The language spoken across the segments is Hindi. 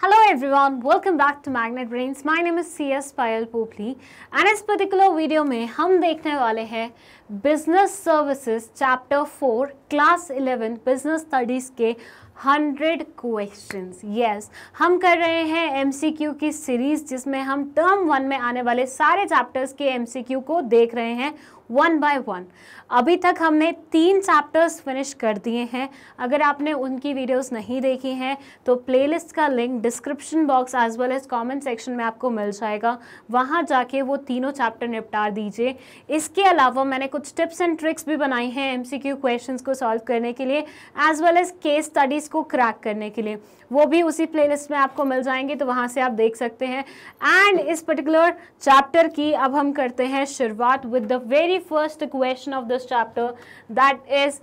Hello everyone, welcome back to Magnet Brains. My name is CS Payal Popli and in this particular video में हम देखने वाले हैं Business Services Chapter 4 Class 11 Business Studies के हंड्रेड क्वेश्चन यस हम कर रहे हैं एमसीक्यू की सीरीज जिसमें हम टर्म वन में आने वाले सारे चैप्टर्स के एमसीक्यू को देख रहे हैं वन बाय वन अभी तक हमने तीन चैप्टर्स फिनिश कर दिए हैं अगर आपने उनकी वीडियोस नहीं देखी हैं तो प्लेलिस्ट का link description box as well as comment section में आपको मिल जाएगा वहाँ जाके वो तीनों चैप्टर निपटा दीजिए इसके अलावा मैंने कुछ टिप्स एंड ट्रिक्स भी बनाई हैं एम क्यू क्वेश्चन को सॉल्व करने के लिए as well as case studies इसको क्रैक करने के लिए वो भी उसी प्लेलिस्ट में आपको मिल जाएंगे तो वहाँ से आप देख सकते हैं एंड इस पर्टिकुलर चैप्टर की अब हम करते हैं शुरुआत with the very first question of this chapter that is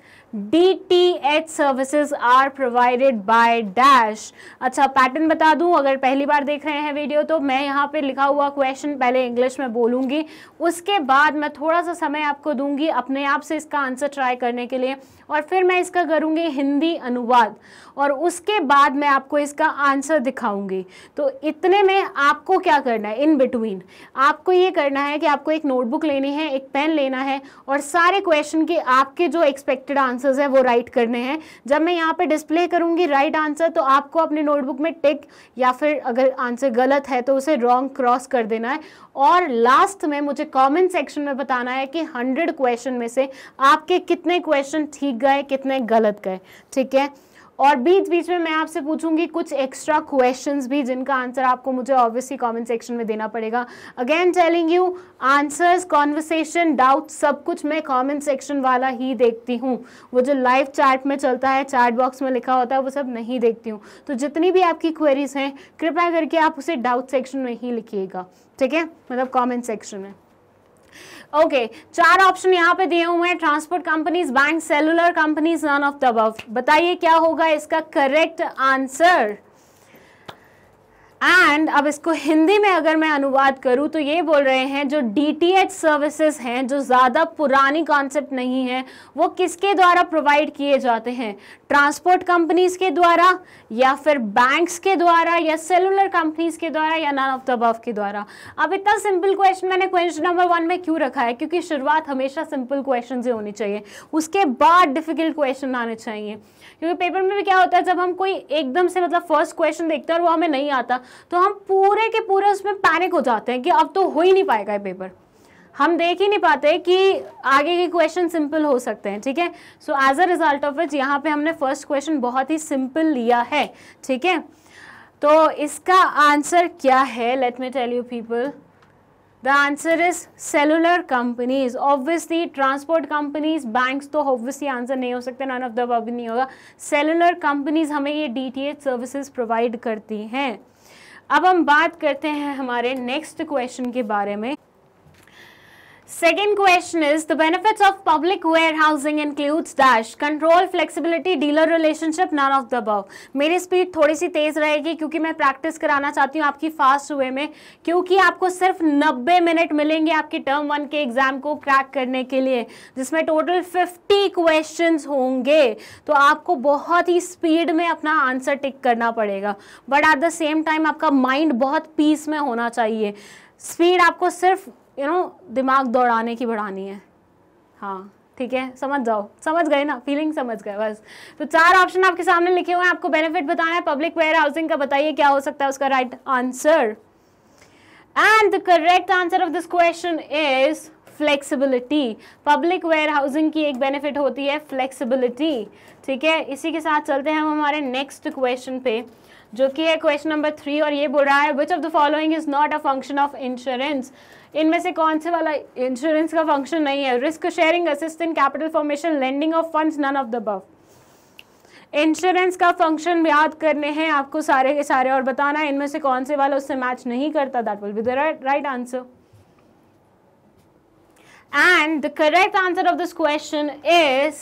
DTH services are provided by dash अच्छा पैटर्न बता दूं अगर पहली बार देख रहे हैं वीडियो तो मैं यहाँ पे लिखा हुआ क्वेश्चन पहले इंग्लिश में बोलूंगी उसके बाद मैं थोड़ा सा समय आपको दूंगी अपने आप से इसका आंसर ट्राई करने के लिए और फिर मैं इसका करूँगी हिंदी अनुवाद और उसके बाद मैं आपको इसका आंसर दिखाऊंगी तो इतने में आपको क्या करना है इन बिटवीन आपको ये करना है कि आपको एक नोटबुक लेनी है एक पेन लेना है और सारे क्वेश्चन के आपके जो एक्सपेक्टेड आंसर्स हैं वो राइट करने हैं जब मैं यहाँ पे डिस्प्ले करूँगी राइट आंसर तो आपको अपने नोटबुक में टिक या फिर अगर आंसर गलत है तो उसे रॉन्ग क्रॉस कर देना है और लास्ट में मुझे कमेंट सेक्शन में बताना है कि हंड्रेड क्वेश्चन में से आपके कितने क्वेश्चन ठीक गए कितने गलत गए ठीक है और बीच बीच में मैं आपसे पूछूंगी कुछ एक्स्ट्रा क्वेश्चंस भी जिनका आंसर आपको मुझे ऑब्वियसली कमेंट सेक्शन में देना पड़ेगा again telling you answers conversation doubt सब कुछ मैं कमेंट सेक्शन वाला ही देखती हूँ वो जो लाइव चैट में चलता है चैट बॉक्स में लिखा होता है वो सब नहीं देखती हूँ तो जितनी भी आपकी क्वेरीज हैं कृपया करके आप उसे डाउट सेक्शन में ही लिखिएगा ठीक है मतलब कॉमेंट सेक्शन में ओके चार ऑप्शन यहाँ पे दिए हुए हैं transport companies bank cellular companies none of the बताइए क्या होगा इसका करेक्ट आंसर एंड अब इसको हिंदी में अगर मैं अनुवाद करूँ तो ये बोल रहे हैं जो डी टी एच सर्विसेज हैं जो ज़्यादा पुरानी कॉन्सेप्ट नहीं है वो किसके द्वारा प्रोवाइड किए जाते हैं ट्रांसपोर्ट कंपनीज के द्वारा या फिर बैंक्स के द्वारा या सेलुलर कंपनीज के द्वारा या नन ऑफ द बफ के द्वारा अब इतना सिंपल क्वेश्चन मैंने क्वेश्चन नंबर वन में क्यों रखा है क्योंकि शुरुआत हमेशा सिंपल क्वेश्चन से होनी चाहिए उसके बाद डिफिकल्ट क्वेश्चन आने चाहिए क्योंकि पेपर में भी क्या होता है जब हम कोई एकदम से मतलब फर्स्ट क्वेश्चन देखते हैं और वो हमें नहीं आता तो हम पूरे के पूरे उसमें पैनिक हो जाते हैं कि अब तो हो ही नहीं पाएगा ये पेपर हम देख ही नहीं पाते कि आगे के क्वेश्चन सिंपल हो सकते हैं ठीक है so as a result of which यहाँ पे हमने फर्स्ट क्वेश्चन बहुत ही सिंपल लिया है ठीक है तो इसका आंसर क्या है let me tell you people The answer is cellular companies. Obviously transport companies, banks तो obviously answer नहीं हो सकते none of the above नहीं होगा Cellular companies हमें ये DTH services provide करती हैं अब हम बात करते हैं हमारे नेक्स्ट क्वेश्चन के बारे में Second question is the benefits of public warehousing includes dash control flexibility dealer relationship none of the above मेरी स्पीड थोड़ी सी तेज़ रहेगी क्योंकि मैं प्रैक्टिस कराना चाहती हूँ आपकी फास्ट वे में क्योंकि आपको सिर्फ 90 मिनट मिलेंगे आपके टर्म वन के एग्जाम को क्रैक करने के लिए जिसमें टोटल 50 क्वेश्चंस होंगे तो आपको बहुत ही स्पीड में अपना आंसर टिक करना पड़ेगा but at the same time आपका माइंड बहुत पीस में होना चाहिए स्पीड आपको सिर्फ यू नो दिमाग दौड़ाने की बढ़ानी है हाँ ठीक है समझ जाओ समझ गए ना फीलिंग समझ गए बस तो चार ऑप्शन आपके सामने लिखे हुए हैं आपको बेनिफिट बताना है पब्लिक वेयर हाउसिंग का बताइए क्या हो सकता है उसका right answer and the correct answer of this question is flexibility public warehousing की एक बेनिफिट होती है फ्लेक्सिबिलिटी ठीक है इसी के साथ चलते हैं हम हमारे नेक्स्ट क्वेश्चन पे जो कि है क्वेश्चन नंबर थ्री और ये बोल रहा है which of the following is not a function of insurance इनमें से कौन से वाला इंश्योरेंस का फंक्शन नहीं है risk sharing assistant capital formation lending of funds none of the above insurance का फंक्शन याद करने हैं आपको सारे के सारे और बताना है इनमें से कौन से वाला उससे मैच नहीं करता that will be the right answer and the correct answer of this question is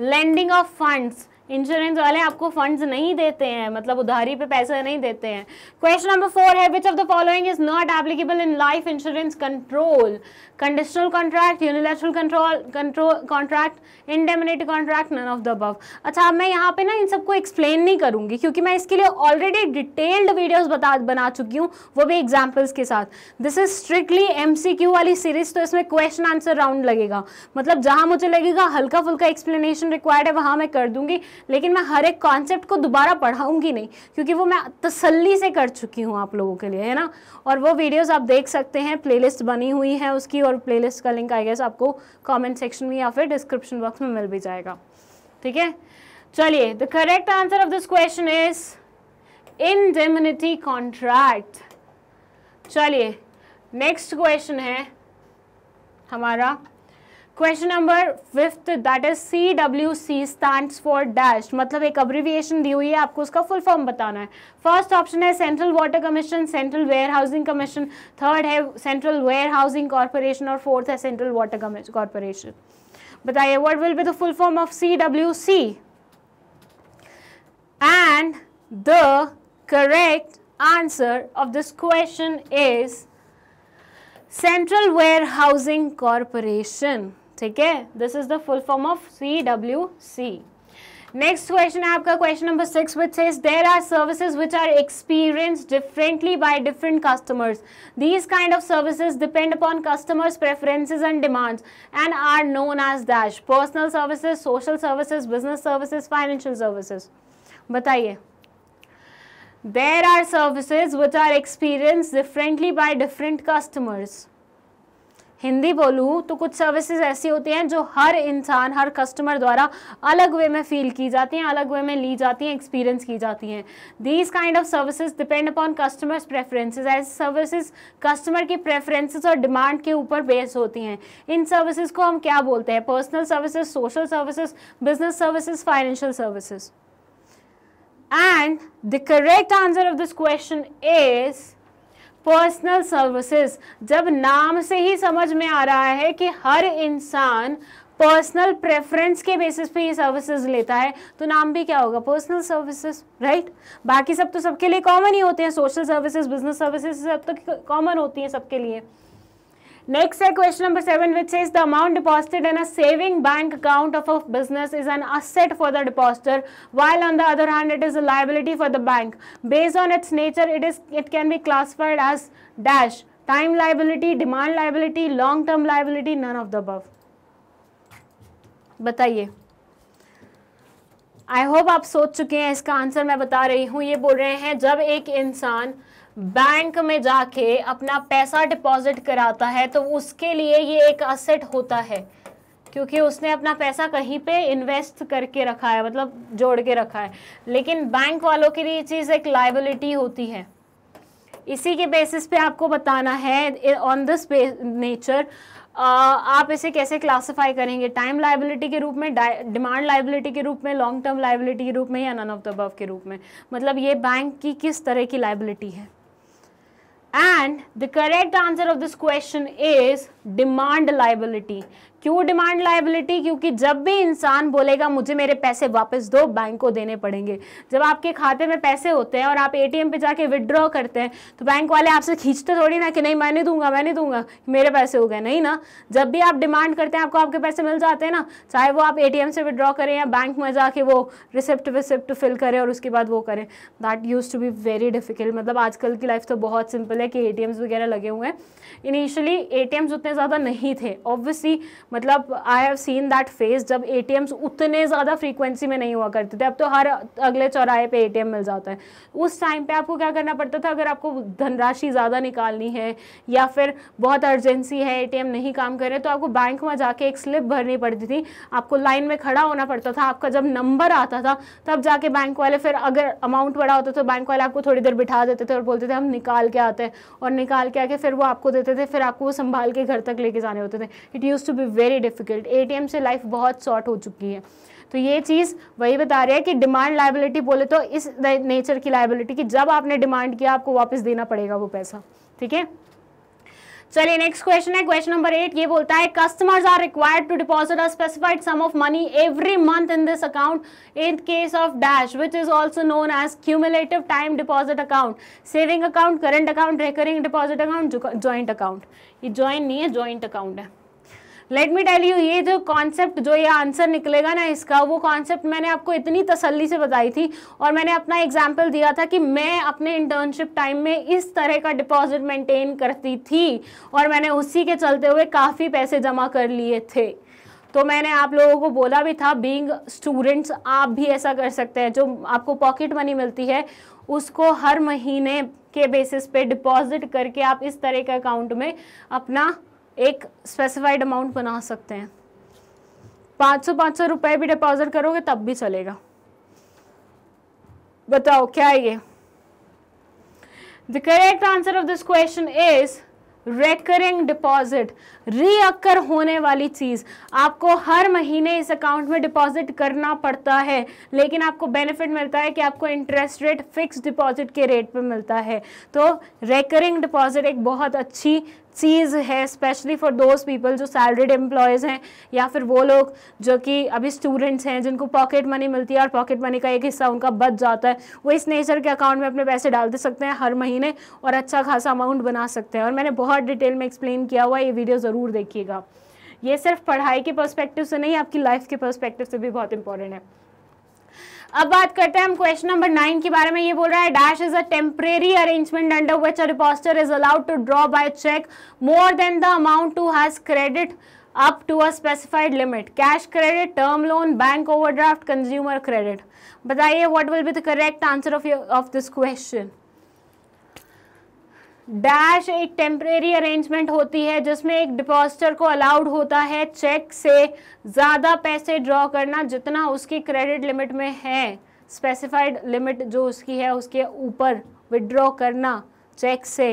lending of funds insurance वाले आपको फंड्स नहीं देते हैं मतलब उधारी पे पैसे नहीं देते हैं क्वेश्चन नंबर फोर है which of the following is not applicable in life insurance control conditional contract unilateral control control contract indemnity contract none of the above अच्छा मैं यहाँ पे ना इन सबको एक्सप्लेन नहीं करूँगी क्योंकि मैं इसके लिए ऑलरेडी डिटेल्ड वीडियोज बता बना चुकी हूँ वो भी एग्जाम्पल्स के साथ this is strictly M C Q वाली सीरीज तो इसमें क्वेश्चन आंसर राउंड लगेगा मतलब जहाँ मुझे लगेगा हल्का फुल्का एक्सप्लेनेशन रिक्वायर्ड है वहाँ मैं कर दूंगी लेकिन मैं हर एक कॉन्सेप्ट को दोबारा पढ़ाऊंगी नहीं क्योंकि वो मैं तसली से कर चुकी हूँ आप लोगों के लिए है ना और वो वीडियोज़ आप देख सकते हैं प्ले लिस्ट बनी हुई है उसकी और और प्लेलिस्ट का लिंक आई गेस आपको कमेंट सेक्शन में या फिर डिस्क्रिप्शन बॉक्स में मिल भी जाएगा ठीक है चलिए the correct answer of this question is indemnity contract चलिए नेक्स्ट क्वेश्चन है हमारा question number fifth that is C W C stand for dash मतलब एक अब्रिविएशन दी हुई है आपको उसका फुल फॉर्म बताना है फर्स्ट ऑप्शन है central water commission central warehousing commission third है सेंट्रल वेयर हाउसिंग कॉरपोरेशन और फोर्थ है सेंट्रल वाटर कॉरपोरेशन बताइए what will be the full form of C W C and the correct answer of this question is central warehousing corporation ठीक है this is the full form of C W C next question है आपका question number six which says there are services which are experience differently by different customers these kind of services depend upon customers preferences and demands and are known as dash personal services social services business services financial services बताइए there are services which are experience differently by different customers Hindi बोलूँ तो कुछ सर्विसेज ऐसी होती हैं जो हर इंसान हर कस्टमर द्वारा अलग वे में फील की जाती हैं अलग वे में ली जाती हैं एक्सपीरियंस की जाती हैं these kind of services depend upon customers preferences as services customer की प्रेफरेंसेज और डिमांड के ऊपर बेस होती हैं इन सर्विसेज को हम क्या बोलते हैं personal services social services business services financial services and the correct answer of this question is personal services जब नाम से ही समझ में आ रहा है कि हर इंसान पर्सनल प्रेफरेंस के बेसिस पे ये सर्विसेज लेता है तो नाम भी क्या होगा पर्सनल सर्विसेज राइट बाकी सब तो सबके लिए कॉमन ही होते हैं सोशल सर्विसेज बिजनेस सर्विसेज सब तो कॉमन होती हैं सबके लिए Next है question number 7 which says the amount deposited in a saving bank account of a business is an asset for the depositor while on the other hand it is a liability for the bank. Based on its nature it is it can be classified as dash time liability, demand liability, long term liability, none of the above. बताइए आई होप आप सोच चुके हैं इसका आंसर मैं बता रही हूँ ये बोल रहे हैं जब एक इंसान बैंक में जाके अपना पैसा डिपॉजिट कराता है तो उसके लिए ये एक असेट होता है क्योंकि उसने अपना पैसा कहीं पे इन्वेस्ट करके रखा है मतलब जोड़ के रखा है लेकिन बैंक वालों के लिए ये चीज़ एक लाइबिलिटी होती है इसी के बेसिस पे आपको बताना है ऑन दिस नेचर आप इसे कैसे क्लासिफाई करेंगे टाइम लाइबिलिटी के रूप में डिमांड लाइबिलिटी के रूप में लॉन्ग टर्म लाइबिलिटी के रूप में या नन ऑफ द अबव के रूप में मतलब ये बैंक की किस तरह की लाइबिलिटी है And the correct answer of this question is demand liability क्यों डिमांड लाइबिलिटी क्योंकि जब भी इंसान बोलेगा मुझे मेरे पैसे वापस दो बैंक को देने पड़ेंगे जब आपके खाते में पैसे होते हैं और आप एटीएम पे जाके विड्रॉ करते हैं तो बैंक वाले आपसे खींचते थोड़ी ना कि नहीं मैं नहीं दूंगा मैं नहीं दूंगा मेरे पैसे हो गए नहीं ना जब भी आप डिमांड करते हैं आपको आपके पैसे मिल जाते हैं ना चाहे वो आप ए से विड्रॉ करें या बैंक में जाके वो रिसिप्ट विसिप्ट फिल करें और उसके बाद वो करें that use to be very difficult मतलब आजकल की लाइफ तो बहुत सिंपल है कि ए वगैरह लगे हुए हैं इनिशियली ए उतने ज़्यादा नहीं थे ऑब्वियसली मतलब I have seen that face जब ए उतने ज़्यादा फ्रीक्वेंसी में नहीं हुआ करते थे अब तो हर अगले चौराहे पे ए मिल जाता है उस टाइम पे आपको क्या करना पड़ता था अगर आपको धनराशि ज़्यादा निकालनी है या फिर बहुत अर्जेंसी है ए नहीं काम रहे तो आपको बैंक में जाके एक स्लिप भरनी पड़ती थी आपको लाइन में खड़ा होना पड़ता था आपका जब नंबर आता था तब जाके बैंक वाले फिर अगर अमाउंट बड़ा होता तो बैंक वाले आपको थोड़ी देर बिठा देते थे और बोलते थे हम निकाल के आते हैं और निकाल के आके फिर वो आपको देते थे फिर आपको वो संभाल के घर तक लेके जाने होते थे it use to be very difficult ए से लाइफ बहुत शॉर्ट हो चुकी है तो ये चीज़ वही बता रहे हैं कि डिमांड लाइबिलिटी बोले तो इस नेचर की लाइबिलिटी कि जब आपने डिमांड किया आपको वापस देना पड़ेगा वो पैसा ठीक है चलिए नेक्स्ट क्वेश्चन है क्वेश्चन नंबर एट ये बोलता है customers are required to deposit a specified sum of money every month in this account in case of dash which is also known as cumulative time deposit account saving account current account recurring deposit account joint account ये ज्वाइन नहीं है ज्वाइंट अकाउंट है लेट मी टेल यू ये जो कॉन्सेप्ट जो ये आंसर निकलेगा ना इसका वो कॉन्सेप्ट मैंने आपको इतनी तसल्ली से बताई थी और मैंने अपना एग्जाम्पल दिया था कि मैं अपने इंटर्नशिप टाइम में इस तरह का डिपॉजिट मेंटेन करती थी और मैंने उसी के चलते हुए काफ़ी पैसे जमा कर लिए थे तो मैंने आप लोगों को बोला भी था बींग स्टूडेंट्स आप भी ऐसा कर सकते हैं जो आपको पॉकेट मनी मिलती है उसको हर महीने के बेसिस पे डिपॉजिट करके आप इस तरह के अकाउंट में अपना एक स्पेसिफाइड अमाउंट बना सकते हैं पाँच सौ पाँच सौ रुपये भी डिपॉजिट करोगे तब भी चलेगा बताओ क्या है ये the correct answer of this question is recurring deposit reoccur होने वाली चीज़ आपको हर महीने इस अकाउंट में डिपॉजिट करना पड़ता है लेकिन आपको बेनिफिट मिलता है कि आपको इंटरेस्ट रेट फिक्स डिपॉजिट के रेट पे मिलता है तो रेकरिंग डिपॉजिट एक बहुत अच्छी चीज़ है स्पेशली फॉर दोज पीपल जो सैलरीड एम्प्लॉयज़ हैं या फिर वो लोग जो कि अभी स्टूडेंट्स हैं जिनको पॉकेट मनी मिलती है और पॉकेट मनी का एक हिस्सा उनका बच जाता है वो इस नेचर के अकाउंट में अपने पैसे डाल दे सकते हैं हर महीने और अच्छा खासा अमाउंट बना सकते हैं और मैंने बहुत डिटेल में एक्सप्लेन किया हुआ ये वीडियो ज़रूर देखिएगा ये सिर्फ पढ़ाई के परस्पेक्टिव से नहीं आपकी लाइफ के परस्पेक्टिव से भी बहुत इंपॉर्टेंट है अब बात करते हैं हम क्वेश्चन नंबर नाइन के बारे में ये बोल रहा है dash is a temporary arrangement under which a depositor is allowed to draw by cheque more than the amount to has credit up to a specified limit cash credit term loan bank overdraft consumer credit बताइए what will be the correct answer of of this question dash एक टेम्परेरी अरेंजमेंट होती है जिसमें एक डिपॉजिटर को अलाउड होता है चेक से ज़्यादा पैसे ड्रॉ करना जितना उसकी क्रेडिट लिमिट में है स्पेसिफाइड लिमिट जो उसकी है उसके ऊपर विड्रॉ करना चेक से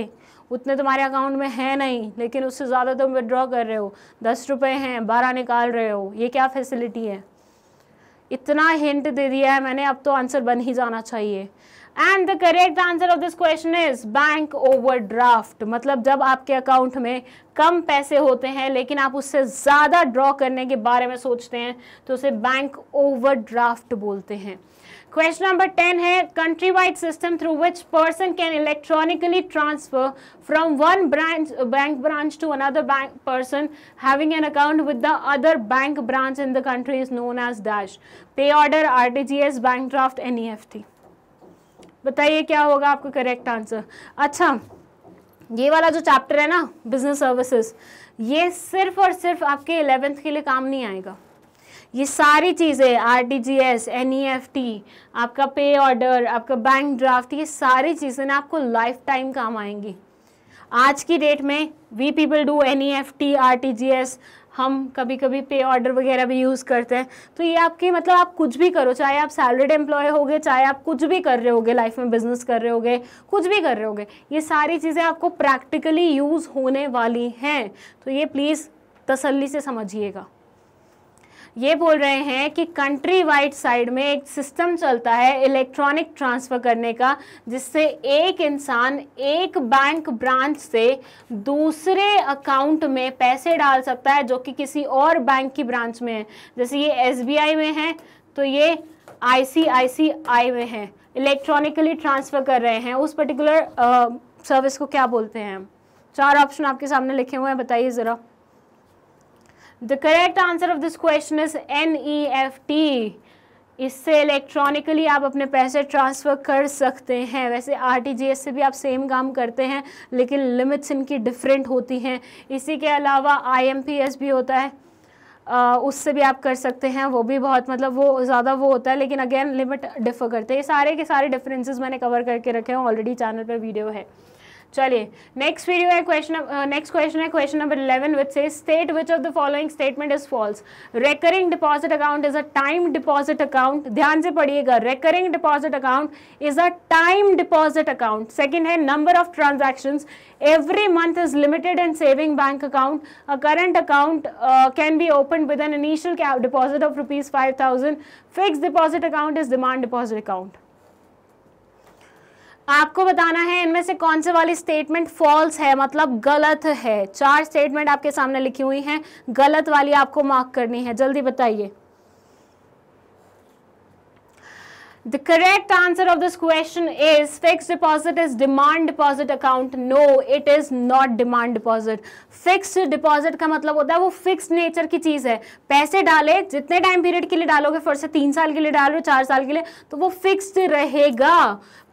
उतने तुम्हारे अकाउंट में है नहीं लेकिन उससे ज़्यादा तुम विड्रॉ कर रहे हो दस रुपये हैं बारह निकाल रहे हो ये क्या फैसिलिटी है इतना हिंट दे दिया है मैंने अब तो आंसर बन ही जाना चाहिए and the correct answer of this question is bank overdraft मतलब जब आपके अकाउंट में कम पैसे होते हैं लेकिन आप उससे ज़्यादा ड्रॉ करने के बारे में सोचते हैं तो उसे बैंक ओवरड्राफ्ट बोलते हैं क्वेश्चन नंबर टेन है country wide system through which person can electronically transfer from one branch bank branch to another bank person having an account with the other bank branch in the country is known as dash pay order R T G S bank draft N E F T बताइए क्या होगा आपका करेक्ट आंसर अच्छा ये वाला जो चैप्टर है ना बिजनेस सर्विसेज ये सिर्फ और सिर्फ आपके इलेवेंथ के लिए काम नहीं आएगा ये सारी चीज़ें R T G S N E F T आपका पे ऑर्डर आपका बैंक ड्राफ्ट ये सारी चीज़ें ना आपको लाइफ टाइम काम आएंगी आज की डेट में we people do N E F T R T G S हम कभी कभी पे ऑर्डर वगैरह भी यूज़ करते हैं तो ये आपकी मतलब आप कुछ भी करो चाहे आप सैलरीड एम्प्लॉय हो चाहे आप कुछ भी कर रहे होगे लाइफ में बिजनेस कर रहे होगे कुछ भी कर रहे होगे ये सारी चीज़ें आपको प्रैक्टिकली यूज़ होने वाली हैं तो ये प्लीज़ तसल्ली से समझिएगा ये बोल रहे हैं कि कंट्री वाइड साइड में एक सिस्टम चलता है इलेक्ट्रॉनिक ट्रांसफ़र करने का जिससे एक इंसान एक बैंक ब्रांच से दूसरे अकाउंट में पैसे डाल सकता है जो कि किसी और बैंक की ब्रांच में है जैसे ये एसबीआई में है तो ये आईसीआईसीआई में है इलेक्ट्रॉनिकली ट्रांसफ़र कर रहे हैं उस पर्टिकुलर सर्विस को क्या बोलते हैं चार ऑप्शन आपके सामने लिखे हुए हैं बताइए ज़रा the correct answer of this question is N E F T इससे इलेक्ट्रॉनिकली आप अपने पैसे ट्रांसफ़र कर सकते हैं वैसे आरटीजीएस से भी आप सेम काम करते हैं लेकिन लिमिट्स इनकी डिफरेंट होती हैं इसी के अलावा आईएमपीएस भी होता है उससे भी आप कर सकते हैं वो भी बहुत मतलब वो ज़्यादा वो होता है लेकिन अगेन लिमिट डिफ़र करते हैं ये सारे के सारे डिफरेंसेस मैंने कवर करके रखे हैं ऑलरेडी चैनल पर वीडियो है चलिए नेक्स्ट वीडियो है क्वेश्चन नेक्स्ट क्वेश्चन है क्वेश्चन नंबर इलेवन विच से state which of the following statement is false recurring deposit account is a time deposit account ध्यान से पढ़िएगा recurring deposit account is a time deposit account second है number of transaction every month is limited in saving bank account a current account can be open with an initial deposit of rupees five thousand fix deposit account is demand deposit account आपको बताना है इनमें से कौन से वाली स्टेटमेंट फॉल्स है मतलब गलत है चार स्टेटमेंट आपके सामने लिखी हुई हैं गलत वाली आपको मार्क करनी है जल्दी बताइए the correct answer of this question is fix deposit is demand deposit account no it is not demand deposit fix deposit का मतलब होता है वो फिक्स नेचर की चीज़ है पैसे डाले जितने टाइम पीरियड के लिए डालोगे फर्स्ट से तीन साल के लिए डालो चार साल के लिए तो वो फिक्स रहेगा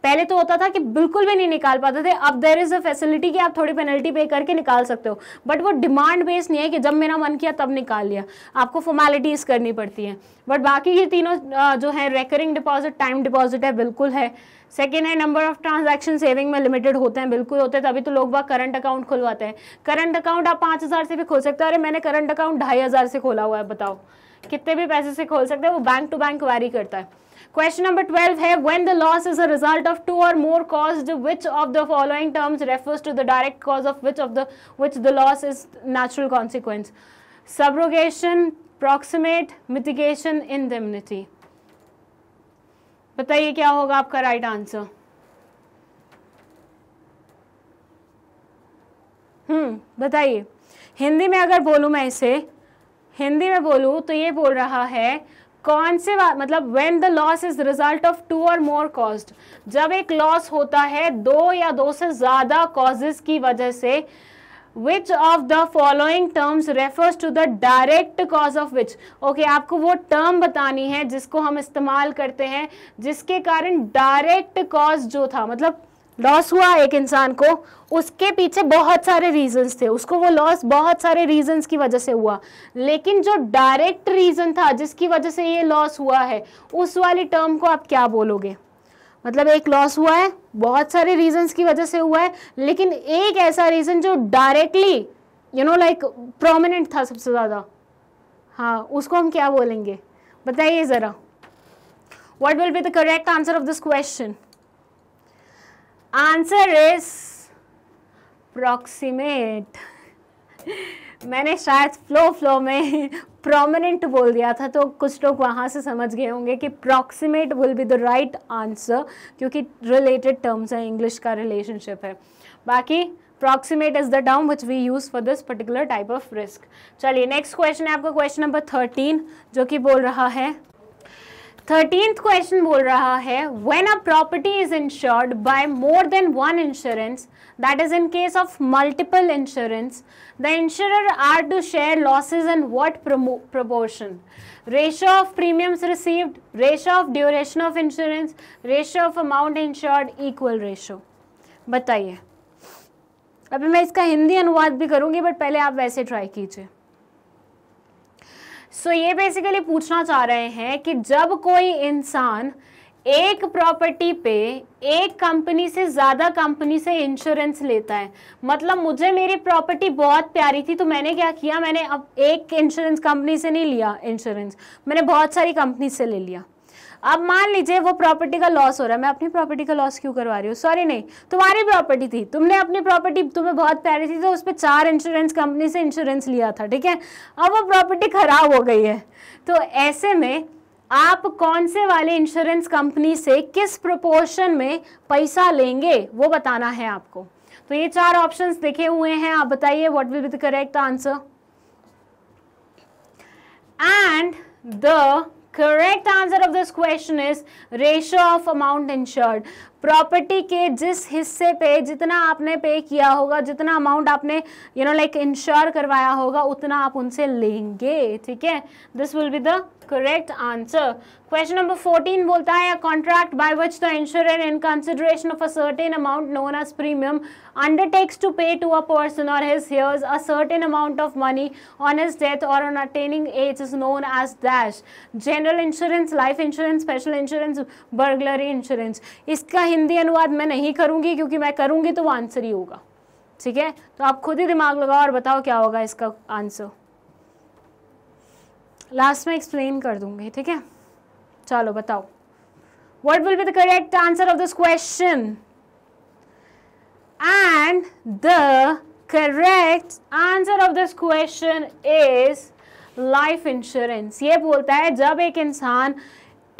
पहले तो होता था कि बिल्कुल भी नहीं निकाल पाते थे अब देर इज अ फैसिलिटी कि आप थोड़ी पेनल्टी पे करके निकाल सकते हो बट वो डिमांड बेस्ड नहीं है कि जब मेरा मन किया तब निकाल लिया आपको फॉर्मेलिटीज़ करनी पड़ती हैं बट बाकी ये तीनों जो है रेकरिंग डिपॉजिट टाइम डिपॉजिट है बिल्कुल है सेकेंड है नंबर ऑफ ट्रांजैक्शन सेविंग में लिमिटेड होते हैं बिल्कुल होते हैं तभी तो लोग बाग करंट अकाउंट खुलवाते हैं करंट अकाउंट आप पाँच हज़ार से भी खोल सकते हो अरे मैंने करंट अकाउंट ढाई हज़ार से खोला हुआ है बताओ कितने भी पैसे से खोल सकते हैं वो बैंक टू बैंक वैरी करता है क्वेश्चन नंबर ट्वेल्व है when the loss is a result of two or more cause which of the following terms refers to the direct cause of which of the which the loss is natural consequence subrogation proximate mitigation indemnity बताइए क्या होगा आपका राइट right आंसर हम्म बताइए हिंदी में अगर बोलूँ मैं इसे हिंदी में बोलूँ तो ये बोल रहा है कौन से मतलब when the loss is result of two or more cause जब एक लॉस होता है दो या दो से ज़्यादा कॉजेज की वजह से which of the following terms refers to the direct cause of which okay आपको वो टर्म बतानी है जिसको हम इस्तेमाल करते हैं जिसके कारण डायरेक्ट कॉज जो था मतलब लॉस हुआ एक इंसान को उसके पीछे बहुत सारे रीजंस थे उसको वो लॉस बहुत सारे रीजंस की वजह से हुआ लेकिन जो डायरेक्ट रीजन था जिसकी वजह से ये लॉस हुआ है उस वाली टर्म को आप क्या बोलोगे मतलब एक लॉस हुआ है बहुत सारे रीजंस की वजह से हुआ है लेकिन एक ऐसा रीजन जो directly you know like prominent था सबसे ज़्यादा हाँ उसको हम क्या बोलेंगे बताइए ज़रा what will be the correct answer of this question answer is proximate मैंने शायद फ्लो फ्लो में प्रोमिनेंट बोल दिया था तो कुछ लोग वहाँ से समझ गए होंगे कि proximate will be the right answer क्योंकि रिलेटेड टर्म्स हैं इंग्लिश का रिलेशनशिप है बाकी proximate is the term which we use for this particular type of risk चलिए नेक्स्ट क्वेश्चन है आपका क्वेश्चन नंबर थर्टीन जो कि बोल रहा है थर्टींथ क्वेश्चन बोल रहा है when a property is insured by more than one insurance that is in case of multiple insurance the insure are to share losses in what proportion ratio of premiums received ratio of duration of insurance ratio of amount insured equal ratio बताइए अभी मैं इसका हिंदी अनुवाद भी करूंगी बट पहले आप वैसे ट्राई कीजिए सो ये बेसिकली पूछना चाह रहे हैं कि जब कोई इंसान एक प्रॉपर्टी पे एक कंपनी से ज़्यादा कंपनी से इंश्योरेंस लेता है मतलब मुझे मेरी प्रॉपर्टी बहुत प्यारी थी तो मैंने क्या किया मैंने अब एक इंश्योरेंस कंपनी से नहीं लिया इंश्योरेंस मैंने बहुत सारी कंपनी से ले लिया अब मान लीजिए वो प्रॉपर्टी का लॉस हो रहा है मैं अपनी प्रॉपर्टी का लॉस क्यों करवा रही हूँ सॉरी नहीं तुम्हारी प्रॉपर्टी थी तुमने अपनी प्रॉपर्टी तुम्हें बहुत प्यारी थी तो उस पर चार इंश्योरेंस कंपनी से इंश्योरेंस लिया था ठीक है अब वो प्रॉपर्टी खराब हो गई है तो ऐसे में आप कौन से वाले इंश्योरेंस कंपनी से किस प्रोपोर्शन में पैसा लेंगे वो बताना है आपको तो ये चार ऑप्शंस देखे हुए हैं आप बताइए what will be the correct answer and the correct answer of this question is ratio of amount insured property के जिस हिस्से पे जितना आपने पे किया होगा जितना अमाउंट आपने यू नो लाइक इंश्योर करवाया होगा उतना आप उनसे लेंगे ठीक है this will be the correct answer. Question number 14 बोलता है a contract by which the insurer in consideration of a certain amount known as premium undertakes to pay to a person or his heirs a certain amount of money on his death or on attaining age is known as dash. General insurance, life insurance, special insurance, burglary insurance. इसका हिंदी अनुवाद मैं नहीं करूँगी क्योंकि मैं करूँगी तो वो आंसर ही होगा ठीक है तो आप खुद ही दिमाग लगाओ और बताओ क्या होगा इसका आंसर लास्ट में एक्सप्लेन कर दूंगी ठीक है चलो बताओ what will be the correct answer of this question and the correct answer of this question is life insurance ये बोलता है जब एक इंसान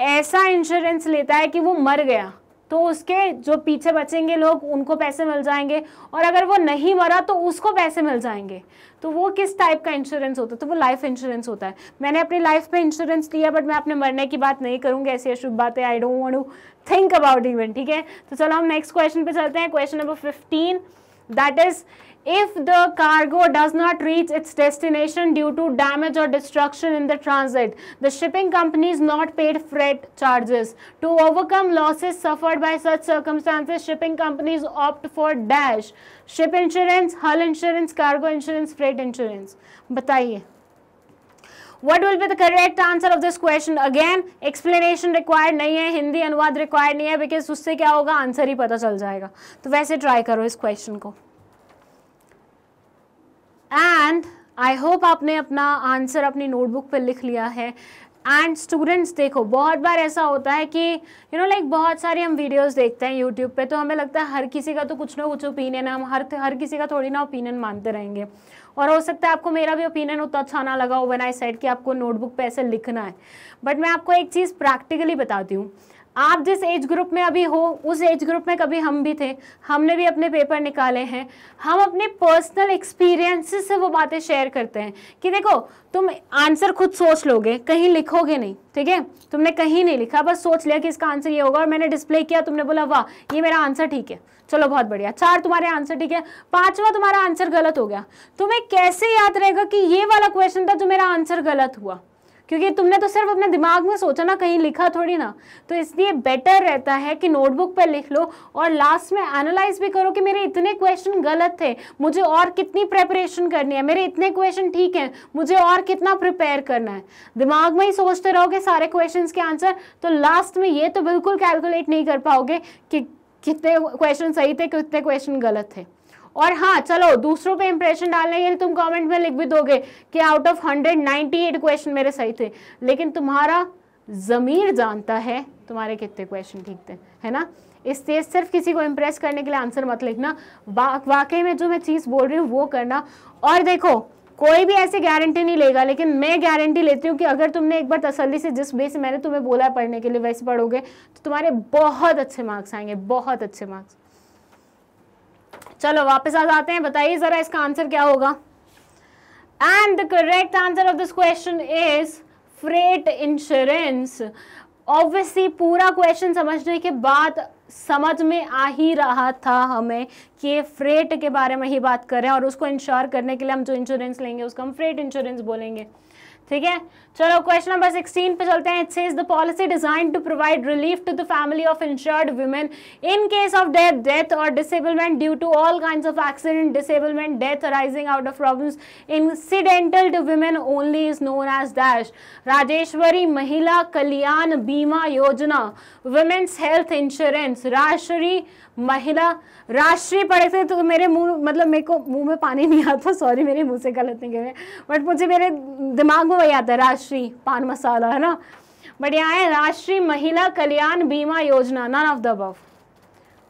ऐसा इंश्योरेंस लेता है कि वो मर गया तो उसके जो पीछे बचेंगे लोग उनको पैसे मिल जाएंगे और अगर वो नहीं मरा तो उसको पैसे मिल जाएंगे तो वो किस टाइप का इंश्योरेंस होता है तो वो लाइफ इंश्योरेंस होता है मैंने अपनी लाइफ में इंश्योरेंस लिया बट मैं अपने मरने की बात नहीं करूँगी ऐसी अशुभ बातें I don't want to think about even ठीक है तो चलो हम नेक्स्ट क्वेश्चन पे चलते हैं question number fifteen that is if the cargo does not reach its destination due to damage or destruction in the transit. The shipping company is not paid freight charges. To overcome losses suffered by such circumstances, shipping companies opt for dash ship insurance, hull insurance, cargo insurance, freight insurance. बताइए what will be the correct answer of this question? Again, explanation required नहीं है Hindi अनुवाद required नहीं है because उससे क्या होगा आंसर ही पता चल जाएगा तो वैसे try करो इस question को एंड आई होप आपने अपना आंसर अपनी नोटबुक पर लिख लिया है एंड स्टूडेंट्स देखो बहुत बार ऐसा होता है कि यू नो लाइक बहुत सारे हम वीडियोस देखते हैं यूट्यूब पे तो हमें लगता है हर किसी का तो कुछ ना कुछ ओपिनियन है हम हर हर किसी का थोड़ी ना ओपिनियन मानते रहेंगे और हो सकता है आपको मेरा भी ओपिनियन उतना अच्छा ना लगा हो वन आई सेट कि आपको नोटबुक पे ऐसे लिखना है बट मैं आपको एक चीज़ प्रैक्टिकली बताती हूँ आप जिस एज ग्रुप में अभी हो उस एज ग्रुप में कभी हम भी थे हमने भी अपने पेपर निकाले हैं हम अपने पर्सनल एक्सपीरियंसेस से वो बातें शेयर करते हैं कि देखो तुम आंसर खुद सोच लोगे कहीं लिखोगे नहीं ठीक है तुमने कहीं नहीं लिखा बस सोच लिया कि इसका आंसर ये होगा और मैंने डिस्प्ले किया तुमने बोला वाह ये मेरा आंसर ठीक है चलो बहुत बढ़िया चार तुम्हारे आंसर ठीक है पांचवा तुम्हारा आंसर गलत हो गया तुम्हें कैसे याद रहेगा कि ये वाला क्वेश्चन था जो मेरा आंसर गलत हुआ क्योंकि तुमने तो सिर्फ अपने दिमाग में सोचा ना कहीं लिखा थोड़ी ना तो इसलिए बेटर रहता है कि नोटबुक पर लिख लो और लास्ट में एनालाइज भी करो कि मेरे इतने क्वेश्चन गलत थे मुझे और कितनी प्रेपरेशन करनी है मेरे इतने क्वेश्चन ठीक हैं मुझे और कितना प्रिपेयर करना है दिमाग में ही सोचते रहोगे सारे क्वेश्चन के आंसर तो लास्ट में ये तो बिल्कुल कैलकुलेट नहीं कर पाओगे कि कितने क्वेश्चन सही थे कितने क्वेश्चन गलत थे और हाँ चलो दूसरों पे इंप्रेशन डालने के लिए तुम कमेंट में लिख भी दोगे कि out of hundred ninety eight question मेरे सही थे लेकिन तुम्हारा ज़मीर जानता है तुम्हारे कितने क्वेश्चन ठीक थे है ना इसलिए सिर्फ किसी को इम्प्रेस करने के लिए आंसर मत लिखना वा, वाकई में जो मैं चीज़ बोल रही हूँ वो करना और देखो कोई भी ऐसे गारंटी नहीं लेगा लेकिन मैं गारंटी लेती हूँ कि अगर तुमने एक बार तसल्ली से जिस बेस मैंने तुम्हें बोला पढ़ने के लिए वैसे पढ़ोगे तो तुम्हारे बहुत अच्छे मार्क्स आएंगे बहुत अच्छे मार्क्स चलो वापस आ जाते हैं बताइए ज़रा इसका आंसर क्या होगा and the correct answer of this question is freight insurance obviously पूरा क्वेश्चन समझने के बाद समझ में आ ही रहा था हमें कि फ्रेट के बारे में ही बात करें और उसको इंश्योर करने के लिए हम जो इंश्योरेंस लेंगे उसको हम फ्रेट इंश्योरेंस बोलेंगे ठीक है चलो क्वेश्चन नंबर 16 पे चलते हैं it says the policy design to provide relief to the family of insured women in case of death death or disablement due to all kind of accident disablement death arising out of problem incidental to women only is known as dash Rajeshwari Mahila Kalyan बीमा योजना वुमेन्स हेल्थ इंश्योरेंस राष्ट्रीय महिला राष्ट्रीय पढ़े थे तो मेरे मुंह मतलब मेरे को मुंह में पानी नहीं आता सॉरी मेरे मुंह से गलत नहीं गए बट मुझे मेरे दिमाग में वही आता है राष्ट्रीय राष्ट्रीय पान मसाला है ना बट यहाँ है राष्ट्रीय महिला कल्याण बीमा योजना नन ऑफ द अब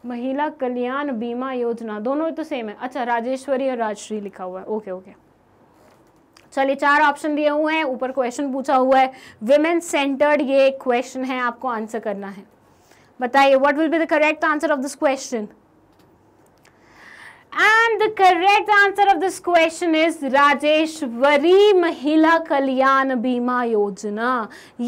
महिला कल्याण बीमा योजना दोनों तो सेम है अच्छा राजेश्वरी और राजश्री लिखा हुआ है ओके ओके चलिए चार ऑप्शन दिए हुए हैं ऊपर क्वेश्चन पूछा हुआ है विमेन सेंटर्ड ये क्वेश्चन है आपको आंसर करना है बताइए what will be the correct answer of this question And the correct answer of this question is Rajeshwari Mahila Kalyan बीमा योजना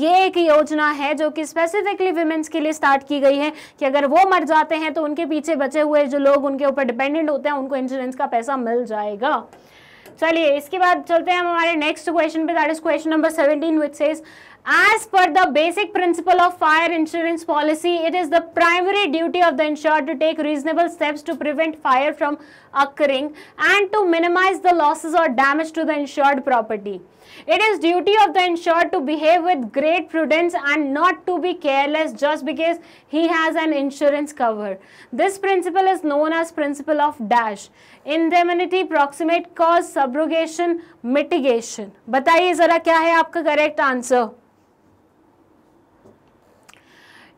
ये एक योजना है जो कि स्पेसिफिकली वुमेन्स के लिए स्टार्ट की गई है कि अगर वो मर जाते हैं तो उनके पीछे बचे हुए जो लोग उनके ऊपर डिपेंडेंट होते हैं उनको इंश्योरेंस का पैसा मिल जाएगा चलिए इसके बाद चलते हैं हम हमारे नेक्स्ट क्वेश्चन पे that is question number seventeen which says As per the basic principle of fire insurance policy, it is the primary duty of the insured to take reasonable steps to prevent fire from occurring and to minimize the losses or damage to the insured property. It is duty of the insured to behave with great prudence and not to be careless just because he has an insurance cover. This principle is known as principle of dash. Indemnity, proximate cause, subrogation, mitigation. bataiye zara kya hai aapka correct answer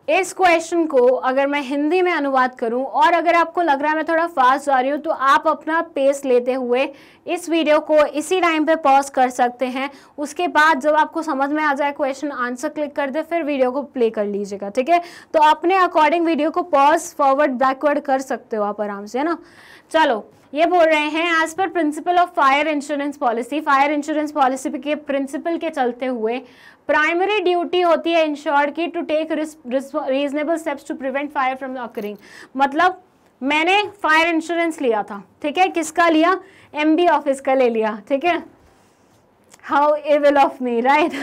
इस क्वेश्चन को अगर मैं हिंदी में अनुवाद करूं और अगर आपको लग रहा है मैं थोड़ा फास्ट जा रही हूं तो आप अपना पेस लेते हुए इस वीडियो को इसी टाइम पे पॉज कर सकते हैं उसके बाद जब आपको समझ में आ जाए क्वेश्चन आंसर क्लिक कर दे फिर वीडियो को प्ले कर लीजिएगा ठीक है तो अपने अकॉर्डिंग वीडियो को पॉज फॉरवर्ड बैकवर्ड कर सकते हो आप आराम से है ना चलो ये बोल रहे हैं as per principle of fire insurance policy fire insurance policy के प्रिंसिपल के चलते हुए प्राइमरी ड्यूटी होती है इंश्योर की to take reasonable steps to prevent fire from occurring मतलब मैंने फायर इंश्योरेंस लिया था ठीक है किसका लिया एम ऑफिस का ले लिया ठीक है how will of me right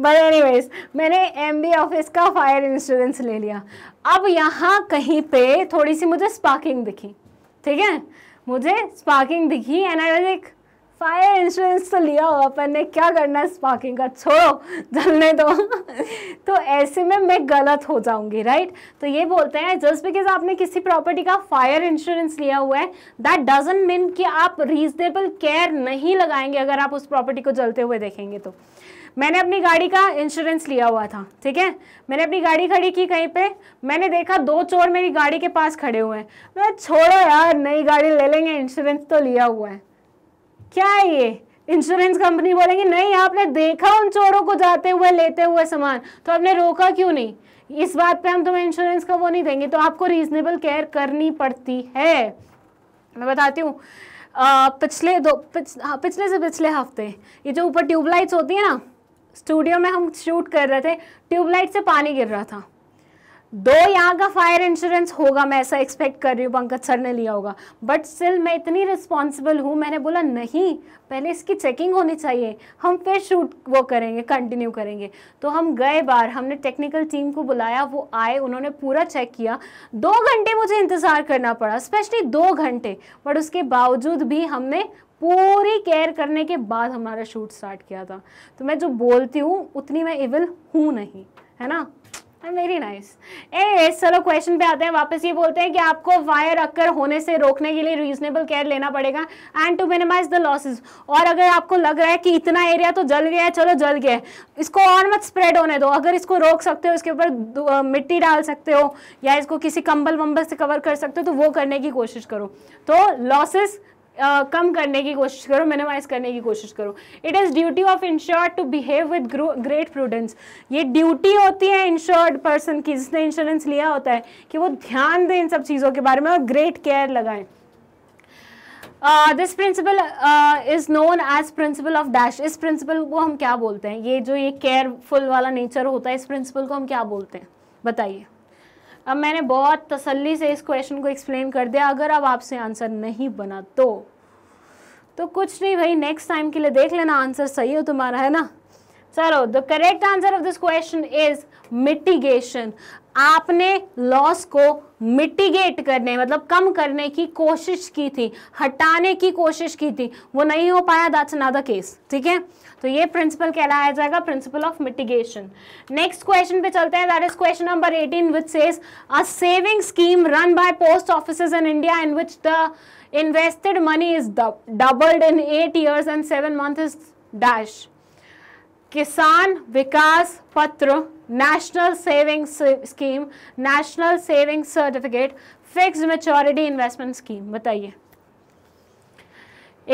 but anyways मैंने एम बी ऑफिस का फायर इंश्योरेंस ले लिया अब यहाँ कहीं पे थोड़ी सी मुझे स्पार्किंग दिखी ठीक है मुझे स्पार्किंग दिखी and I was fire insurance तो लिया हो अपन ने क्या करना है स्पार्किंग का छोड़ो जलने दो तो ऐसे में मैं गलत हो जाऊंगी राइट तो ये बोलते हैं जस्ट बिकॉज आपने किसी प्रॉपर्टी का फायर इंश्योरेंस लिया हुआ है दैट डजेंट मीन कि आप रीजनेबल केयर नहीं लगाएंगे अगर आप उस प्रॉपर्टी को जलते हुए देखेंगे तो मैंने अपनी गाड़ी का इंश्योरेंस लिया हुआ था ठीक है मैंने अपनी गाड़ी खड़ी की कहीं पे मैंने देखा दो चोर मेरी गाड़ी के पास खड़े हुए हैं मैं छोड़ो यार नई गाड़ी ले लेंगे इंश्योरेंस तो लिया हुआ है क्या है ये इंश्योरेंस कंपनी बोलेंगे नहीं आपने देखा उन चोरों को जाते हुए लेते हुए सामान तो आपने रोका क्यों नहीं इस बात पे हम तुम्हें इंश्योरेंस का वो नहीं देंगे तो आपको रीजनेबल केयर करनी पड़ती है मैं बताती हूँ पिछले दो पिछ, हाँ, पिछले से पिछले हफ्ते ये जो ऊपर ट्यूबलाइट्स होती है ना स्टूडियो में हम शूट कर रहे थे ट्यूबलाइट से पानी गिर रहा था दो यहाँ का फायर इंश्योरेंस होगा मैं ऐसा एक्सपेक्ट कर रही हूँ पंकज सर ने लिया होगा बट स्टिल मैं इतनी रिस्पॉन्सिबल हूँ मैंने बोला नहीं पहले इसकी चेकिंग होनी चाहिए हम फिर शूट वो करेंगे कंटिन्यू करेंगे तो हम गए बार हमने टेक्निकल टीम को बुलाया वो आए उन्होंने पूरा चेक किया दो घंटे मुझे इंतज़ार करना पड़ा स्पेशली दो घंटे बट उसके बावजूद भी हमने पूरी केयर करने के बाद हमारा शूट स्टार्ट किया था तो मैं जो बोलती हूँ उतनी मैं इविल हूँ नहीं है ना वेरी नाइस ए चलो क्वेश्चन पे आते हैं वापस ये बोलते हैं कि आपको वायर अक्कर होने से रोकने के लिए रीजनेबल केयर लेना पड़ेगा and to minimise the losses और अगर आपको लग रहा है कि इतना एरिया तो जल गया है चलो जल गया है इसको और मत स्प्रेड होने दो अगर इसको रोक सकते हो इसके ऊपर मिट्टी डाल सकते हो या इसको किसी कंबल वंबल से कवर कर सकते हो तो वो करने की कोशिश करो तो लॉसेस कम करने की कोशिश करो मिनिमाइज करने की कोशिश करो it is duty of insured to behave with great prudence ये ड्यूटी होती है इंश्योर्ड पर्सन की जिसने इंश्योरेंस लिया होता है कि वो ध्यान दें इन सब चीज़ों के बारे में और ग्रेट केयर लगाएं this principle is known as principle of dash इस प्रिंसिपल को हम क्या बोलते हैं ये जो ये केयरफुल वाला नेचर होता है इस प्रिंसिपल को हम क्या बोलते हैं बताइए अब मैंने बहुत तसल्ली से इस क्वेश्चन को एक्सप्लेन कर दिया अगर अब आपसे आंसर नहीं बना तो तो कुछ नहीं भाई नेक्स्ट टाइम के लिए देख लेना आंसर सही हो तुम्हारा है ना चलो the correct answer of this question is mitigation आपने लॉस को मिटिगेट करने मतलब कम करने की कोशिश की थी हटाने की कोशिश की थी वो नहीं हो पाया दैट्स अनादर केस ठीक है तो ये प्रिंसिपल कहलाया जाएगा principle of mitigation next question पे चलते हैं that is question number 18 which says a saving scheme run by post offices in India in which the invested money is doubled in 8 years and 7 month is dash Kisan Vikas Patra national saving scheme national saving certificate fix maturity investment scheme बताइए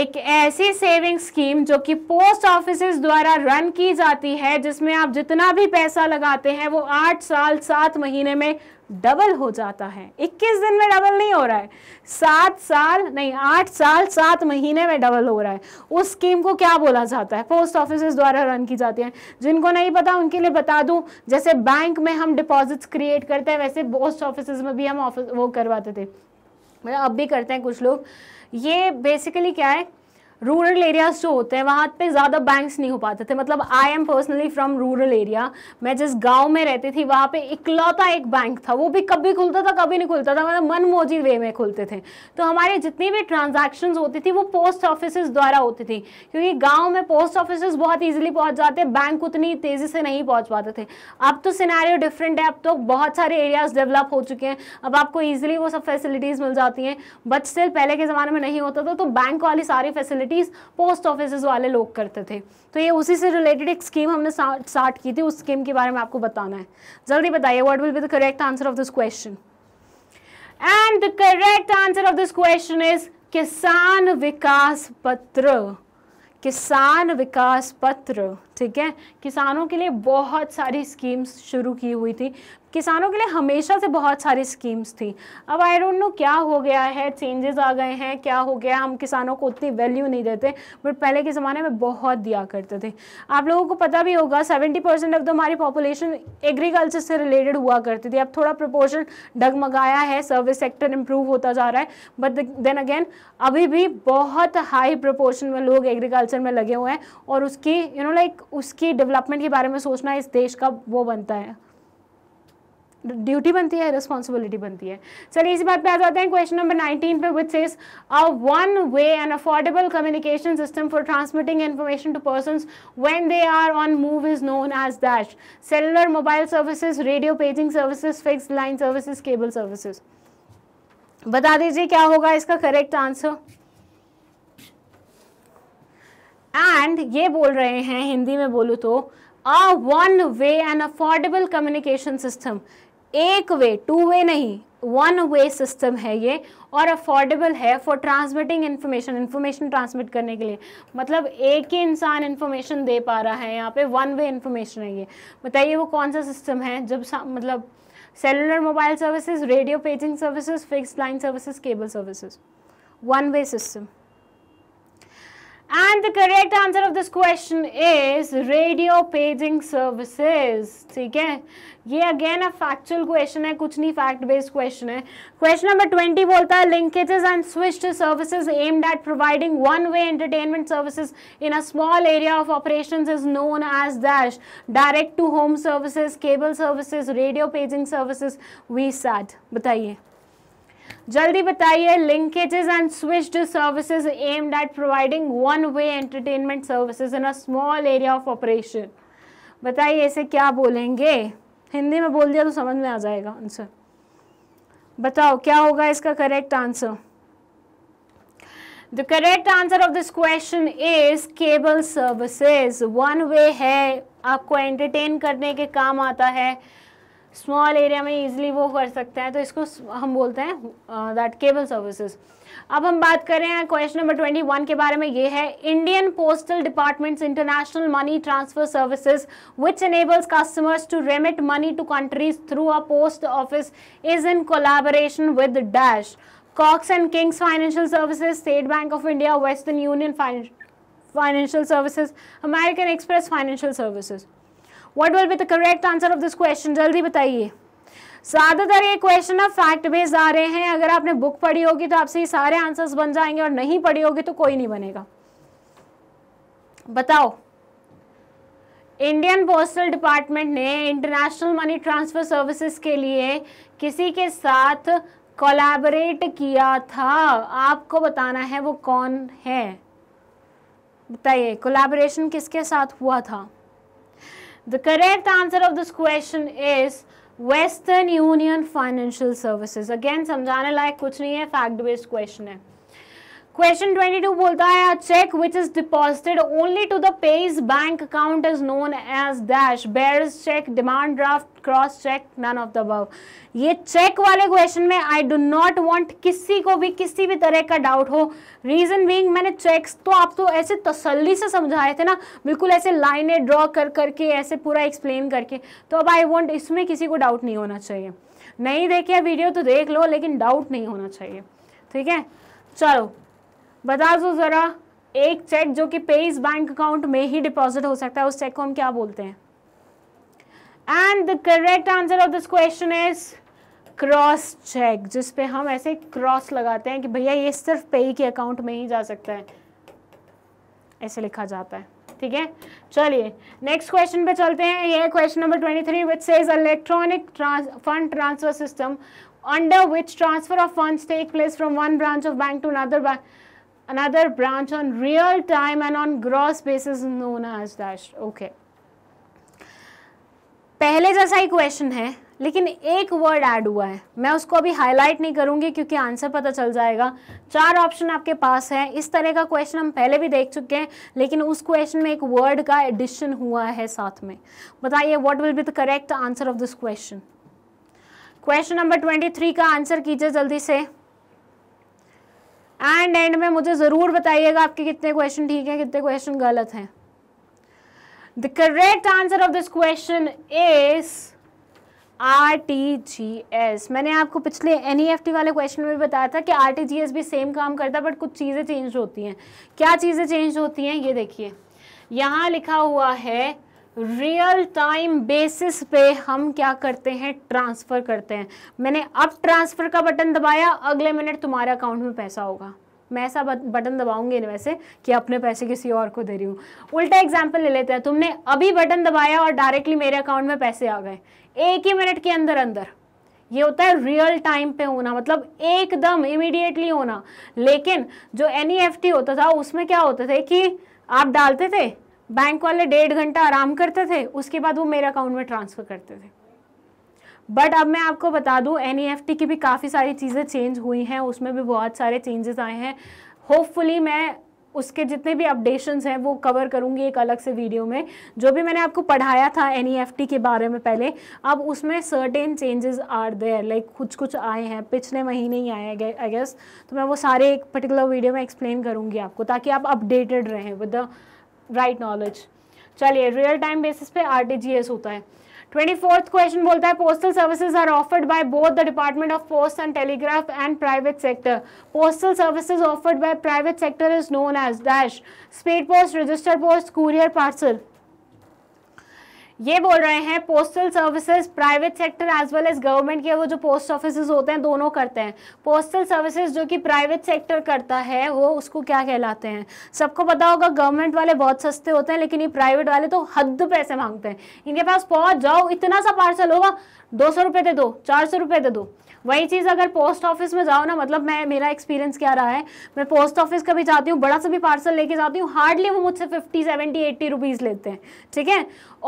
एक ऐसी सेविंग स्कीम जो कि पोस्ट ऑफिस द्वारा रन की जाती है जिसमें आप जितना भी पैसा लगाते हैं वो आठ साल सात महीने में डबल हो जाता है 21 दिन में डबल नहीं हो रहा है सात साल नहीं आठ साल सात महीने में डबल हो रहा है उस स्कीम को क्या बोला जाता है पोस्ट ऑफिस द्वारा रन की जाती है जिनको नहीं पता उनके लिए बता दूं जैसे बैंक में हम डिपॉजिट्स क्रिएट करते हैं वैसे पोस्ट ऑफिस में भी हम ऑफिस वो करवाते थे अब भी करते हैं कुछ लोग ये बेसिकली क्या है रूरल एरियाज जो होते हैं वहाँ पे ज़्यादा बैंक्स नहीं हो पाते थे मतलब I am personally from rural area मैं जिस गांव में रहती थी वहाँ पे इकलौता एक बैंक था वो भी कभी खुलता था कभी नहीं खुलता था मतलब मनमोजी वे में खुलते थे तो हमारे जितनी भी ट्रांजेक्शन होती थी वो पोस्ट ऑफिस द्वारा होती थी क्योंकि गाँव में पोस्ट ऑफिस बहुत ईजिली पहुँच जाते बैंक उतनी तेज़ी से नहीं पहुँच पाते थे अब तो सिनारियो डिफरेंट है अब तो बहुत सारे एरियाज डेवलप हो चुके हैं अब आपको ईजिली वो सब फैसिलिटीज़ मिल जाती हैं बट स्टिल पहले के ज़माने में नहीं होता था तो बैंक वाली सारी फैसिलिटी एक्टिविटीज़ पोस्ट ऑफिस वाले लोग करते थे तो ये उसी से रिलेटेड एक स्कीम हमने स्टार्ट की थी उस स्कीम के बारे में आपको बताना है जल्दी बताइए what will be the correct answer of this question and the correct answer of this question is Kisan Vikas पत्र किसान विकास पत्र ठीक है किसानों के लिए बहुत सारी स्कीम्स शुरू की हुई थी किसानों के लिए हमेशा से बहुत सारी स्कीम्स थी अब आई डोंट नो क्या हो गया है चेंजेस आ गए हैं क्या हो गया हम किसानों को उतनी वैल्यू नहीं देते बट पहले के ज़माने में बहुत दिया करते थे आप लोगों को पता भी होगा सेवेंटी परसेंट ऑफ द हमारी पॉपुलेशन एग्रीकल्चर से रिलेटेड हुआ करती थी अब थोड़ा प्रपोर्शन डगमगाया है सर्विस सेक्टर इम्प्रूव होता जा रहा है बट देन अगेन अभी भी बहुत हाई प्रपोर्शन में लोग एग्रीकल्चर में लगे हुए हैं और उसकी यू नो लाइक उसकी डेवलपमेंट के बारे में सोचना इस देश का वो बनता है ड्यूटी बनती है रिस्पॉन्सिबिलिटी बनती है चलिए इसी बात पे आ जाते हैं क्वेश्चन नंबर 19 पे which is a one way an affordable communication system for transmitting information to person when they are on move is known as dash cellular mobile services radio paging services fix line services cable services बता दीजिए क्या होगा इसका करेक्ट आंसर एंड ये बोल रहे हैं हिंदी में बोलू तो a one way and affordable communication system एक वे टू वे नहीं वन वे सिस्टम है ये और अफोर्डेबल है for transmitting information information transmit करने के लिए मतलब एक ही इंसान इन्फॉर्मेशन दे पा रहा है यहाँ पे वन वे इन्फॉर्मेशन है ये बताइए वो कौन सा सिस्टम है जब मतलब cellular mobile services radio paging services fix line services cable services one way system And the correct answer of this question is radio paging services. Okay? This again a factual question. Hai, kuch fact-based question. Hai. Question number 20 bolta hai, linkages and switch to services aimed at providing one-way entertainment services in a small area of operations is known as dash. Direct to home services, cable services, radio paging services, VSAT. Batayye. जल्दी बताइए linkages and switched services aimed at providing one way entertainment services in a small area of operation बताइए ऐसे क्या बोलेंगे हिंदी में बोल दिया तो समझ में आ जाएगा आंसर बताओ क्या होगा इसका correct answer the correct answer of this question is cable services one way है आपको एंटरटेन करने के काम आता है स्मॉल एरिया में इजिली वो कर सकते हैं तो इसको हम बोलते हैं दैट केबल सर्विसेज अब हम बात कर रहे हैं क्वेश्चन नंबर ट्वेंटी वन के बारे में ये है Indian postal department's international money transfer services which enables customers to remit money to countries through a post office is in collaboration with dash Cox and Kings financial services State bank of India Western Union financial services American Express financial services what will be the correct answer of this question जल्दी बताइए ज़्यादातर ये क्वेश्चन ना फैक्ट बेस्ड आ रहे हैं अगर आपने बुक पढ़ी होगी तो आपसे ये सारे आंसर्स बन जाएंगे और नहीं पढ़ी होगी तो कोई नहीं बनेगा बताओ इंडियन पोस्टल डिपार्टमेंट ने इंटरनेशनल मनी ट्रांसफ़र सर्विसेज के लिए किसी के साथ कोलैबोरेट किया था आपको बताना है वो कौन है बताइए कोलैबोरेशन किसके साथ हुआ था The correct answer of this question is Western Union Financial Services. Again, samjhane like kuch nahi hai, fact-based question hai. Question 22 बोलता है a cheque which is deposited only to the payee's bank account is known as dash bearer's cheque demand draft cross cheque none of the above ये चेक वाले क्वेश्चन में आई डो नॉट वांट किसी को भी किसी भी तरह का डाउट हो रीजन बीइंग मैंने चेक्स तो आप तो ऐसे तसल्ली से समझाए थे ना बिल्कुल ऐसे लाइने ड्रॉ कर करके ऐसे पूरा एक्सप्लेन करके तो अब आई वॉन्ट इसमें किसी को डाउट नहीं होना चाहिए नहीं देखे वीडियो तो देख लो लेकिन डाउट नहीं होना चाहिए ठीक है चलो बता दो तो ज़रा एक चेक जो कि पेज बैंक अकाउंट में ही डिपॉजिट हो सकता है उस चेक को हम क्या बोलते हैं and the correct answer of this question is cross cheque जिस पे हम ऐसे क्रॉस लगाते हैं कि भैया ये सिर्फ पेई के अकाउंट में ही जा सकता है ऐसे लिखा जाता है ठीक है चलिए नेक्स्ट क्वेश्चन पे चलते हैं ये question number twenty three which says electronic fund transfer system under which transfer of fund take place from one branch of bank to another bank another branch on real time and on gross basis known as dash okay पहले जैसा ही क्वेश्चन है लेकिन एक वर्ड ऐड हुआ है मैं उसको अभी हाईलाइट नहीं करूंगी क्योंकि आंसर पता चल जाएगा चार ऑप्शन आपके पास है इस तरह का क्वेश्चन हम पहले भी देख चुके हैं लेकिन उस क्वेश्चन में एक वर्ड का एडिशन हुआ है साथ में बताइए what will be the correct answer of this question question number twenty three का आंसर कीजिए जल्दी से एंड एंड में मुझे ज़रूर बताइएगा आपके कितने क्वेश्चन ठीक हैं कितने क्वेश्चन गलत हैं the correct answer of this question is R T G S मैंने आपको पिछले एन ई एफ टी वाले क्वेश्चन में बताया था कि आर टी जी एस भी सेम काम करता है बट कुछ चीज़ें चेंज होती हैं क्या चीज़ें चेंज होती हैं ये देखिए यहाँ लिखा हुआ है रियल टाइम बेसिस पे हम क्या करते हैं ट्रांसफ़र करते हैं मैंने अब ट्रांसफ़र का बटन दबाया अगले मिनट तुम्हारे अकाउंट में पैसा होगा मैं ऐसा बटन दबाऊंगी इन वैसे कि अपने पैसे किसी और को दे रही हूँ उल्टा एग्जाम्पल ले लेते हैं तुमने अभी बटन दबाया और डायरेक्टली मेरे अकाउंट में पैसे आ गए एक ही मिनट के अंदर अंदर ये होता है रियल टाइम पे होना मतलब एकदम इमीडिएटली होना लेकिन जो एन e होता था उसमें क्या होता था कि आप डालते थे बैंक वाले डेढ़ घंटा आराम करते थे उसके बाद वो मेरे अकाउंट में ट्रांसफ़र करते थे बट अब मैं आपको बता दूं एन e की भी काफ़ी सारी चीज़ें चेंज हुई हैं उसमें भी बहुत सारे चेंजेस आए हैं होपफुली मैं उसके जितने भी अपडेशंस हैं वो कवर करूंगी एक अलग से वीडियो में जो भी मैंने आपको पढ़ाया था एन e के बारे में पहले अब उसमें certain changes are there like कुछ कुछ आए हैं पिछले महीने ही आए गए आई गेस तो मैं वो सारे एक पर्टिकुलर वीडियो में एक्सप्लेन करूँगी आपको ताकि आप अपडेटेड रहें विद द राइट नॉलेज चलिए रियल टाइम बेसिस पे आरटीजीएस होता है ट्वेंटी फोर्थ क्वेश्चन बोलता है postal services are offered by both the department of post and telegraph and private sector postal services offered by private sector is known as dash speed post register post courier parcel ये बोल रहे हैं postal services private sector as well as government के वो जो पोस्ट ऑफिस होते हैं दोनों करते हैं पोस्टल सर्विसेज जो कि प्राइवेट सेक्टर करता है वो उसको क्या कहलाते हैं सबको पता होगा गवर्नमेंट वाले बहुत सस्ते होते हैं लेकिन ये प्राइवेट वाले तो हद पैसे मांगते हैं इनके पास पहुंच जाओ इतना सा पार्सल होगा दो सौ रुपये दे दो चार सौ रुपये दे दो वही चीज़ अगर पोस्ट ऑफिस में जाओ ना मतलब मैं मेरा एक्सपीरियंस क्या रहा है मैं पोस्ट ऑफिस कभी जाती हूँ बड़ा सा भी पार्सल लेके जाती हूँ हार्डली वो मुझसे फिफ्टी सेवेंटी एट्टी रुपीज़ लेते हैं ठीक है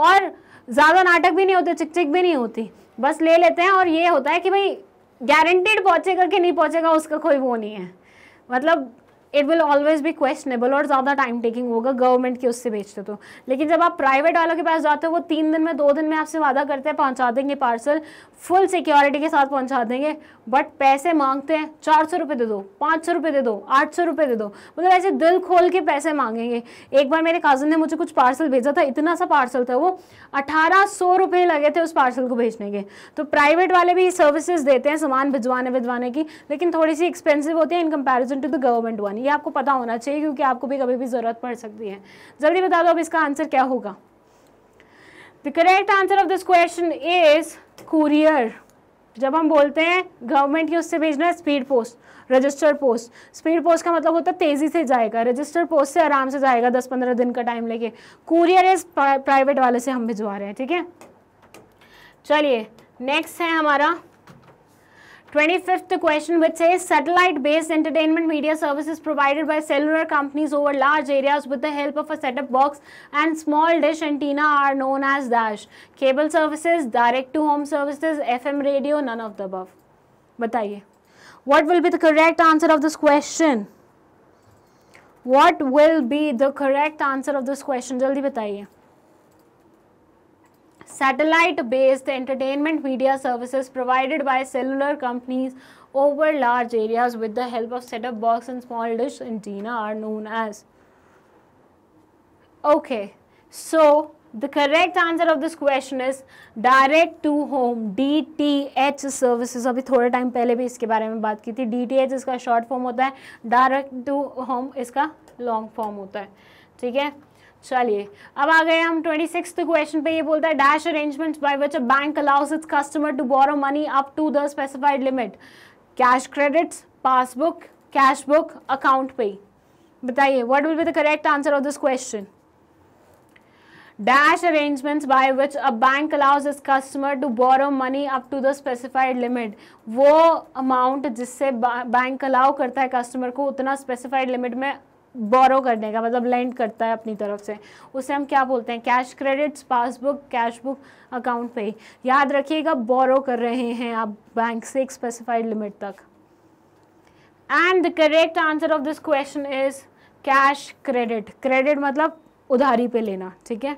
और ज़्यादा नाटक भी नहीं होते चिक चिक भी नहीं होती बस ले लेते हैं और ये होता है कि भाई गारंटेड पहुँचेगा कि नहीं पहुँचेगा उसका कोई वो नहीं है मतलब इट विल ऑलवेज भी क्वेश्चनेबल और ज़्यादा टाइम टेकिंग होगा गवर्नमेंट के उससे भेजते तो लेकिन जब आप प्राइवेट वालों के पास जाते हो वो तीन दिन में दो दिन में आपसे वादा करते हैं पहुँचा देंगे पार्सल फुल सिक्योरिटी के साथ पहुँचा देंगे बट पैसे मांगते हैं चार सौ रुपये दे दो पाँच सौ रुपये दे दो आठ सौ रुपये दे दो मतलब ऐसे दिल खोल के पैसे मांगेंगे एक बार मेरे काजन ने मुझे कुछ पार्सल भेजा था इतना सा पार्सल था वो अठारह सौ रुपये लगे थे उस पार्सल को भेजने के तो प्राइवेट वाले भी सर्विसेज देते हैं सामान भिजवाने भिजवाने की लेकिन थोड़ी सी एक्सपेंसिव होती है in comparison to the government one ये आपको पता होना चाहिए क्योंकि आपको भी कभी भी ज़रूरत पड़ सकती है जल्दी बता दो अब इसका आंसर क्या होगा the correct answer of this question is courier जब हम बोलते हैं गवर्नमेंट की उससे भेजना है speed post register post speed post का मतलब होता है तेज़ी से जाएगा रजिस्टर पोस्ट से आराम से जाएगा दस पंद्रह दिन का टाइम लेके कुरियर इज प्राइवेट वाले से हम भिजवा रहे हैं ठीक है चलिए नेक्स्ट है हमारा 25th question which says satellite based entertainment media services provided by cellular companies over large areas with the help of a set box and small dish antenna are known as dash cable services direct to home services fm radio none of the above bataiye what will be the correct answer of this question what will be the correct answer of this question jaldi bataiye satellite based entertainment media services provided by cellular companies over large areas with the help of set-top box and small dish antenna are known as. Okay, so the correct answer of this question is direct to home DTH services अभी थोड़े टाइम पहले भी इसके बारे में बात की थी DTH इसका शॉर्ट फॉर्म होता है डायरेक्ट टू होम इसका लॉन्ग फॉर्म होता है ठीक है चलिए अब आ गए हम ट्वेंटी सिक्स क्वेश्चन पे ये बोलता है dash arrangements by which a bank allows its customer to borrow money up to the specified limit cash credits passbook cash book account पे बताइए what will be the correct answer of this question dash arrangements by which a bank allows is customer to borrow money up to the specified limit वो अमाउंट जिससे बैंक अलाउ करता है कस्टमर को उतना स्पेसिफाइड लिमिट में बोरो करने का मतलब लेंड करता है अपनी तरफ से उसे हम क्या बोलते हैं cash credits passbook cash book account पे याद रखिएगा बोरो कर रहे हैं आप बैंक से एक स्पेसिफाइड लिमिट तक and the correct answer of this question is cash credit credit मतलब उधारी पे लेना ठीक है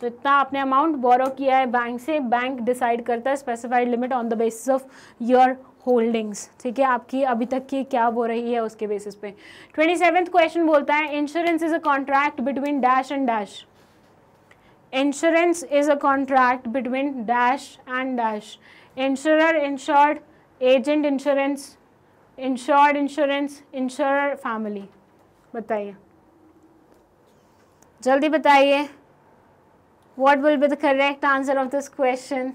तो इतना आपने अमाउंट बोरो किया है बैंक से बैंक डिसाइड करता है specified limit on the basis of your holdings ठीक है आपकी अभी तक की क्या हो रही है उसके बेसिस पे ट्वेंटी सेवेंथ क्वेश्चन बोलता है insurance is a contract between dash and dash insurance is a contract between dash and dash insurer insured agent insurance insured insurance insure family बताइए जल्दी बताइए what will be the correct answer of this question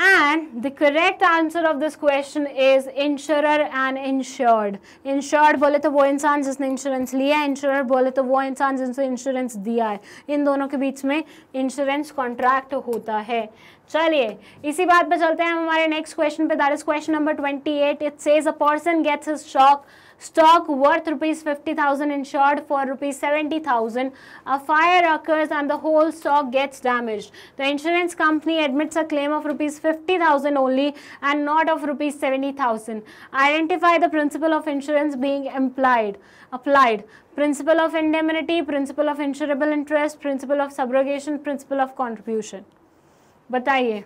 and the correct answer of this question is insurer and insured insured बोले तो वो इंसान जिसने इंश्योरेंस लिया है इंश्योर बोले तो वो इंसान जिसने इंश्योरेंस दिया है इन दोनों के बीच में इंश्योरेंस कॉन्ट्रैक्ट होता है चलिए इसी बात पे चलते हैं हम हमारे नेक्स्ट क्वेश्चन पे that is question number twenty eight it says a person gets his stock stock worth rupees 50,000 insured for rupees 70,000. A fire occurs and the whole stock gets damaged. The insurance company admits a claim of rupees 50,000 only and not of rupees 70,000. Identify the principle of insurance being implied, applied principle of indemnity, principle of insurable interest, principle of subrogation, principle of contribution. Bataye.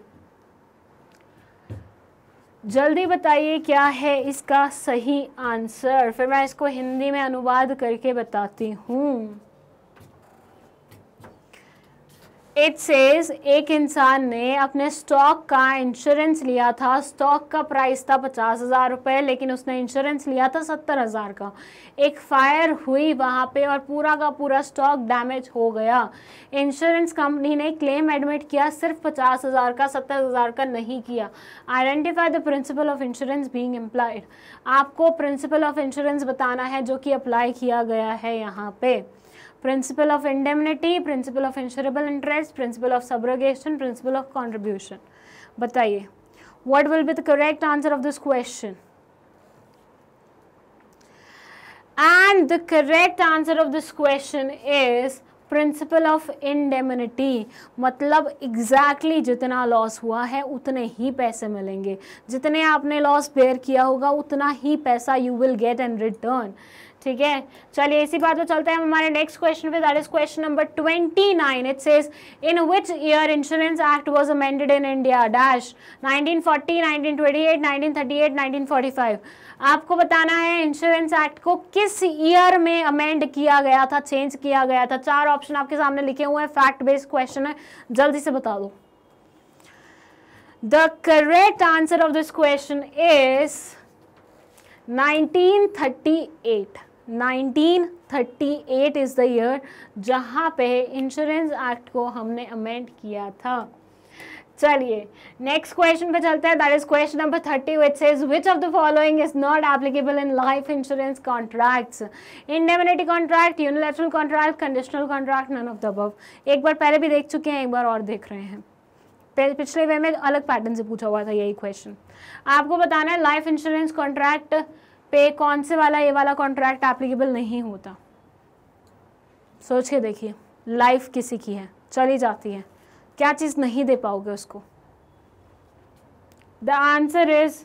जल्दी बताइए क्या है इसका सही आंसर फिर मैं इसको हिंदी में अनुवाद करके बताती हूँ इट सेज एक इंसान ने अपने स्टॉक का इंश्योरेंस लिया था स्टॉक का प्राइस था पचास हज़ार रुपये लेकिन उसने इंश्योरेंस लिया था सत्तर हज़ार का एक फायर हुई वहाँ पे और पूरा का पूरा स्टॉक डैमेज हो गया इंश्योरेंस कंपनी ने क्लेम एडमिट किया सिर्फ पचास हज़ार का सत्तर हज़ार का नहीं किया identify the principle of insurance being employed आपको प्रिंसिपल ऑफ इंश्योरेंस बताना है जो कि अप्लाई किया गया है यहाँ पर principle of indemnity principle of insurable interest principle of subrogation principle of contribution बताइए what will be the correct answer of this question and the correct answer of this question is principle of indemnity मतलब एग्जैक्टली exactly जितना लॉस हुआ है उतने ही पैसे मिलेंगे जितने आपने लॉस बेयर किया होगा उतना ही पैसा you will get and return ठीक है चलिए इसी बात में चलते हैं हमारे नेक्स्ट क्वेश्चन पे that is question number twenty nine it says in which year insurance act was amended in India dash 1940 1928 1938 1945 आपको बताना है इंश्योरेंस एक्ट को किस ईयर में अमेंड किया गया था चेंज किया गया था चार ऑप्शन आपके सामने लिखे हुए हैं फैक्ट बेस्ड क्वेश्चन है जल्दी से बता दो the correct answer of this question is 1938 1938 is the year जहाँ पे इंश्योरेंस एक्ट को हमने अमेंड किया था चलिए नेक्स्ट क्वेश्चन पे चलते हैं that is question number thirty which is which of the following is not applicable in life insurance contracts indemnity contract unilateral contract conditional contract none of the above एक बार पहले भी देख चुके हैं एक बार और देख रहे हैं पिछले वे में अलग पैटर्न से पूछा हुआ था यही क्वेश्चन आपको बताना है लाइफ इंश्योरेंस कॉन्ट्रैक्ट पे कौन से वाला ये वाला कॉन्ट्रैक्ट एप्लीकेबल नहीं होता सोच के देखिए लाइफ किसी की है चली जाती है क्या चीज़ नहीं दे पाओगे उसको the answer is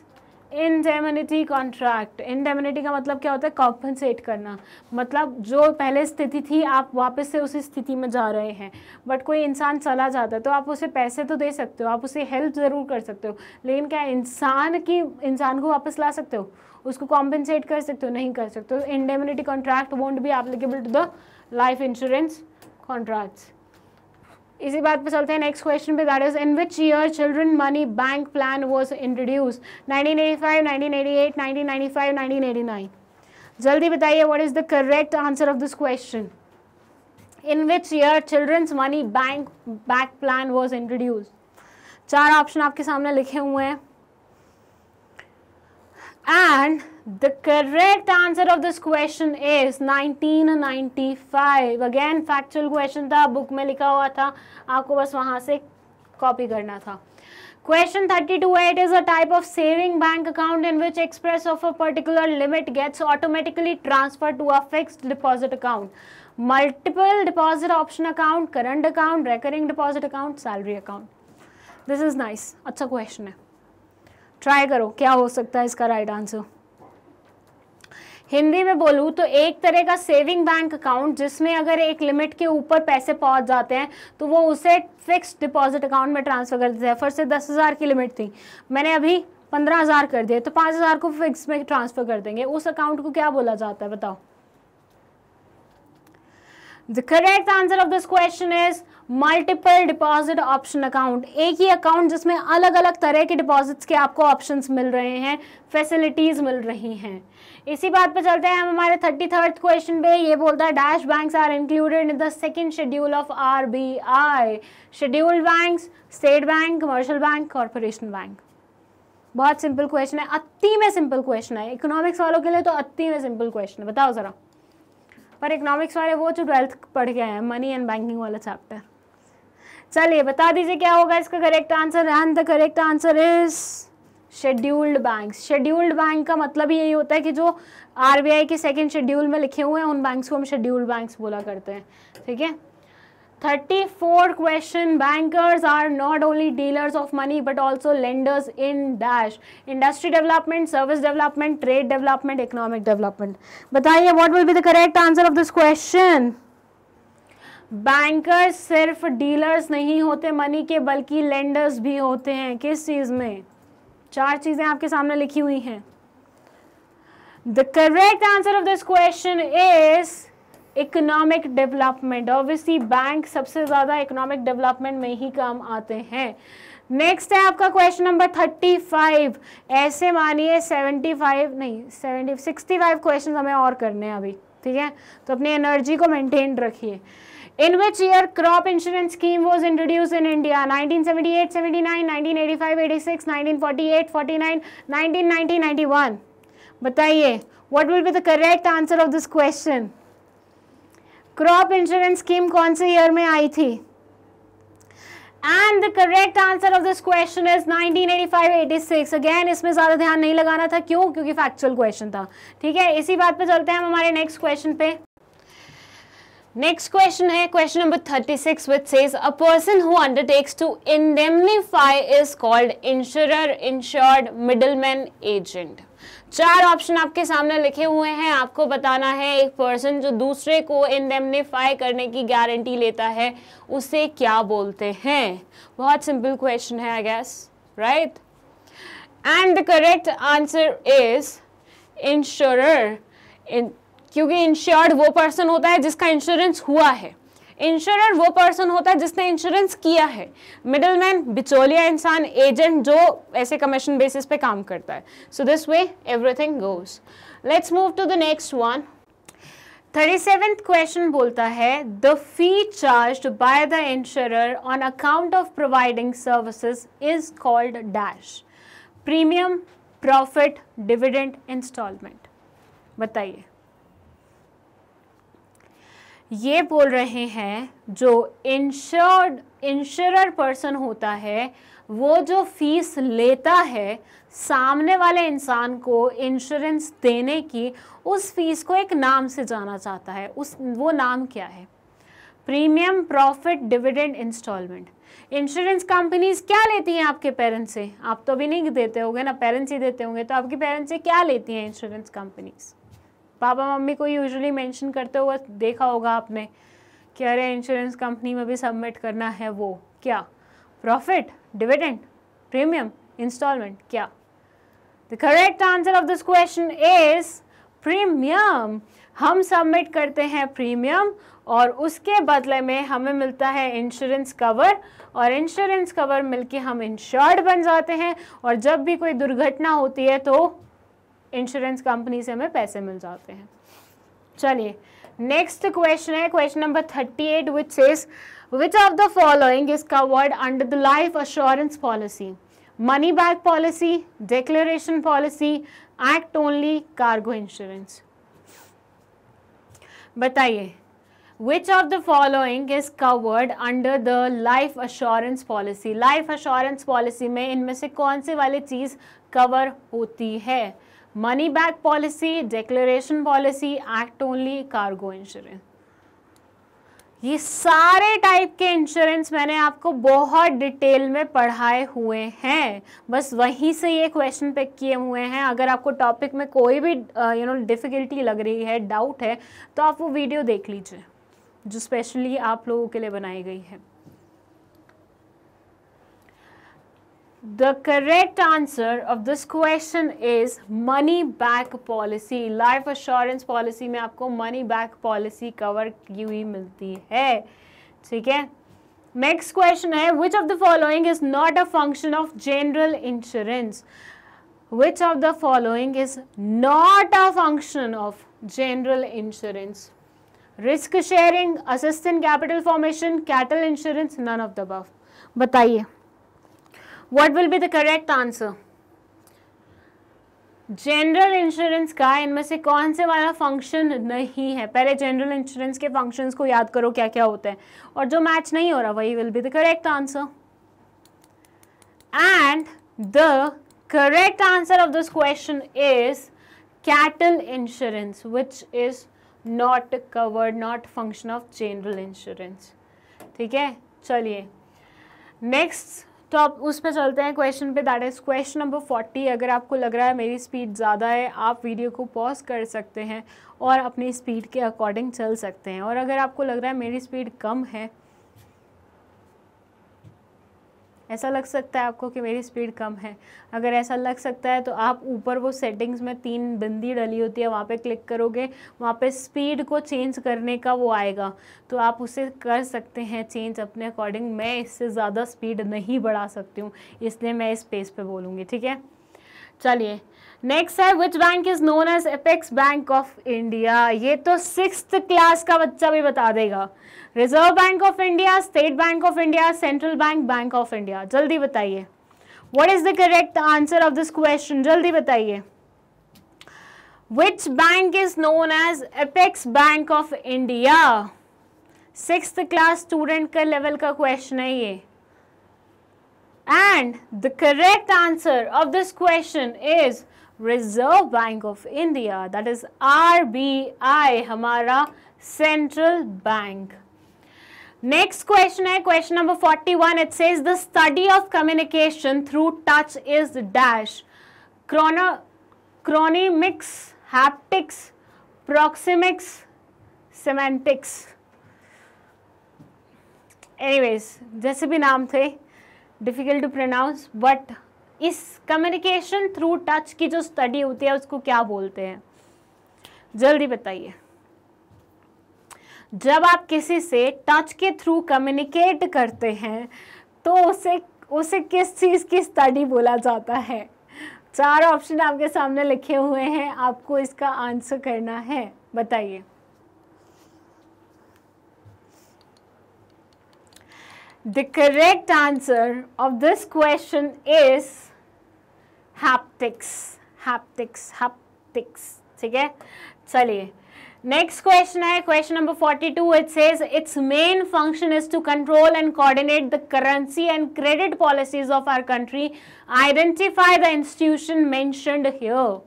indemnity contract indemnity का मतलब क्या होता है कॉम्पनसेट करना मतलब जो पहले स्थिति थी आप वापस से उसी स्थिति में जा रहे हैं बट कोई इंसान चला जाता है तो आप उसे पैसे तो दे सकते हो आप उसे हेल्प ज़रूर कर सकते हो लेकिन क्या इंसान की इंसान को वापस ला सकते हो उसको कॉम्पेंसेट कर सकते हो नहीं कर सकते हो indemnity contract won't be applicable to the life insurance contracts इसी बात पे चलते हैं नेक्स्ट क्वेश्चन पे that is in which year children money bank plan was introduce 1985, 1988, 1995, 1989 जल्दी बताइए what is the correct answer of this question in which year children's money bank back plan was introduce चार ऑप्शन आपके सामने लिखे हुए हैं And the correct answer of this question is 1995. Again, factual question था book में लिखा हुआ था आपको बस वहाँ से Question 32 It is a type of saving bank account in which express of a particular limit gets automatically transferred to a fixed deposit account. Multiple deposit option account, current account, recurring deposit account, salary account. This is nice. अच्छा question है ट्राई करो क्या हो सकता है इसका राइट आंसर हिंदी में बोलूँ तो एक तरह का सेविंग बैंक अकाउंट जिसमें अगर एक लिमिट के ऊपर पैसे पहुंच जाते हैं तो वो उसे फिक्स्ड डिपॉजिट अकाउंट में ट्रांसफ़र कर देते हैं फिर से दस हज़ार की लिमिट थी मैंने अभी पंद्रह हज़ार कर दिए तो पाँच हज़ार को फिक्स में ट्रांसफ़र कर देंगे उस अकाउंट को क्या बोला जाता है बताओ the correct answer of this question is multiple deposit option account एक ही अकाउंट जिसमें अलग अलग तरह के डिपॉजिट्स के आपको ऑप्शंस मिल रहे हैं फैसिलिटीज़ मिल रही हैं इसी बात पे चलते हैं हम हमारे थर्टी थर्ड क्वेश्चन पे ये बोलता है dash banks are included in the second schedule of RBI scheduled banks state bank commercial bank corporation bank बहुत सिंपल क्वेश्चन है अति में सिंपल क्वेश्चन है इकोनॉमिक्स वालों के लिए तो अति में सिंपल क्वेश्चन है बताओ ज़रा पर इकोनॉमिक्स वाले वो जो ट्वेल्थ पढ़ गए हैं मनी एंड बैंकिंग वाला चैप्टर चलिए बता दीजिए क्या होगा इसका correct answer and the correct answer is scheduled bank scheduled bank का मतलब यही होता है कि जो आरबीआई के सेकंड शेड्यूल में लिखे हुए हैं उन बैंक्स को हम शेड्यूल्ड बैंक्स बोला करते हैं ठीक है thirty four question bankers are not only dealers of money but also lenders in dash industry development service development trade development economic development बताइए what will be the correct answer of this question bankers सिर्फ डीलर्स नहीं होते मनी के बल्कि लेंडर्स भी होते हैं किस चीज़ में चार चीज़ें आपके सामने लिखी हुई हैं the correct answer of this question is economic development obviously bank सबसे ज़्यादा इकोनॉमिक डेवलपमेंट में ही काम आते हैं नेक्स्ट है आपका क्वेश्चन नंबर थर्टी फाइव ऐसे मानिए सेवेंटी फाइव नहीं सेवेंटी सिक्सटी फाइव क्वेश्चन हमें और करने हैं अभी ठीक है तो अपनी एनर्जी को मेंटेन रखिए In which year crop insurance scheme was introduced in India? 1978, 79, 1985, 86, 1948, 49, 1990, 91. बताइए what will be the correct answer of this question? Crop insurance scheme कौन से ईयर में आई थी and the correct answer of this question is 1985-86 again इसमें ज्यादा ध्यान नहीं लगाना था क्यों क्योंकि फैक्चुअल क्वेश्चन था ठीक है इसी बात पे चलते हैं हम हमारे नेक्स्ट क्वेश्चन पे नेक्स्ट क्वेश्चन है question number 36 which says a person who undertakes to indemnify is called insurer insured middleman agent चार ऑप्शन आपके सामने लिखे हुए हैं आपको बताना है एक पर्सन जो दूसरे को इंडेमनीफाई करने की गारंटी लेता है उसे क्या बोलते हैं बहुत सिंपल क्वेश्चन है I guess right and the correct answer is insurer क्योंकि इंश्योर्ड वो पर्सन होता है जिसका इंश्योरेंस हुआ है इंश्योरर वो पर्सन होता है जिसने इंश्योरेंस किया है मिडल मैन बिचौलिया इंसान एजेंट जो ऐसे कमीशन बेसिस पे काम करता है so this way everything goes let's move to the next one thirty seventh question बोलता है the fee charge by the insurer on account of providing services is called dash premium profit dividend instalment बताइए ये बोल रहे हैं जो इंश्योर्ड इंश्योर पर्सन होता है वो जो फीस लेता है सामने वाले इंसान को इंश्योरेंस देने की उस फीस को एक नाम से जाना चाहता है उस वो नाम क्या है premium profit dividend instalment insurance companies क्या लेती हैं आपके पेरेंट्स से आप तो अभी नहीं देते होंगे ना पेरेंट्स ही देते होंगे तो आपके पेरेंट्स से क्या लेती हैं इंश्योरेंस कंपनीज़ पापा मम्मी को यूजुअली मेंशन करते हुए देखा होगा आपने कि अरे इंश्योरेंस कंपनी में भी सबमिट करना है वो क्या प्रॉफिट डिविडेंड प्रीमियम इंस्टॉलमेंट क्या the correct answer of this question is premium हम सबमिट करते हैं प्रीमियम और उसके बदले में हमें मिलता है इंश्योरेंस कवर और इंश्योरेंस कवर मिलके हम इंश्योर्ड बन जाते हैं और जब भी कोई दुर्घटना होती है तो इंश्योरेंस कंपनी से हमें पैसे मिल जाते हैं चलिए नेक्स्ट क्वेश्चन है question number thirty eight which is which of the following is covered under the life assurance policy money back policy declaration policy act only cargo insurance बताइए which of the following is covered under the life assurance policy life assurance policy में इनमें से कौन सी वाली चीज़ कवर होती है money back policy declaration policy act only cargo insurance ये सारे टाइप के इंश्योरेंस मैंने आपको बहुत डिटेल में पढ़ाए हुए हैं बस वहीं से ये क्वेश्चन पिक किए हुए हैं अगर आपको टॉपिक में कोई भी यू नो डिफ़िकल्टी लग रही है डाउट है तो आप वो वीडियो देख लीजिए जो स्पेशली आप लोगों के लिए बनाई गई है The correct answer of this question is money back policy. Life assurance policy में आपको money back policy cover की हुई मिलती है ठीक है नेक्स्ट क्वेश्चन है which of the following is not a function of general insurance which of the following is not a function of general insurance risk sharing assistant capital formation cattle insurance none of the above बताइए what will be the correct answer general insurance का इनमें से कौन से वाला फंक्शन नहीं है पहले जनरल इंश्योरेंस के फंक्शंस को याद करो क्या क्या होते हैं और जो मैच नहीं हो रहा वही will be the correct answer and the correct answer of this question is cattle insurance which is not covered not function of general insurance ठीक है चलिए नेक्स्ट तो आप उस पर चलते हैं क्वेश्चन पे that is question number forty अगर आपको लग रहा है मेरी स्पीड ज़्यादा है आप वीडियो को पॉज कर सकते हैं और अपनी स्पीड के अकॉर्डिंग चल सकते हैं और अगर आपको लग रहा है मेरी स्पीड कम है ऐसा लग सकता है आपको कि मेरी स्पीड कम है अगर ऐसा लग सकता है तो आप ऊपर वो सेटिंग्स में तीन बिंदी डली होती है वहाँ पे क्लिक करोगे वहाँ पे स्पीड को चेंज करने का वो आएगा तो आप उसे कर सकते हैं चेंज अपने अकॉर्डिंग मैं इससे ज़्यादा स्पीड नहीं बढ़ा सकती हूँ इसलिए मैं इस पेज पर बोलूँगी ठीक है चलिए नेक्स्ट है which bank is known as apex bank of India ये तो सिक्स क्लास का बच्चा भी बता देगा reserve bank of India state bank of India central bank bank of India जल्दी बताइए what is the correct answer of this question जल्दी बताइए which bank is known as apex bank of India six class student का लेवल का क्वेश्चन है ये and the correct answer of this question is Reserve Bank of India that is RBI हमारा central bank. Next question है question number 41 it says the study of communication through touch is dash chrono chronemics haptics proxemics semantics anyways जैसे भी नाम थे difficult to pronounce but इस कम्युनिकेशन थ्रू टच की जो स्टडी होती है उसको क्या बोलते हैं जल्दी बताइए जब आप किसी से टच के थ्रू कम्युनिकेट करते हैं तो उसे उसे किस चीज़ की स्टडी बोला जाता है चार ऑप्शन आपके सामने लिखे हुए हैं आपको इसका आंसर करना है बताइए the correct answer of this question is haptics haptics haptics ठीक है चलिए नेक्स्ट क्वेश्चन है question number 42 it says it's main function is to control and coordinate the currency and credit policies of our country identify the institution mentioned here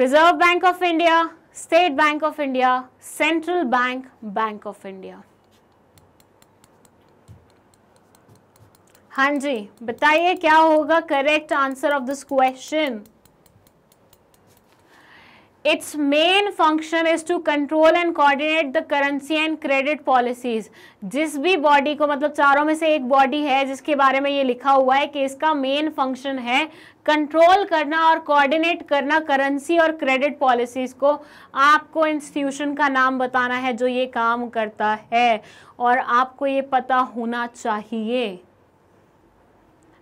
reserve bank of India state bank of India central bank bank of India हाँ जी बताइए क्या होगा correct answer of this question it's main function is to control and coordinate the currency and credit policies जिस भी बॉडी को मतलब चारों में से एक बॉडी है जिसके बारे में ये लिखा हुआ है कि इसका मेन फंक्शन है कंट्रोल करना और कोऑर्डिनेट करना करेंसी और क्रेडिट पॉलिसीज को आपको इंस्टीट्यूशन का नाम बताना है जो ये काम करता है और आपको ये पता होना चाहिए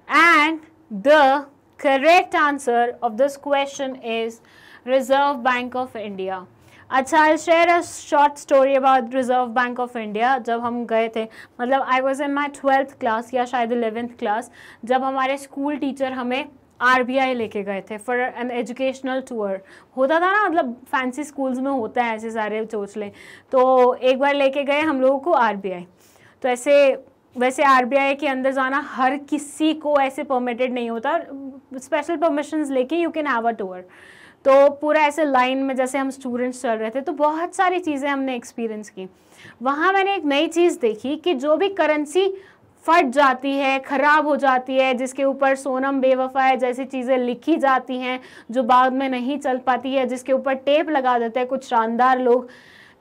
And the correct answer of this question is Reserve Bank of India. अच्छा I share a short story about reserve bank of India जब हम गए थे मतलब I was in my twelfth class या शायद इलेवेंथ क्लास जब हमारे स्कूल टीचर हमें आर बी आई लेके गए थे फॉर एन एजुकेशनल टूर होता था ना मतलब फैंसी स्कूल्स में होता है ऐसे सारे चोचले तो एक बार लेके गए हम लोगों को आर बी आई तो ऐसे वैसे आरबीआई के अंदर जाना हर किसी को ऐसे परमिटेड नहीं होता स्पेशल परमिशंस लेके you can have a tour तो पूरा ऐसे लाइन में जैसे हम स्टूडेंट्स चल रहे थे तो बहुत सारी चीज़ें हमने एक्सपीरियंस की वहाँ मैंने एक नई चीज़ देखी कि जो भी करेंसी फट जाती है ख़राब हो जाती है जिसके ऊपर सोनम बेवफा है जैसी चीज़ें लिखी जाती हैं जो बाद में नहीं चल पाती है जिसके ऊपर टेप लगा देते हैं कुछ शानदार लोग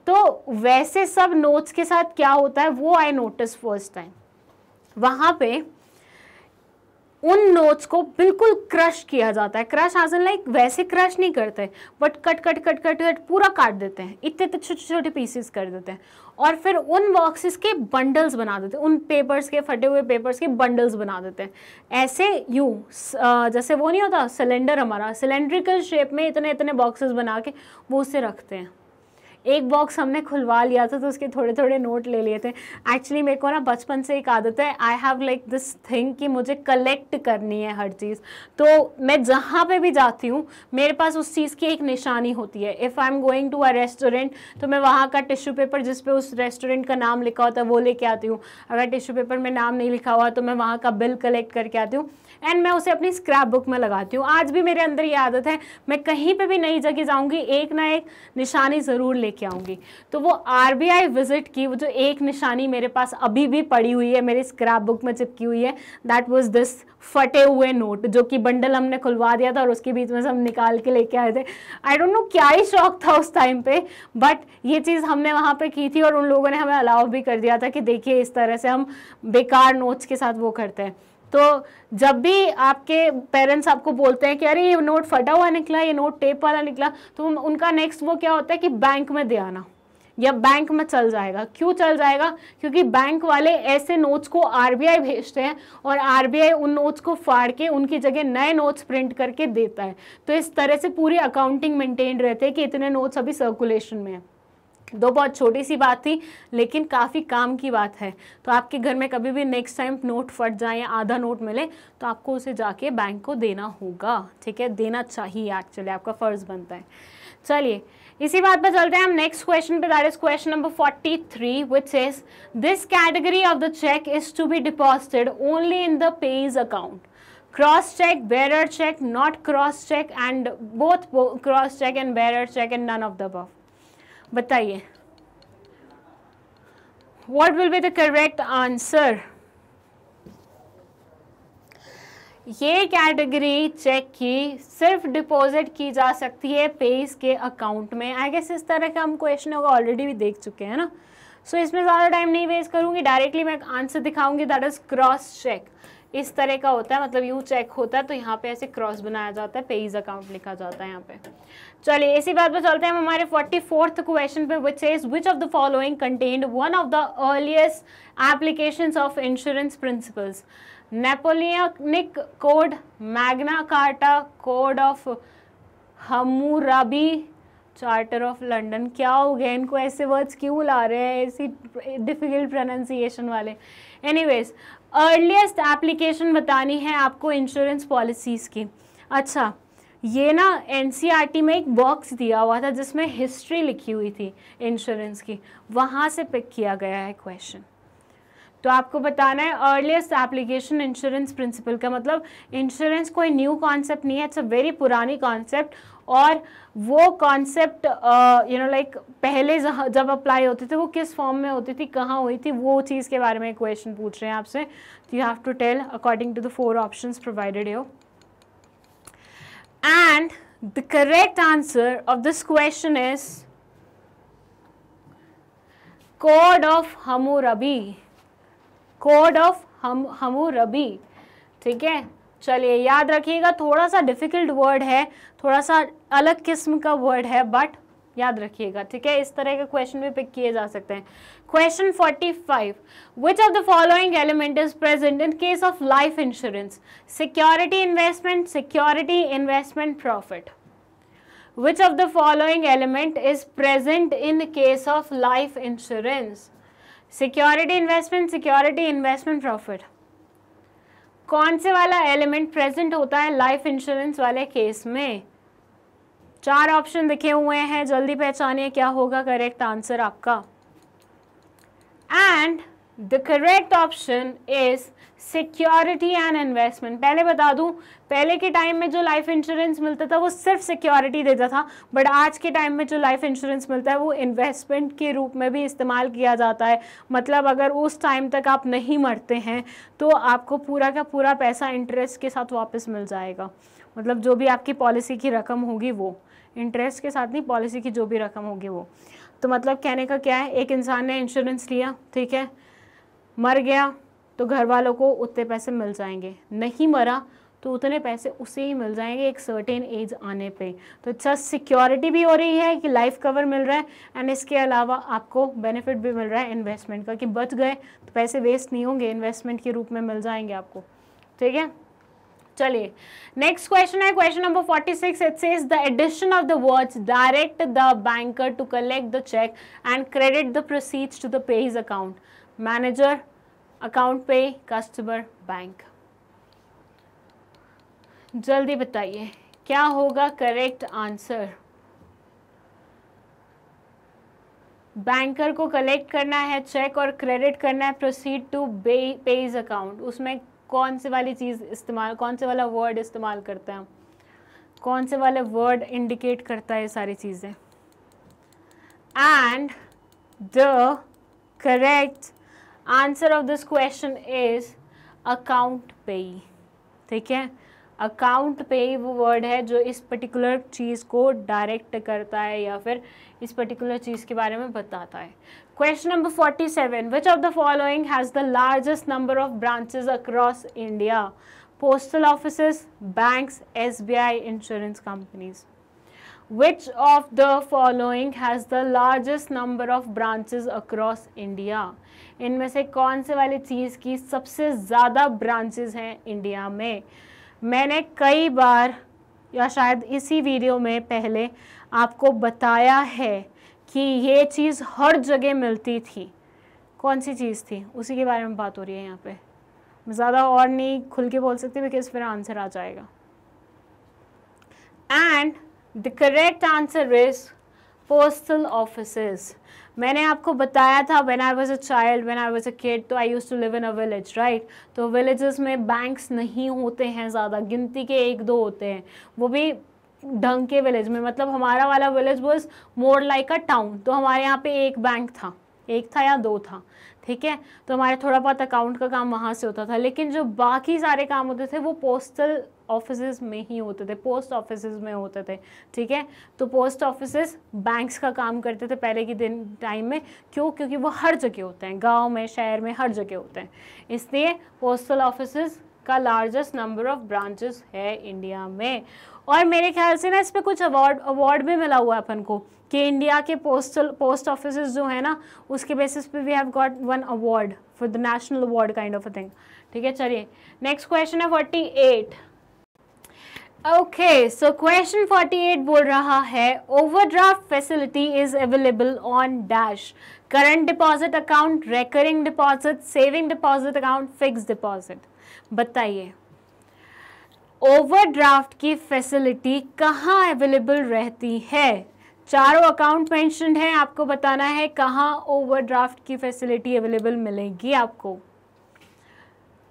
तो वैसे सब नोट्स के साथ क्या होता है वो आई नोटिस फर्स्ट टाइम वहाँ पे उन नोट्स को बिल्कुल क्रश किया जाता है क्रश आज लाइक वैसे क्रश नहीं करते but cut cut cut cut cut पूरा काट देते हैं इतने इतने छोटे छोटे पीसेस कर देते हैं और फिर उन बॉक्सेस के बंडल्स बना देते हैं उन पेपर्स के फटे हुए पेपर्स के बंडल्स बना देते हैं ऐसे यू uh, जैसे वो नहीं होता सिलेंडर हमारा सिलेंड्रिकल शेप में इतने इतने बॉक्सेस बना के वो उसे रखते हैं एक बॉक्स हमने खुलवा लिया था तो उसके थोड़े थोड़े नोट ले लिए थे एक्चुअली मेरे को ना बचपन से एक आदत है I have like this thing कि मुझे कलेक्ट करनी है हर चीज़ तो मैं जहाँ पे भी जाती हूँ मेरे पास उस चीज़ की एक निशानी होती है if I am going to a restaurant तो मैं वहाँ का टिश्यू पेपर जिस पे उस रेस्टोरेंट का नाम लिखा होता है वो लेके आती हूँ अगर टिश्यू पेपर में नाम नहीं लिखा हुआ तो मैं वहाँ का बिल कलेक्ट करके आती हूँ एंड मैं उसे अपनी स्क्रैप बुक में लगाती हूँ आज भी मेरे अंदर ये आदत है मैं कहीं पर भी नई जगह जाऊँगी एक ना एक निशानी ज़रूर लेके आऊँगी तो वो आर विज़िट की वो जो एक निशानी मेरे पास अभी भी पड़ी हुई है मेरी स्क्रैप बुक में चिपकी हुई है दैट वॉज दिस फटे हुए नोट जो कि बंडल हमने खुलवा दिया था और उसके बीच में से हम निकाल के लेके आए थे आई डोंट नो क्या ही शौक था उस टाइम पे बट ये चीज़ हमने वहाँ पे की थी और उन लोगों ने हमें अलाव भी कर दिया था कि देखिए इस तरह से हम बेकार नोट्स के साथ वो करते हैं तो जब भी आपके पेरेंट्स आपको बोलते हैं कि अरे ये नोट फटा हुआ निकला ये नोट टेप वाला निकला तो उनका नेक्स्ट वो क्या होता है कि बैंक में दे आना या बैंक में चल जाएगा क्यों चल जाएगा क्योंकि बैंक वाले ऐसे नोट्स को आरबीआई भेजते हैं और आरबीआई उन नोट्स को फाड़ के उनकी जगह नए नोट्स प्रिंट करके देता है तो इस तरह से पूरी अकाउंटिंग मेंटेन रहते हैं कि इतने नोट्स अभी सर्कुलेशन में है दो बहुत छोटी सी बात थी लेकिन काफ़ी काम की बात है तो आपके घर में कभी भी नेक्स्ट टाइम नोट फट जाए या आधा नोट मिले तो आपको उसे जाके बैंक को देना होगा ठीक है देना चाहिए एक्चुअली आपका फ़र्ज़ बनता है चलिए इसी बात पर चलते हैं हम नेक्स्ट क्वेश्चन पे that is question number 43 which is this category of the cheque is to be deposited only in the payee account cross cheque bearer cheque not cross cheque and both cross cheque and bearer cheque and none of the above बताइए what will be the correct answer ये कैटेगरी चेक की सिर्फ डिपॉजिट की जा सकती है पेज के अकाउंट में आई गेस इस तरह का हम क्वेश्चन होगा ऑलरेडी भी देख चुके हैं ना सो so, इसमें ज़्यादा टाइम नहीं वेस्ट करूँगी डायरेक्टली मैं आंसर दिखाऊंगी दैट इज़ क्रॉस चेक इस तरह का होता है मतलब यू चेक होता है तो यहाँ पे ऐसे क्रॉस बनाया जाता है पेज अकाउंट लिखा जाता है यहाँ पे चलिए इसी बात पर चलते हैं हम हमारे फोर्टी फोर्थ क्वेश्चन पे which is which of the following content one of the earliest application of insurance principles Napoleonic code Magna Carta code of Hammurabi charter of London क्या हो गया इनको ऐसे वर्ड्स क्यों ला रहे हैं ऐसी डिफ़िकल्ट प्रोनाउंसिएशन वाले एनीवेज अर्लीस्ट एप्लीकेशन बतानी है आपको इंश्योरेंस पॉलिसीज़ की अच्छा ये ना टी e में एक बॉक्स दिया हुआ था जिसमें हिस्ट्री लिखी हुई थी इंश्योरेंस की वहाँ से पिक किया गया है क्वेश्चन तो आपको बताना है अर्लीस्ट एप्लीकेशन इंश्योरेंस प्रिंसिपल का मतलब इंश्योरेंस कोई न्यू कॉन्सेप्ट नहीं है इट्स अ वेरी पुरानी कॉन्सेप्ट और वो कॉन्सेप्ट यू नो लाइक पहले जब अप्लाई होते थे वो किस फॉर्म में होती थी कहाँ हुई थी वो चीज़ के बारे में क्वेश्चन पूछ रहे हैं आपसे तो you have to tell according to the four options provided yo and the correct answer of this question is code of Hammurabi code of Ham Hammurabi ठीक है चलिए याद रखिएगा थोड़ा सा डिफिकल्ट वर्ड है थोड़ा सा अलग किस्म का वर्ड है बट याद रखिएगा ठीक है इस तरह के क्वेश्चन भी पिक किए जा सकते हैं question 45 which of the following element is present in case of life insurance security investment security investment profit which of the following element is present in case of life insurance security investment security investment profit कौन से वाला एलिमेंट प्रेजेंट होता है लाइफ इंश्योरेंस वाले केस में चार ऑप्शन दिखे हुए हैं जल्दी पहचानिए क्या होगा करेक्ट आंसर आपका and the correct option is security and investment पहले बता दूं पहले के टाइम में जो लाइफ इंश्योरेंस मिलता था वो सिर्फ सिक्योरिटी देता था बट आज के टाइम में जो लाइफ इंश्योरेंस मिलता है वो इन्वेस्टमेंट के रूप में भी इस्तेमाल किया जाता है मतलब अगर उस टाइम तक आप नहीं मरते हैं तो आपको पूरा का पूरा पैसा इंटरेस्ट के साथ वापस मिल जाएगा मतलब जो भी आपकी पॉलिसी की रकम होगी वो इंटरेस्ट के साथ नहीं पॉलिसी की जो भी रकम होगी वो तो मतलब कहने का क्या है एक इंसान ने इंश्योरेंस लिया ठीक है मर गया तो घर वालों को उतने पैसे मिल जाएंगे नहीं मरा तो उतने पैसे उसे ही मिल जाएंगे एक सर्टेन एज आने पे तो अच्छा सिक्योरिटी भी हो रही है कि लाइफ कवर मिल रहा है एंड इसके अलावा आपको बेनिफिट भी मिल रहा है इन्वेस्टमेंट का कि बच गए तो पैसे वेस्ट नहीं होंगे इन्वेस्टमेंट के रूप में मिल जाएंगे आपको ठीक है चलिए नेक्स्ट क्वेश्चन है question number forty six it says the addition of the words direct the banker to collect the cheque and credit the proceeds to the payee account manager account payee customer bank जल्दी बताइए क्या होगा करेक्ट आंसर बैंकर को कलेक्ट करना है चेक और क्रेडिट करना है प्रोसीड टू पेज अकाउंट उसमें कौन से वाली चीज़ इस्तेमाल कौन से वाला वर्ड इस्तेमाल करता है कौन से वाला वर्ड इंडिकेट करता है ये सारी चीज़ें and the correct answer of this question is account payee ठीक है अकाउंट पे वो वर्ड है जो इस पर्टिकुलर चीज़ को डायरेक्ट करता है या फिर इस पर्टिकुलर चीज़ के बारे में बताता है question number forty seven which of the following has the largest number of branches across India postal offices, banks, SBI, insurance companies. Which of the following has the largest number of branches across India? इनमें से कौन से वाली चीज़ की सबसे ज़्यादा ब्रांचेज हैं इंडिया में मैंने कई बार या शायद इसी वीडियो में पहले आपको बताया है कि ये चीज़ हर जगह मिलती थी कौन सी चीज़ थी उसी के बारे में बात हो रही है यहाँ पे ज़्यादा और नहीं खुल के बोल सकती बिकॉज फिर आंसर आ जाएगा and the correct answer is postal offices मैंने आपको बताया था when I was a child when I was a kid तो I used to live in a village right तो विलेजेस में बैंक्स नहीं होते हैं ज़्यादा गिनती के एक दो होते हैं वो भी ढंग के विलेज में मतलब हमारा वाला village was more like a town तो हमारे यहाँ पे एक बैंक था एक था या दो था ठीक है तो हमारे थोड़ा बहुत अकाउंट का काम वहाँ से होता था लेकिन जो बाकी सारे काम होते थे वो पोस्टल ऑफिस में ही होते थे पोस्ट ऑफिस में होते थे ठीक है तो पोस्ट ऑफिस बैंक्स का काम करते थे पहले के दिन टाइम में क्यों क्योंकि वो हर जगह होते हैं गाँव में शहर में हर जगह होते हैं इसलिए पोस्टल ऑफिस का लार्जेस्ट नंबर ऑफ ब्रांचेस है इंडिया में और मेरे ख्याल से ना इस पर कुछ अवार्ड अवार्ड भी मिला हुआ है अपन को कि इंडिया के पोस्टल पोस्ट ऑफिस जो है ना उसके बेसिस पे we have got one award for the national award kind of a thing ठीक है चलिए नेक्स्ट क्वेश्चन है forty eight okay so question 48 बोल रहा है overdraft facility is available on dash current deposit account recurring deposit saving deposit account fix deposit बताइए ओवरड्राफ्ट की फैसिलिटी कहाँ अवेलेबल रहती है चारों अकाउंट मेंशन हैं आपको बताना है कहाँ ओवरड्राफ्ट की फैसिलिटी अवेलेबल मिलेगी आपको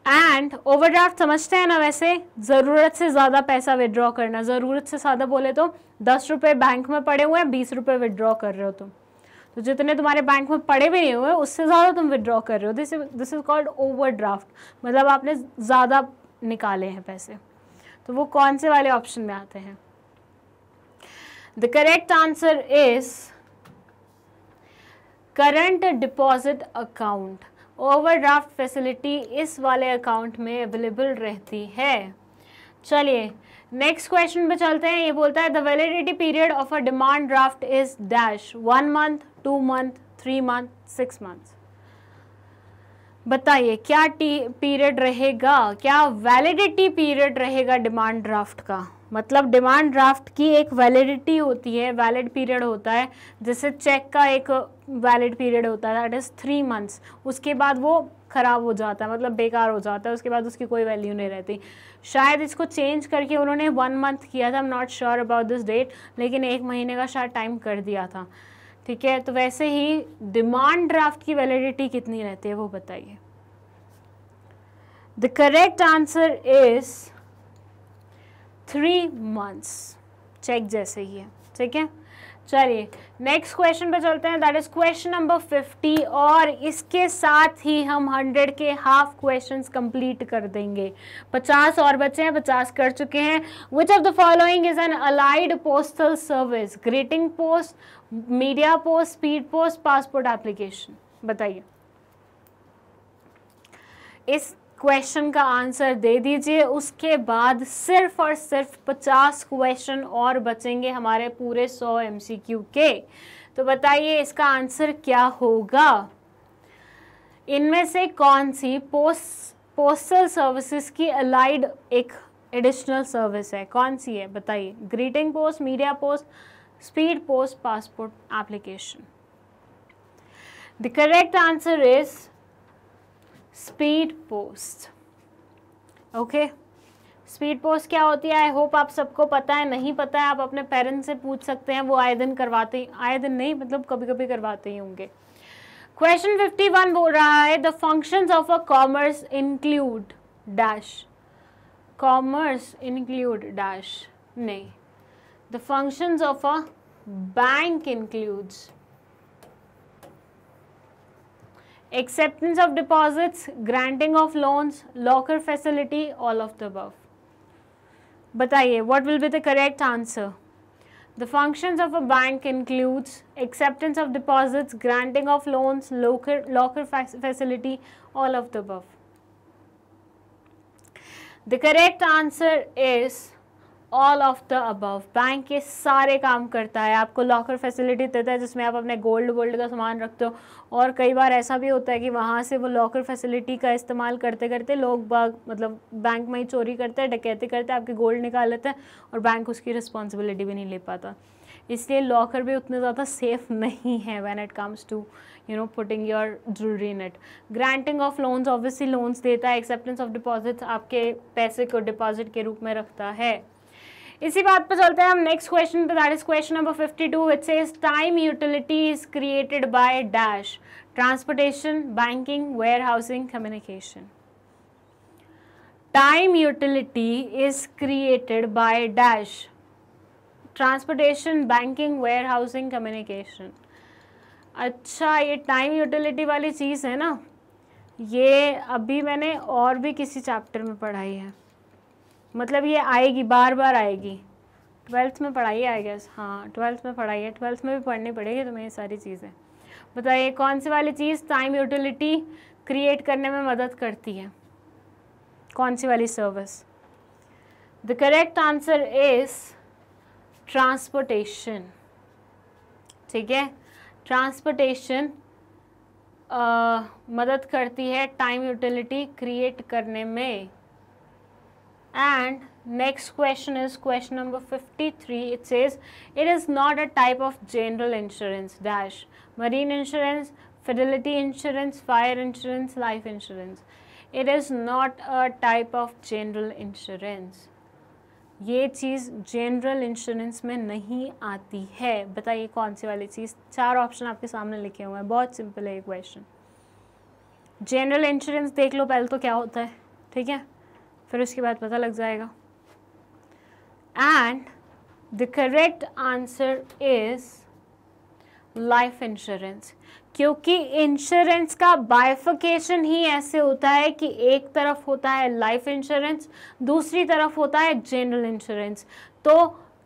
एंड ओवरड्राफ्ट समझते हैं ना वैसे ज़रूरत से ज़्यादा पैसा विदड्रॉ करना ज़रूरत से ज़्यादा बोले तो दस रुपये बैंक में पड़े हुए हैं बीस रुपये विदड्रॉ कर रहे हो तुम तो जितने तुम्हारे बैंक में पड़े भी नहीं हुए उससे ज़्यादा तुम विदड्रॉ कर रहे हो this this is called draft मतलब आपने ज़्यादा निकाले हैं पैसे तो वो कौन से वाले ऑप्शन में आते हैं The correct answer is current deposit account. overdraft facility इस वाले अकाउंट में अवेलेबल रहती है चलिए नेक्स्ट क्वेश्चन पे चलते हैं ये बोलता है the validity period of a demand draft is dash one month two month three month six month बताइए क्या टी पीरियड रहेगा क्या वैलिडिटी पीरियड रहेगा डिमांड ड्राफ्ट का मतलब डिमांड ड्राफ्ट की एक वैलिडिटी होती है वैलिड पीरियड होता है जैसे चेक का एक वैलिड पीरियड होता है दैट इज़ थ्री मंथ्स उसके बाद वो ख़राब हो जाता है मतलब बेकार हो जाता है उसके बाद उसकी कोई वैल्यू नहीं रहती शायद इसको चेंज करके उन्होंने वन मंथ किया था am not sure about this date लेकिन एक महीने का शायद टाइम कर दिया था ठीक है तो वैसे ही डिमांड ड्राफ्ट की वैलिडिटी कितनी रहती है वो बताइए the correct answer is three months cheque जैसे ही है ठीक है चलिए नेक्स्ट क्वेश्चन पे चलते हैं that is question number fifty और इसके साथ ही हम हंड्रेड के हाफ क्वेश्चंस कंप्लीट कर देंगे पचास और बचे हैं पचास कर चुके हैं which of the following is an allied postal service greeting post media post speed post passport application बताइए इस क्वेश्चन का आंसर दे दीजिए उसके बाद सिर्फ और सिर्फ 50 क्वेश्चन और बचेंगे हमारे पूरे 100 एमसीक्यू के तो बताइए इसका आंसर क्या होगा इनमें से कौन सी पोस्ट पोस्टल सर्विसेज की अलाइड एक एडिशनल सर्विस है कौन सी है बताइए greeting post media post speed post passport application the correct answer is speed post okay speed post क्या होती है आई होप आप सबको पता है नहीं पता है आप अपने पेरेंट्स से पूछ सकते हैं वो आए दिन करवाते आए दिन नहीं मतलब कभी कभी करवाते ही होंगे क्वेश्चन फिफ्टी वन बोल रहा है the functions of a commerce include dash commerce include dash नहीं the functions of a bank includes acceptance of deposits, granting of loans, locker facility, all of the above. Bataiye, what will be the correct answer? The functions of a bank includes acceptance of deposits, granting of loans, locker, locker facility, all of the above. The correct answer is all of the above bank ये सारे काम करता है आपको लॉकर फैसिलिटी देता है जिसमें आप अपने गोल्ड वोल्ड का सामान रखते हो और कई बार ऐसा भी होता है कि वहाँ से वो लॉकर फैसिलिटी का इस्तेमाल करते करते लोग मतलब बैंक में ही चोरी करते हैं डकैती करते हैं आपके गोल्ड निकाल लेते हैं और बैंक उसकी रिस्पॉन्सिबिलिटी भी नहीं ले पाता इसलिए लॉकर भी उतने ज़्यादा सेफ नहीं है when it comes to you know putting your jewellery in it granting of loans obviously loans देता है एक्सेप्टेंस ऑफ डिपॉजिट आपके पैसे को डिपॉजिट के रूप में रखता है इसी बात पर चलते हैं हम नेक्स्ट क्वेश्चन पे that is question number 52 it says time utility is created by dash transportation banking warehousing communication time utility is created by dash transportation banking warehousing communication अच्छा ये टाइम यूटिलिटी वाली चीज़ है ना ये अभी मैंने और भी किसी चैप्टर में पढ़ाई है मतलब ये आएगी बार बार आएगी ट्वेल्थ में पढ़ाई आई गैस हाँ ट्वेल्थ में पढ़ाई है ट्वेल्थ हाँ, में भी पढ़नी पड़ेगी तुम्हें ये सारी चीज़ें बताइए कौन सी वाली चीज़ टाइम यूटिलिटी क्रिएट करने में मदद करती है कौन सी वाली service the correct answer is transportation ठीक है ट्रांसपोर्टेशन मदद करती है टाइम यूटिलिटी क्रिएट करने में and next question is question number 53 it says it is not a type of general insurance dash marine insurance fidelity insurance fire insurance life insurance it is not a type of general insurance ये चीज़ जनरल इंश्योरेंस में नहीं आती है बताइए कौन सी वाली चीज़ चार ऑप्शन आपके सामने लिखे हुए हैं बहुत सिंपल है ये क्वेश्चन जनरल इंश्योरेंस देख लो पहले तो क्या होता है ठीक है फिर उसके बाद पता लग जाएगा and the correct answer is life insurance क्योंकि इंश्योरेंस का बाइफिकेशन ही ऐसे होता है कि एक तरफ होता है लाइफ इंश्योरेंस दूसरी तरफ होता है जनरल इंश्योरेंस तो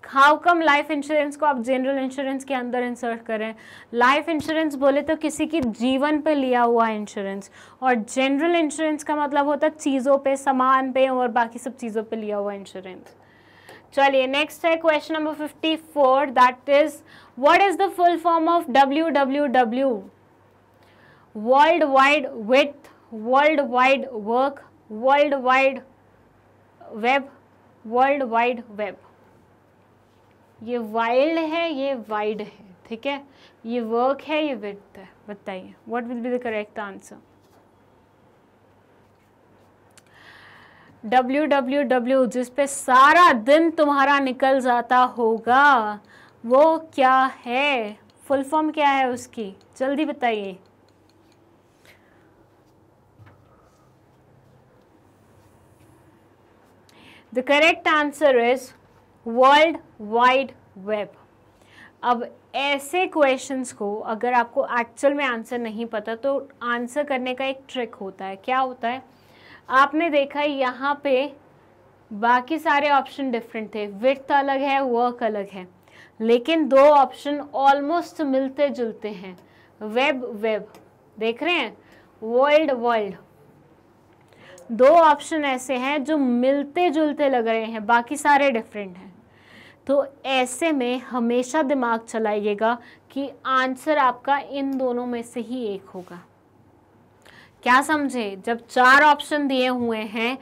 हाउ कम लाइफ इंश्योरेंस को आप जनरल इंश्योरेंस के अंदर इंसर्ट करें लाइफ इंश्योरेंस बोले तो किसी की जीवन पे लिया हुआ इंश्योरेंस और जनरल इंश्योरेंस का मतलब होता है चीज़ों पे सामान पे और बाकी सब चीज़ों पे लिया हुआ इंश्योरेंस चलिए नेक्स्ट है question number fifty four that is what is the full form of W W W world wide with world wide work world wide web world wide web ये वाइल्ड है ये वाइड है ठीक है ये वर्क है ये विथ है बताइए what will be the correct answer W W W जिसपे सारा दिन तुम्हारा निकल जाता होगा वो क्या है फुल फॉर्म क्या है उसकी जल्दी बताइए the correct answer is world wide web अब ऐसे क्वेश्चंस को अगर आपको एक्चुअल में आंसर नहीं पता तो आंसर करने का एक ट्रिक होता है क्या होता है आपने देखा यहाँ पे बाकी सारे ऑप्शन डिफरेंट थे विथ अलग है वर्क अलग है लेकिन दो ऑप्शन ऑलमोस्ट मिलते जुलते हैं वेब वेब देख रहे हैं वर्ल्ड वर्ल्ड दो ऑप्शन ऐसे हैं जो मिलते जुलते लग रहे हैं बाकी सारे डिफरेंट हैं तो ऐसे में हमेशा दिमाग चलाइएगा कि आंसर आपका इन दोनों में से ही एक होगा क्या समझे जब चार ऑप्शन दिए हुए हैं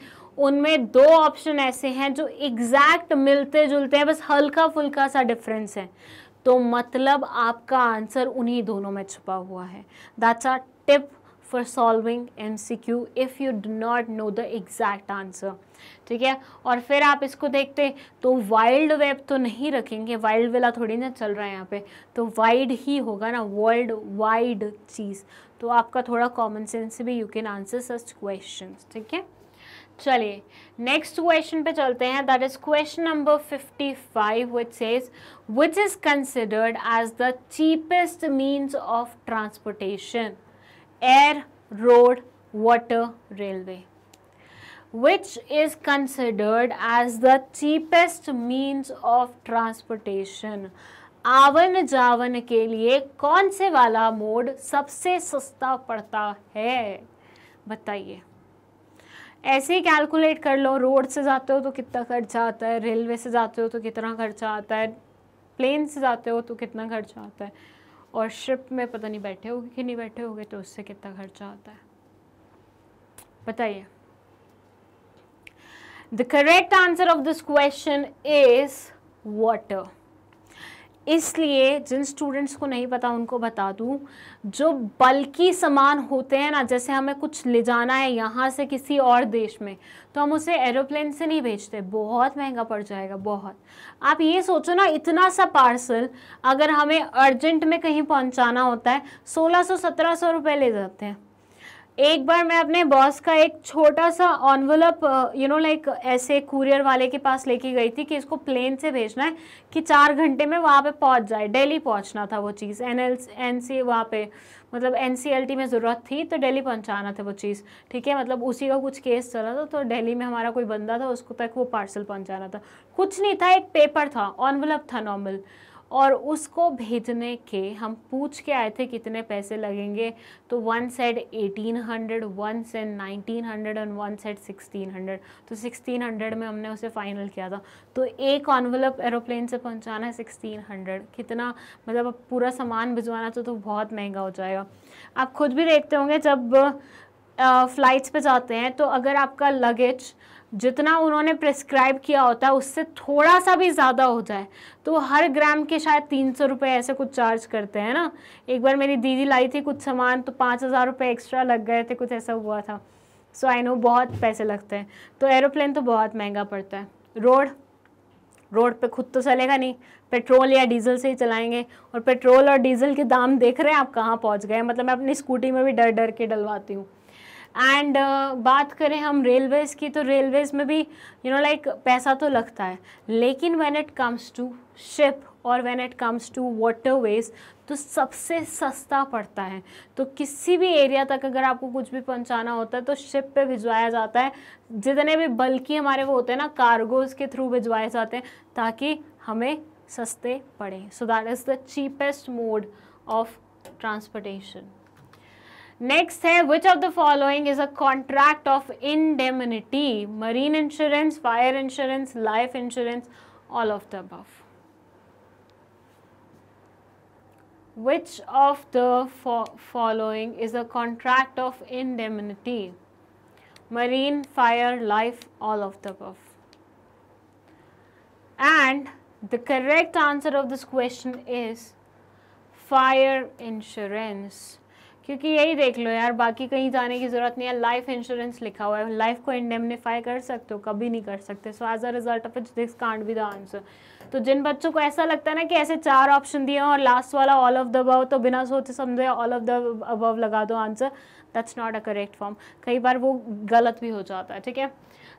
उनमें दो ऑप्शन ऐसे हैं जो एग्जैक्ट मिलते जुलते हैं बस हल्का फुल्का सा डिफरेंस है तो मतलब आपका आंसर उन्हीं दोनों में छुपा हुआ है that's our tip for solving M C Q if you do not know the exact answer ठीक है और फिर आप इसको देखते तो वाइल्ड वेब तो नहीं रखेंगे वाइल्ड वेला थोड़ी ना चल रहा है यहाँ पे तो वाइड ही होगा ना वर्ल्ड वाइड चीज़ तो आपका थोड़ा कॉमन सेंस भी you can answer such question ठीक है चलिए नेक्स्ट क्वेश्चन पे चलते हैं that is question number 55 which says which is considered as the cheapest means of transportation air road water railway which is considered as the cheapest means of transportation. आवन जावन के लिए कौन से वाला मोड सबसे सस्ता पड़ता है बताइए ऐसे ही कैलकुलेट कर लो रोड से जाते हो तो कितना खर्चा आता है रेलवे से जाते हो तो कितना खर्चा आता है प्लेन से जाते हो तो कितना खर्चा आता है और शिप में पता नहीं बैठे होगे कि नहीं बैठे होगे तो उससे कितना खर्चा आता है बताइए The correct answer of this question is water. इसलिए जिन स्टूडेंट्स को नहीं पता उनको बता दूं जो बल्कि सामान होते हैं ना जैसे हमें कुछ ले जाना है यहाँ से किसी और देश में तो हम उसे एरोप्लेन से नहीं भेजते बहुत महंगा पड़ जाएगा बहुत आप ये सोचो ना इतना सा पार्सल अगर हमें अर्जेंट में कहीं पहुँचाना होता है सोलह सौ सत्रह सौ रुपये ले जाते हैं एक बार मैं अपने बॉस का एक छोटा सा ऑनवलप यू नो लाइक ऐसे कुरियर वाले के पास लेके गई थी कि इसको प्लेन से भेजना है कि चार घंटे में वहाँ पे पहुँच जाए डेली पहुँचना था वो चीज़ एन एल एन सी वहाँ पे मतलब एन सी एल टी में ज़रूरत थी तो डेली पहुँचाना था वो चीज़ ठीक है मतलब उसी का कुछ केस चला था तो डेली में हमारा कोई बंदा था उसको तक वो पार्सल पहुँचाना था कुछ नहीं था एक पेपर था ऑनवलप था नॉर्मल और उसको भेजने के हम पूछ के आए थे कितने पैसे लगेंगे तो one set eighteen hundred one set nineteen hundred and one set sixteen hundred तो सिक्सटीन हंड्रेड में हमने उसे फाइनल किया था तो एक ऑनवलप एरोप्लेन से पहुंचाना है सिक्सटीन हंड्रेड कितना मतलब अब पूरा सामान भिजवाना तो, तो बहुत महंगा हो जाएगा आप खुद भी देखते होंगे जब फ्लाइट्स पे जाते हैं तो अगर आपका लगेज जितना उन्होंने प्रिस्क्राइब किया होता है उससे थोड़ा सा भी ज़्यादा हो जाए तो हर ग्राम के शायद तीन सौ रुपये ऐसे कुछ चार्ज करते हैं ना एक बार मेरी दीदी लाई थी कुछ सामान तो पाँच हज़ार रुपये एक्स्ट्रा लग गए थे कुछ ऐसा हुआ था सो आई नो बहुत पैसे लगते हैं तो एरोप्लेन तो बहुत महंगा पड़ता है रोड रोड पे खुद तो चलेगा नहीं पेट्रोल या डीजल से ही चलाएंगे और पेट्रोल और डीजल के दाम देख रहे हैं आप कहाँ पहुँच गए मतलब मैं अपनी स्कूटी में भी डर डर के डलवाती हूँ एंड uh, बात करें हम रेलवेज़ की तो रेलवेज़ में भी यू नो लाइक पैसा तो लगता है लेकिन when it comes to ship और when it comes to waterways तो सबसे सस्ता पड़ता है तो किसी भी एरिया तक अगर आपको कुछ भी पहुंचाना होता है तो शिप पे भिजवाया जाता है जितने भी बल्कि हमारे वो होते हैं ना कार्गोज़ के थ्रू भिजवाए जाते हैं ताकि हमें सस्ते पड़े so that is the cheapest mode of transportation next है which of the following is a contract of indemnity marine insurance fire insurance life insurance all of the above which of the following is a contract of indemnity marine fire life all of the above and the correct answer of this question is fire insurance क्योंकि यही देख लो यार बाकी कहीं जाने की ज़रूरत नहीं है लाइफ इंश्योरेंस लिखा हुआ है लाइफ को इंडेमनीफाई कर सकते हो कभी नहीं कर सकते so as a result of it this can't be the answer तो जिन बच्चों को ऐसा लगता है ना कि ऐसे चार ऑप्शन दिए और लास्ट वाला ऑल ऑफ द अबव तो बिना सोचे समझे ऑल ऑफ द अबव लगा दो answer that's not a correct form कई बार वो गलत भी हो जाता है ठीक है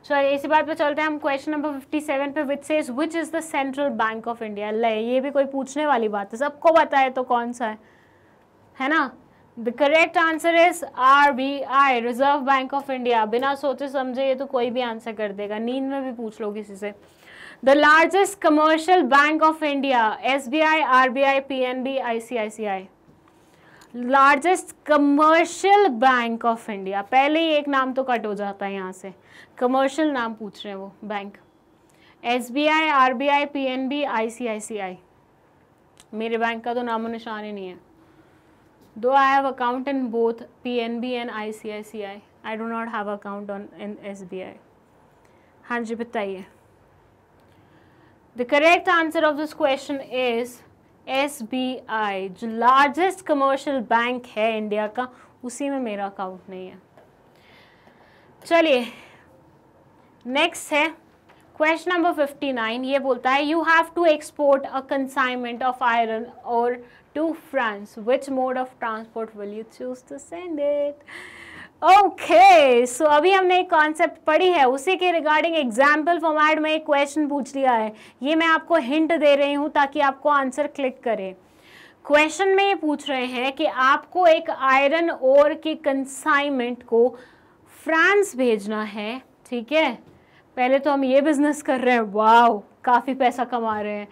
सो इसी बात पे चलते हैं हम क्वेश्चन नंबर 57 पे which says which is the central bank of India ले ये भी कोई पूछने वाली बात है सबको पता है तो कौन सा है है ना the correct answer is R B I Reserve bank of India बिना सोचे समझे ये तो कोई भी आंसर कर देगा नींद में भी पूछ लो किसी से the largest commercial bank of India S B I R B I P N B I C I C I largest commercial bank of India पहले ही एक नाम तो कट हो जाता है यहाँ से कमर्शियल नाम पूछ रहे हैं वो bank S B I R B I P N B I C I C I मेरे बैंक का तो नामो निशान ही नहीं है though I have account in both P N B and I C I C I I do not have account on in S B I हाँ जी बताइए the correct answer of this question is S B I जो लार्जेस्ट कमर्शियल बैंक है इंडिया का उसी में मेरा अकाउंट नहीं है चलिए नेक्स्ट है क्वेश्चन नंबर फिफ्टी नाइन ये बोलता है you have to export a consignment of iron ore to France, which mode of transport will you choose to send it? Okay so अभी हमने एक कॉन्सेप्ट पढ़ी है उसी के रिगार्डिंग एग्जाम्पल फॉर्मैट में एक क्वेश्चन पूछ लिया है ये मैं आपको हिंट दे रही हूँ ताकि आपको आंसर क्लिक करे क्वेश्चन में ये पूछ रहे हैं कि आपको एक आयरन ओर की कंसाइनमेंट को फ्रांस भेजना है ठीक है पहले तो हम ये बिज़नेस कर रहे हैं वाओ काफ़ी पैसा कमा रहे हैं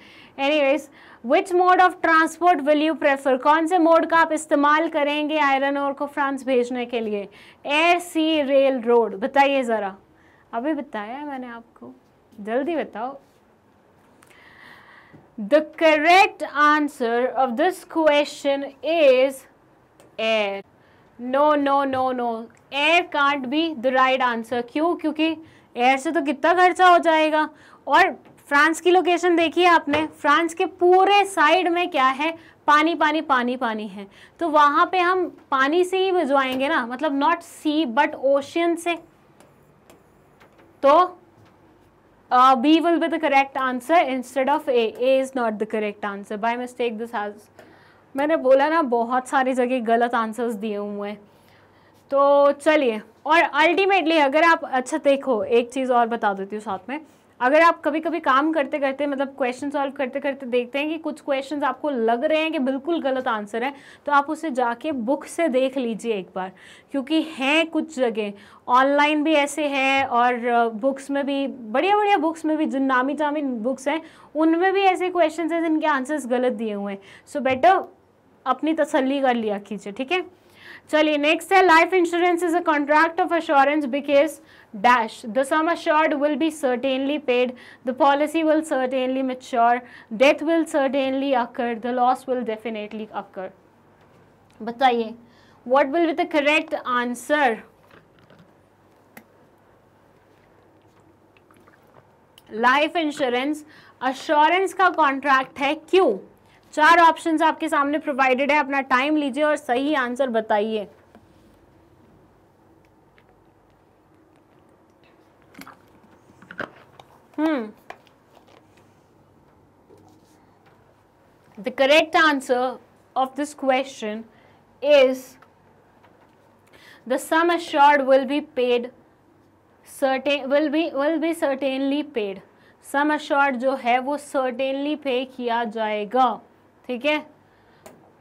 any ways which mode of transport will you prefer कौन से मोड का आप इस्तेमाल करेंगे आयरन और को फ्रांस भेजने के लिए एयर सी रेल रोड बताइए ज़रा अभी बताया मैंने आपको जल्दी बताओ the correct answer of this question is air no no no no air can't be the right answer क्यों क्योंकि एयर से तो कितना खर्चा हो जाएगा और फ्रांस की लोकेशन देखी है आपने फ्रांस के पूरे साइड में क्या है पानी पानी पानी पानी है तो वहाँ पे हम पानी से ही भिजवाएंगे ना मतलब नॉट सी बट ओशियन से तो B will be the correct answer instead of A A is not the correct answer by mistake this has मैंने बोला ना बहुत सारी जगह गलत आंसर्स दिए हुए हैं तो चलिए और अल्टीमेटली अगर आप अच्छा देखो एक चीज़ और बता देती हूँ साथ में अगर आप कभी कभी काम करते करते मतलब क्वेश्चन सॉल्व करते करते देखते हैं कि कुछ क्वेश्चन आपको लग रहे हैं कि बिल्कुल गलत आंसर है तो आप उसे जाके बुक से देख लीजिए एक बार क्योंकि हैं कुछ जगह ऑनलाइन भी ऐसे हैं और बुक्स में भी बढ़िया बढ़िया बुक्स में भी जिन नामी जामी बुक्स हैं उनमें भी ऐसे क्वेश्चन हैं जिनके आंसर्स गलत दिए हुए हैं सो बेटर अपनी तसली कर लिया कीजिए ठीक है चलिए नेक्स्ट है life insurance is a contract of assurance because dash the sum assured will be certainly paid the policy will certainly mature death will certainly occur the loss will definitely occur बताइए what will be the correct answer life insurance assurance का कॉन्ट्रैक्ट है क्यों चार ऑप्शन आपके सामने प्रोवाइडेड है अपना टाइम लीजिए और सही आंसर बताइए hmm the correct answer of this question is the sum assured will be paid certain will be will be certainly paid sum assured जो है वो सर्टेनली पे किया जाएगा ठीक है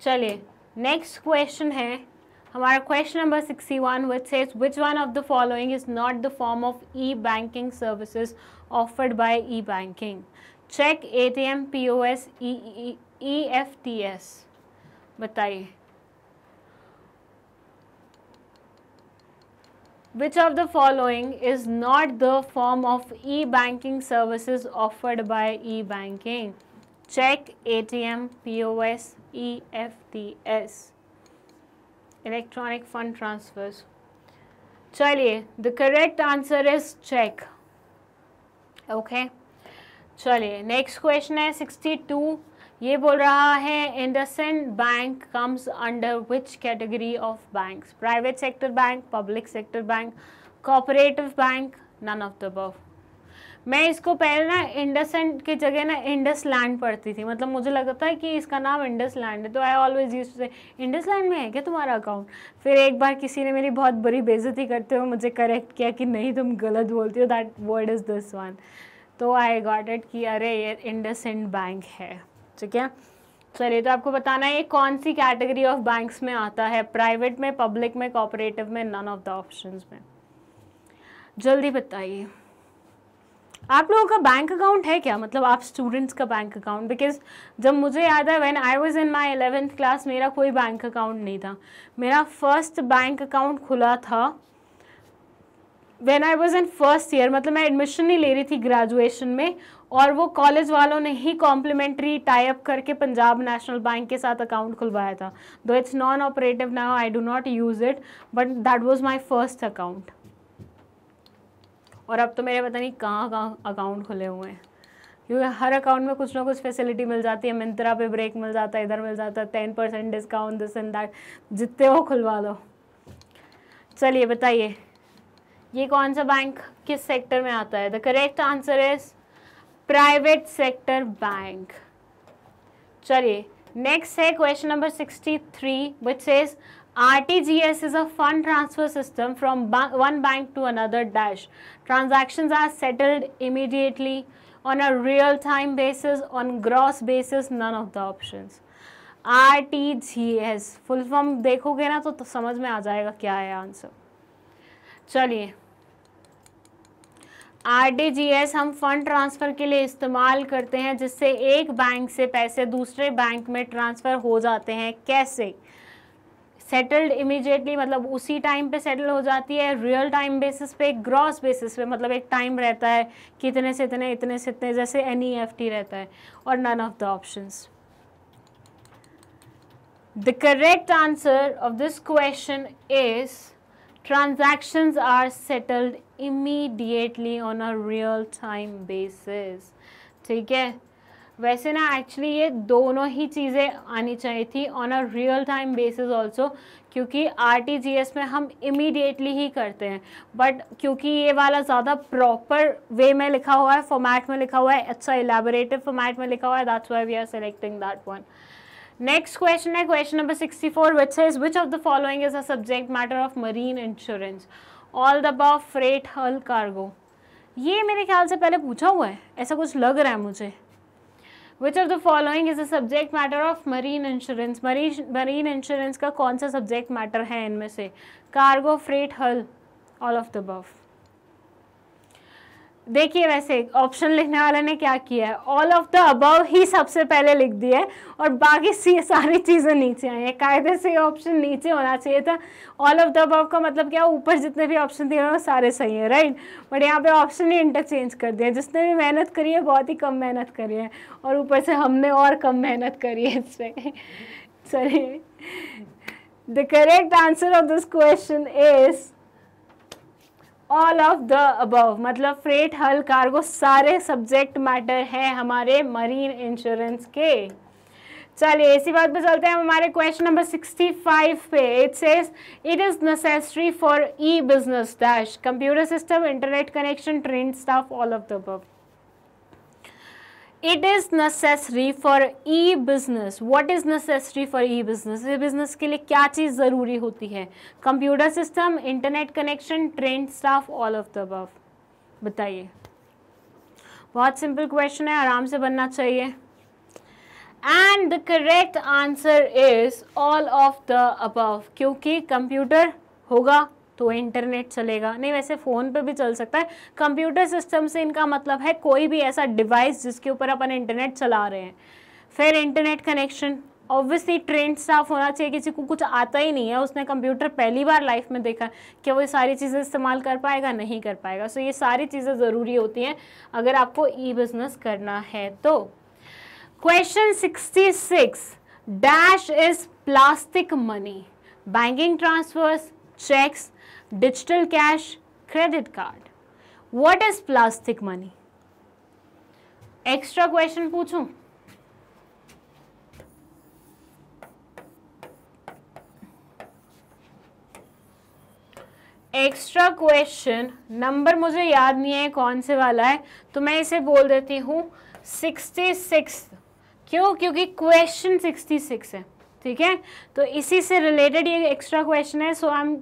चलिए नेक्स्ट क्वेश्चन है हमारा question number sixty one which says which one of the following is not the form of e banking services offered by e banking cheque A T M P O S E F T S बताइए which of the following is not the form of e banking services offered by e banking cheque ATM POS EFTS electronic fund transfers चलिए the correct answer is cheque okay चलिए नेक्स्ट क्वेश्चन है सिक्सटी टू ये बोल रहा है IndusInd bank comes under which category of banks private sector bank public sector bank cooperative bank none of the above मैं इसको पहले ना इंडसेंट की जगह ना इंडस लैंड पढ़ती थी मतलब मुझे लगता है कि इसका नाम इंडस लैंड है तो I always use say IndusInd में है क्या तुम्हारा अकाउंट फिर एक बार किसी ने मेरी बहुत बुरी बेज़ती करते हुए मुझे करेक्ट किया कि नहीं तुम गलत बोलती हो that word is this one तो आई गॉट इट कि अरे ये इंडसेंड बैंक है ठीक है चलिए तो आपको बताना है ये कौन सी कैटेगरी ऑफ बैंक्स में आता है प्राइवेट में पब्लिक में कॉपरेटिव में नन ऑफ द ऑप्शंस में जल्दी बताइए आप लोगों का बैंक अकाउंट है क्या मतलब आप स्टूडेंट्स का बैंक अकाउंट बिकॉज जब मुझे याद है when I was in my eleventh class मेरा कोई बैंक अकाउंट नहीं था मेरा फर्स्ट बैंक अकाउंट खुला था when I was in first year मतलब मैं एडमिशन नहीं ले रही थी ग्रेजुएशन में और वो कॉलेज वालों ने ही कॉम्प्लीमेंट्री टाइप करके पंजाब नेशनल बैंक के साथ अकाउंट खुलवाया था though it's non operative now I do not use it but that was my first account और अब तो मेरे पता नहीं कहाँ कहाँ अकाउंट खुले हुए हैं क्योंकि हर अकाउंट में कुछ ना कुछ फैसिलिटी मिल जाती है मिंत्रा पे ब्रेक मिल जाता है इधर मिल जाता है ten percent discount this and that जितने वो खुलवा लो चलिए बताइए ये कौन सा बैंक किस सेक्टर में आता है the correct answer is private sector bank चलिए नेक्स्ट है question number sixty three which is R T G S is a fund transfer system from one bank to another dash Transactions are settled immediately on a real-time basis, on gross basis, none of the options. R T G S full form देखोगे ना तो, तो समझ में आ जाएगा क्या है आंसर चलिए आर टी जी एस हम फंड ट्रांसफ़र के लिए इस्तेमाल करते हैं जिससे एक बैंक से पैसे दूसरे बैंक में ट्रांसफ़र हो जाते हैं कैसे सेटल्ड इमीडिएटली मतलब उसी टाइम पे सेटल हो जाती है रियल टाइम बेसिस पे ग्रॉस बेसिस पे मतलब एक टाइम रहता है कि इतने से इतने इतने से इतने जैसे एन e रहता है और none of the option the correct answer of this question is transactions are settled immediately on a real time basis ठीक है वैसे ना एक्चुअली ये दोनों ही चीज़ें आनी चाहिए थी on a real time basis also क्योंकि आर में हम इमीडिएटली ही करते हैं बट क्योंकि ये वाला ज़्यादा प्रॉपर वे में लिखा हुआ है फॉर्मेट में लिखा हुआ है अच्छा इलेबोरेटिव फॉर्मेट में लिखा हुआ है that's why we are selecting that one next question है question number sixty four which is which of the following is a subject matter of marine insurance all the above freight hull cargo ये मेरे ख्याल से पहले पूछा हुआ है ऐसा कुछ लग रहा है मुझे which of the following is a subject matter of marine insurance marine marine insurance का कौन सा सब्जेक्ट मैटर है इनमें से cargo freight hull all of the above देखिए वैसे ऑप्शन लिखने वाले ने क्या किया है ऑल ऑफ द अबव ही सबसे पहले लिख दिया है और बाकी सी सारी चीज़ें नीचे आई हैं कायदे से ऑप्शन नीचे होना चाहिए था ऑल ऑफ द अबव का मतलब क्या ऊपर जितने भी ऑप्शन दिए हैं वो सारे सही हैं राइट बट यहाँ पे ऑप्शन ही इंटरचेंज कर दिए जिसने भी मेहनत करी है बहुत ही कम मेहनत करी है और ऊपर से हमने और कम मेहनत करी है इससे चलिए sorry the correct answer of this question is all of the above मतलब फ्रेट हल कार्गो सारे सब्जेक्ट मैटर हैं हमारे मरीन इंश्योरेंस के चलिए इसी बात पर चलते हैं हमारे क्वेश्चन नंबर 65 पे it says it is necessary for e business dash computer system internet connection train staff all of the above it is necessary for e business what is necessary for e business e business के लिए क्या चीज़ ज़रूरी होती है computer system internet connection trained staff all of the above बताइए बहुत सिंपल क्वेश्चन है आराम से बनना चाहिए and the correct answer is all of the above क्योंकि कंप्यूटर होगा तो इंटरनेट चलेगा नहीं वैसे फ़ोन पे भी चल सकता है कंप्यूटर सिस्टम से इनका मतलब है कोई भी ऐसा डिवाइस जिसके ऊपर अपन इंटरनेट चला रहे हैं फिर इंटरनेट कनेक्शन ऑब्वियसली ट्रेंड साफ होना चाहिए किसी को कुछ आता ही नहीं है उसने कंप्यूटर पहली बार लाइफ में देखा कि वो ये सारी चीज़ें इस्तेमाल कर पाएगा नहीं कर पाएगा सो so, ये सारी चीज़ें ज़रूरी होती हैं अगर आपको ई बिज़नेस करना है तो question sixty six dash is plastic money banking transfers cheques digital cash credit card what is plastic money extra question पूछू एक्स्ट्रा क्वेश्चन नंबर मुझे याद नहीं है कौन से वाला है तो मैं इसे बोल देती हूँ सिक्सटी सिक्स क्यों क्योंकि क्वेश्चन सिक्सटी सिक्स है ठीक है तो इसी से रिलेटेड ये एक्स्ट्रा क्वेश्चन है so I am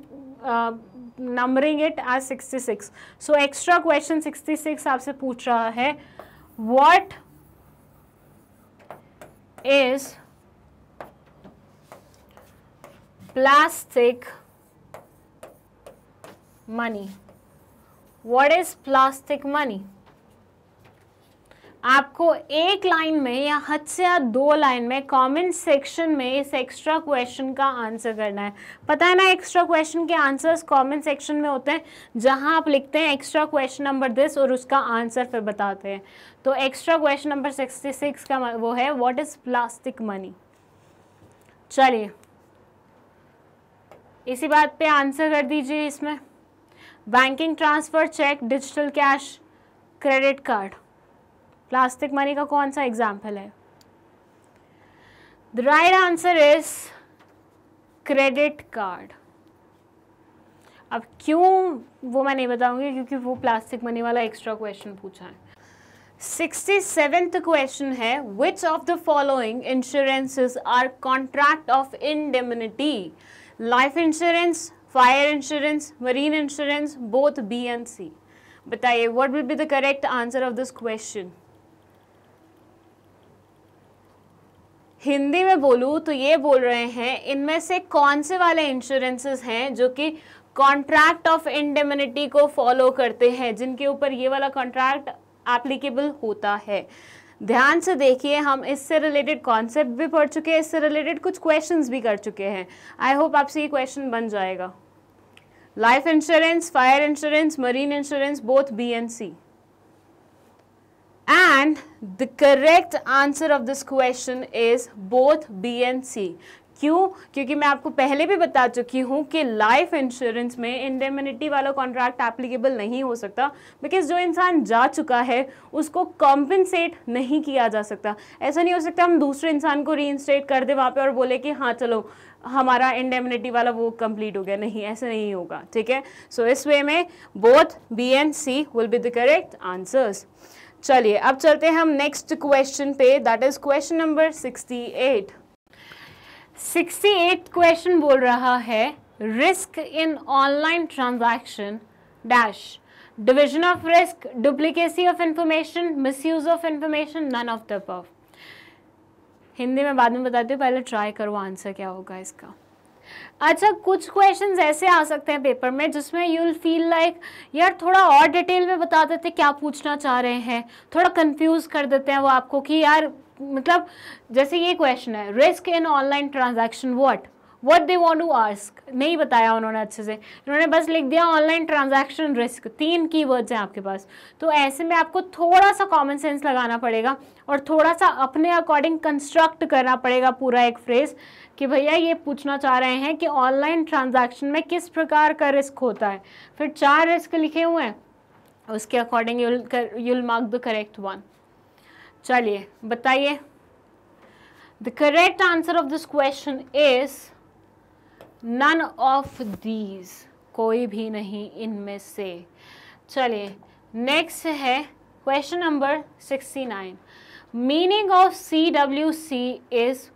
numbering it sixty six so extra question sixty six आपसे पूछ रहा है what is plastic money what is plastic money आपको एक लाइन में या हद से या दो लाइन में कमेंट सेक्शन में इस एक्स्ट्रा क्वेश्चन का आंसर करना है पता है ना एक्स्ट्रा क्वेश्चन के आंसर्स कमेंट सेक्शन में होते हैं जहां आप लिखते हैं एक्स्ट्रा क्वेश्चन नंबर दिस और उसका आंसर फिर बताते हैं तो extra question number sixty six का वो है व्हाट इज़ प्लास्टिक मनी चलिए इसी बात पर आंसर कर दीजिए इसमें banking transfer cheque digital cash credit card plastic money का कौन सा एग्जाम्पल है the right answer is credit card अब क्यों वो मैं नहीं बताऊंगी क्योंकि वो प्लास्टिक मनी वाला एक्स्ट्रा क्वेश्चन पूछा है सिक्सटी सेवेंथ क्वेश्चन है which of the following insurances are contract of indemnity life insurance fire insurance marine insurance both B and C बताइए what will be the correct answer of this question Hindi में बोलूँ तो ये बोल रहे हैं इनमें से कौन से वाले इंश्योरेंसेस हैं जो कि कॉन्ट्रैक्ट ऑफ इंडेमिनिटी को फॉलो करते हैं जिनके ऊपर ये वाला कॉन्ट्रैक्ट एप्लीकेबल होता है ध्यान से देखिए हम इससे रिलेटेड कॉन्सेप्ट भी पढ़ चुके हैं इससे रिलेटेड कुछ क्वेश्चंस भी कर चुके हैं आई होप आपसे ये क्वेश्चन बन जाएगा life insurance fire insurance marine insurance both B and C And the correct answer of this question is both B and C. क्यों क्योंकि मैं आपको पहले भी बता चुकी हूँ कि लाइफ इंश्योरेंस में इंडेमिनिटी वाला कॉन्ट्रैक्ट एप्लीकेबल नहीं हो सकता बिकॉज जो इंसान जा चुका है उसको कॉम्पनसेट नहीं किया जा सकता ऐसा नहीं हो सकता हम दूसरे इंसान को रीइंस्टेट कर दे वहाँ पे और बोले कि हाँ चलो हमारा इंडेमिनिटी वाला वो कंप्लीट हो गया नहीं ऐसा नहीं होगा ठीक है सो so, इस वे में both B and C will be the correct answers चलिए अब चलते हैं हम नेक्स्ट क्वेश्चन पे that is question number sixty eight sixty eight question बोल रहा है risk in online transaction dash division of risk duplicacy of information misuse of information none of the above Hindi में बाद में बताती हूँ पहले ट्राई करो आंसर क्या होगा इसका अच्छा कुछ क्वेश्चंस ऐसे आ सकते हैं पेपर में जिसमें यू विल फील लाइक यार थोड़ा और डिटेल में बता देते क्या पूछना चाह रहे हैं थोड़ा कंफ्यूज कर देते हैं वो आपको कि यार मतलब जैसे ये क्वेश्चन है risk in online transaction what what they want to ask नहीं बताया उन्होंने अच्छे से उन्होंने बस लिख दिया ऑनलाइन ट्रांजेक्शन रिस्क तीन की वर्ड्स हैं आपके पास तो ऐसे में आपको थोड़ा सा कॉमन सेंस लगाना पड़ेगा और थोड़ा सा अपने अकॉर्डिंग कंस्ट्रक्ट करना पड़ेगा पूरा एक फ्रेज़ कि भैया ये पूछना चाह रहे हैं कि ऑनलाइन ट्रांजैक्शन में किस प्रकार का रिस्क होता है फिर चार रिस्क लिखे हुए हैं उसके according you'll you'll mark the correct one चलिए बताइए the correct answer of this question is none of these कोई भी नहीं इनमें से चलिए नेक्स्ट है question number sixty nine meaning of C W C is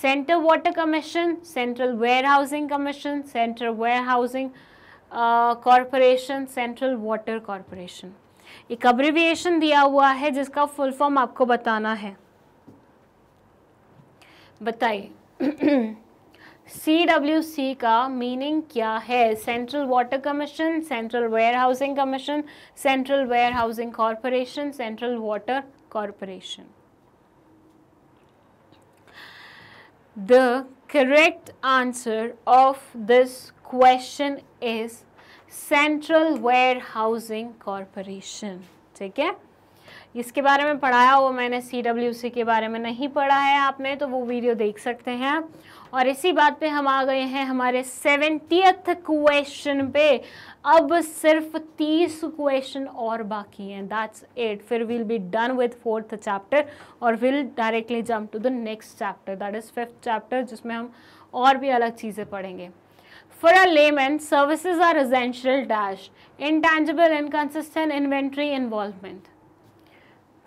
central water commission central warehousing commission central warehousing corporation central water corporation एक अब्रिविएशन दिया हुआ है जिसका फुल फॉर्म आपको बताना है बताइए सी डब्ल्यू सी का मीनिंग क्या है central water commission central warehousing commission central warehousing corporation central water corporation The correct answer of this question is central warehousing corporation ठीक है इसके बारे में पढ़ाया वो मैंने सी डब्ल्यू सी के बारे में नहीं पढ़ा है आपने तो वो वीडियो देख सकते हैं और इसी बात पे हम आ गए हैं हमारे सेवेंटियथ क्वेश्चन पे अब सिर्फ तीस क्वेश्चन और बाकी हैं दैट्स एट फिर will be done with fourth chapter और will directly jump to the next chapter that is fifth chapter जिसमें हम और भी अलग चीज़ें पढ़ेंगे for a layman services are essential dash in intangible inconsistent inventory involvement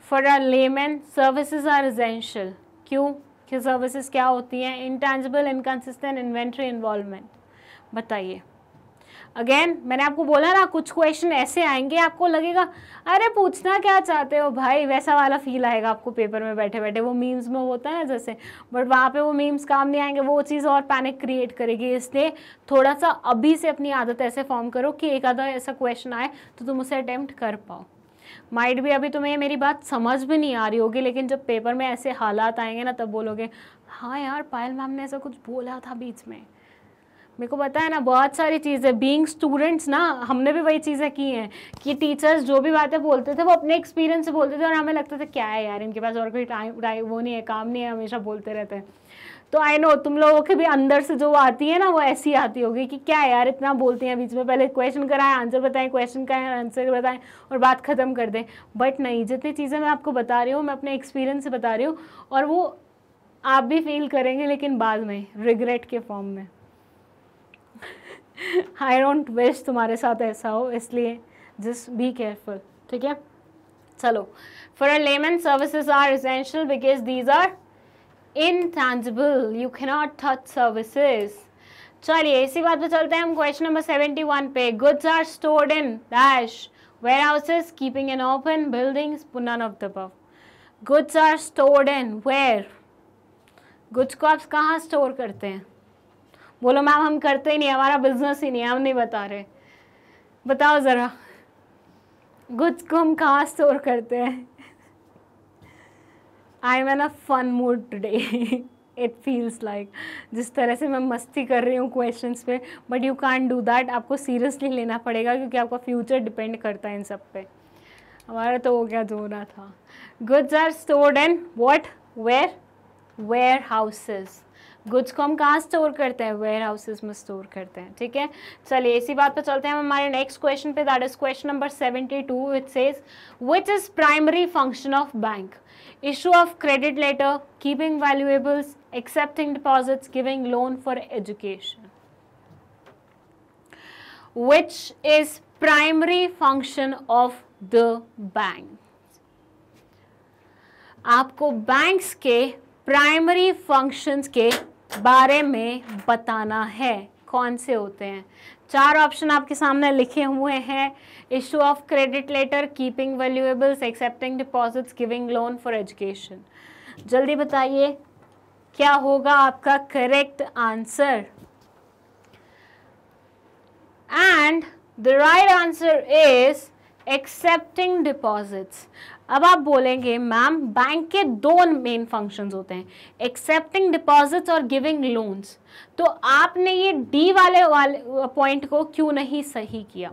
for a layman services are essential क्यों सर्विसेज क्या होती हैं in intangible inconsistent inventory involvement बताइए अगेन मैंने आपको बोला ना कुछ क्वेश्चन ऐसे आएंगे आपको लगेगा अरे पूछना क्या चाहते हो भाई वैसा वाला फील आएगा आपको पेपर में बैठे बैठे वो मीम्स में होता है ना जैसे बट वहाँ पे वो मीम्स काम नहीं आएंगे वो चीज़ और पैनिक क्रिएट करेगी इसलिए थोड़ा सा अभी से अपनी आदत ऐसे फॉर्म करो कि एक आधा ऐसा क्वेश्चन आए तो तुम उसे अटैम्प्ट कर पाओ माइंड भी अभी तुम्हें मेरी बात समझ भी नहीं आ रही होगी लेकिन जब पेपर में ऐसे हालात आएंगे ना तब बोलोगे हाँ यार पायल मैम ने ऐसा कुछ बोला था बीच में मेरे को पता है ना बहुत सारी चीज़ें बींग स्टूडेंट्स ना हमने भी वही चीज़ें की हैं कि टीचर्स जो भी बातें बोलते थे वो अपने एक्सपीरियंस से बोलते थे और हमें लगता था क्या है यार इनके पास और कोई टाइम वो नहीं है काम नहीं है हमेशा बोलते रहते हैं तो आई नो तुम लोगों के भी अंदर से जो आती है ना वो ऐसी आती होगी कि क्या यार इतना बोलते हैं बीच में पहले क्वेश्चन कराएं आंसर बताएं क्वेश्चन का आंसर बताएं और बात ख़त्म कर दें बट नहीं जितनी चीज़ें मैं आपको बता रही हूँ मैं अपने एक्सपीरियंस से बता रही हूँ और वो आप भी फील करेंगे लेकिन बाद में रिग्रेट के फॉर्म में आई डोंट विश तुम्हारे साथ ऐसा हो इसलिए जस्ट बी केयरफुल ठीक है चलो for a layman services are essential because these are intangible you cannot touch services चलिए इसी बात पे चलते हैं हम क्वेश्चन नंबर सेवेंटी वन पे goods are stored in dash warehouses keeping an open buildings none of the above goods are stored in where goods को आप कहाँ स्टोर करते हैं बोलो मैम हम करते ही नहीं हमारा बिजनेस ही नहीं हम नहीं बता रहे बताओ ज़रा गुड्स को हम कहाँ स्टोर करते हैं I am in a fun mood today it feels like जिस तरह से मैं मस्ती कर रही हूँ क्वेश्चंस पे but you can do that आपको सीरियसली लेना पड़ेगा क्योंकि आपका फ्यूचर डिपेंड करता है इन सब पे हमारा तो हो गया जो रहा था goods are stored and what where warehouses goods को हम कहाँ स्टोर करते हैं वेयर हाउसेज में स्टोर करते हैं ठीक है चलिए इसी बात पर चलते हैं हम हमारे नेक्स्ट क्वेश्चन पे that is question number seventy two which says which is primary function of bank issue of credit letter keeping valuables accepting deposits giving loan for education which is primary function of the bank आपको बैंक्स के प्राइमरी फंक्शंस के बारे में बताना है कौन से होते हैं चार ऑप्शन आपके सामने लिखे हुए हैं issue of credit letter keeping valuables accepting deposits giving loan for education जल्दी बताइए क्या होगा आपका correct answer and the right answer is accepting deposits अब आप बोलेंगे मैम बैंक के दो मेन फंक्शंस होते हैं एक्सेप्टिंग डिपॉजिट्स और गिविंग लोन्स तो आपने ये डी वाले वाले पॉइंट को क्यों नहीं सही किया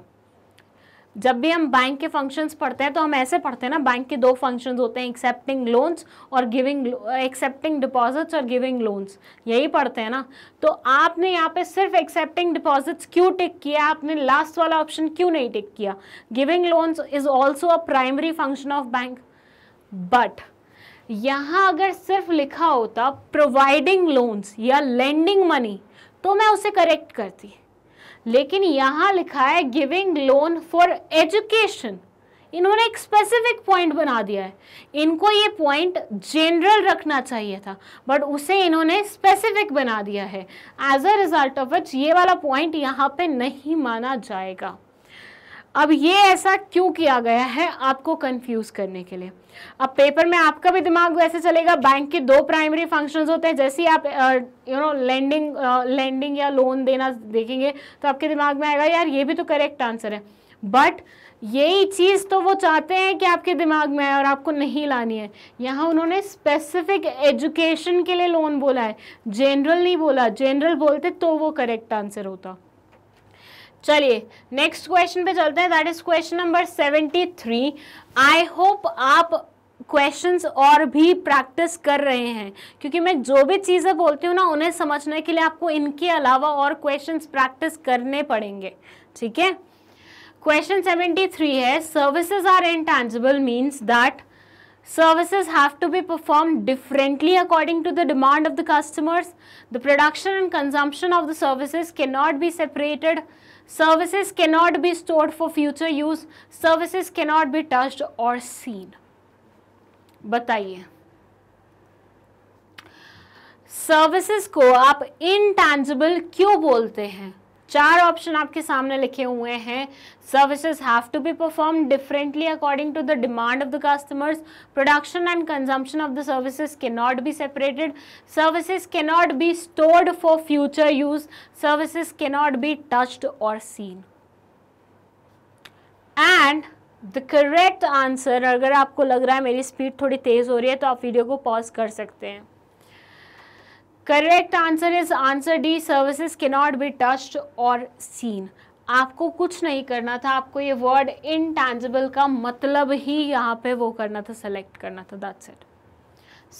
जब भी हम बैंक के फंक्शंस पढ़ते हैं तो हम ऐसे पढ़ते हैं ना बैंक के दो फंक्शंस होते हैं एक्सेप्टिंग लोन्स और गिविंग एक्सेप्टिंग डिपॉजिट्स और गिविंग लोन्स यही पढ़ते हैं ना तो आपने यहाँ पे सिर्फ एक्सेप्टिंग डिपॉजिट्स क्यों टिक किया आपने लास्ट वाला ऑप्शन क्यों नहीं टिक किया giving loans is also a primary function of bank but यहाँ अगर सिर्फ लिखा होता प्रोवाइडिंग लोन्स या लेंडिंग मनी तो मैं उसे करेक्ट करती लेकिन यहाँ लिखा है गिविंग लोन फॉर एजुकेशन इन्होंने एक स्पेसिफिक पॉइंट बना दिया है इनको ये पॉइंट जनरल रखना चाहिए था बट उसे इन्होंने स्पेसिफिक बना दिया है as a result of which ये वाला पॉइंट यहाँ पे नहीं माना जाएगा अब ये ऐसा क्यों किया गया है आपको कंफ्यूज करने के लिए अब पेपर में आपका भी दिमाग वैसे चलेगा बैंक के दो प्राइमरी फंक्शंस होते हैं जैसे ही आप यू नो लेंडिंग लैंडिंग या लोन देना देखेंगे तो आपके दिमाग में आएगा यार ये भी तो करेक्ट आंसर है बट यही चीज़ तो वो चाहते हैं कि आपके दिमाग में आए और आपको नहीं लानी है यहाँ उन्होंने स्पेसिफिक एजुकेशन के लिए लोन बोला है जनरल नहीं बोला जनरल बोलते तो वो करेक्ट आंसर होता चलिए नेक्स्ट क्वेश्चन पे चलते हैं that is question number seventy three I hope आप क्वेश्चंस और भी प्रैक्टिस कर रहे हैं क्योंकि मैं जो भी चीज़ें बोलती हूँ ना उन्हें समझने के लिए आपको इनके अलावा और क्वेश्चंस प्रैक्टिस करने पड़ेंगे ठीक है क्वेश्चन सेवेंटी थ्री है services are intangible means that services have to be perform differently according to the demand of the customers the production and consumption of the services can not be separated services cannot be stored for future use services cannot be touched or seen बताइए सर्विसेज को आप इनटैंजिबल क्यों बोलते हैं चार ऑप्शन आपके सामने लिखे हुए हैं Services have to be performed differently according to the demand of the customers. Production and consumption of the services cannot be separated. Services cannot be stored for future use. Services cannot be touched or seen. And the correct answer. अगर आपको लग रहा है मेरी स्पीड थोड़ी तेज़ हो रही है तो आप वीडियो को पॉज कर सकते हैं correct answer is answer D services can not be touched और सीन आपको कुछ नहीं करना था आपको ये वर्ड इनटैंजिबल का मतलब ही यहाँ पे वो करना था सेलेक्ट करना था दैट्स इट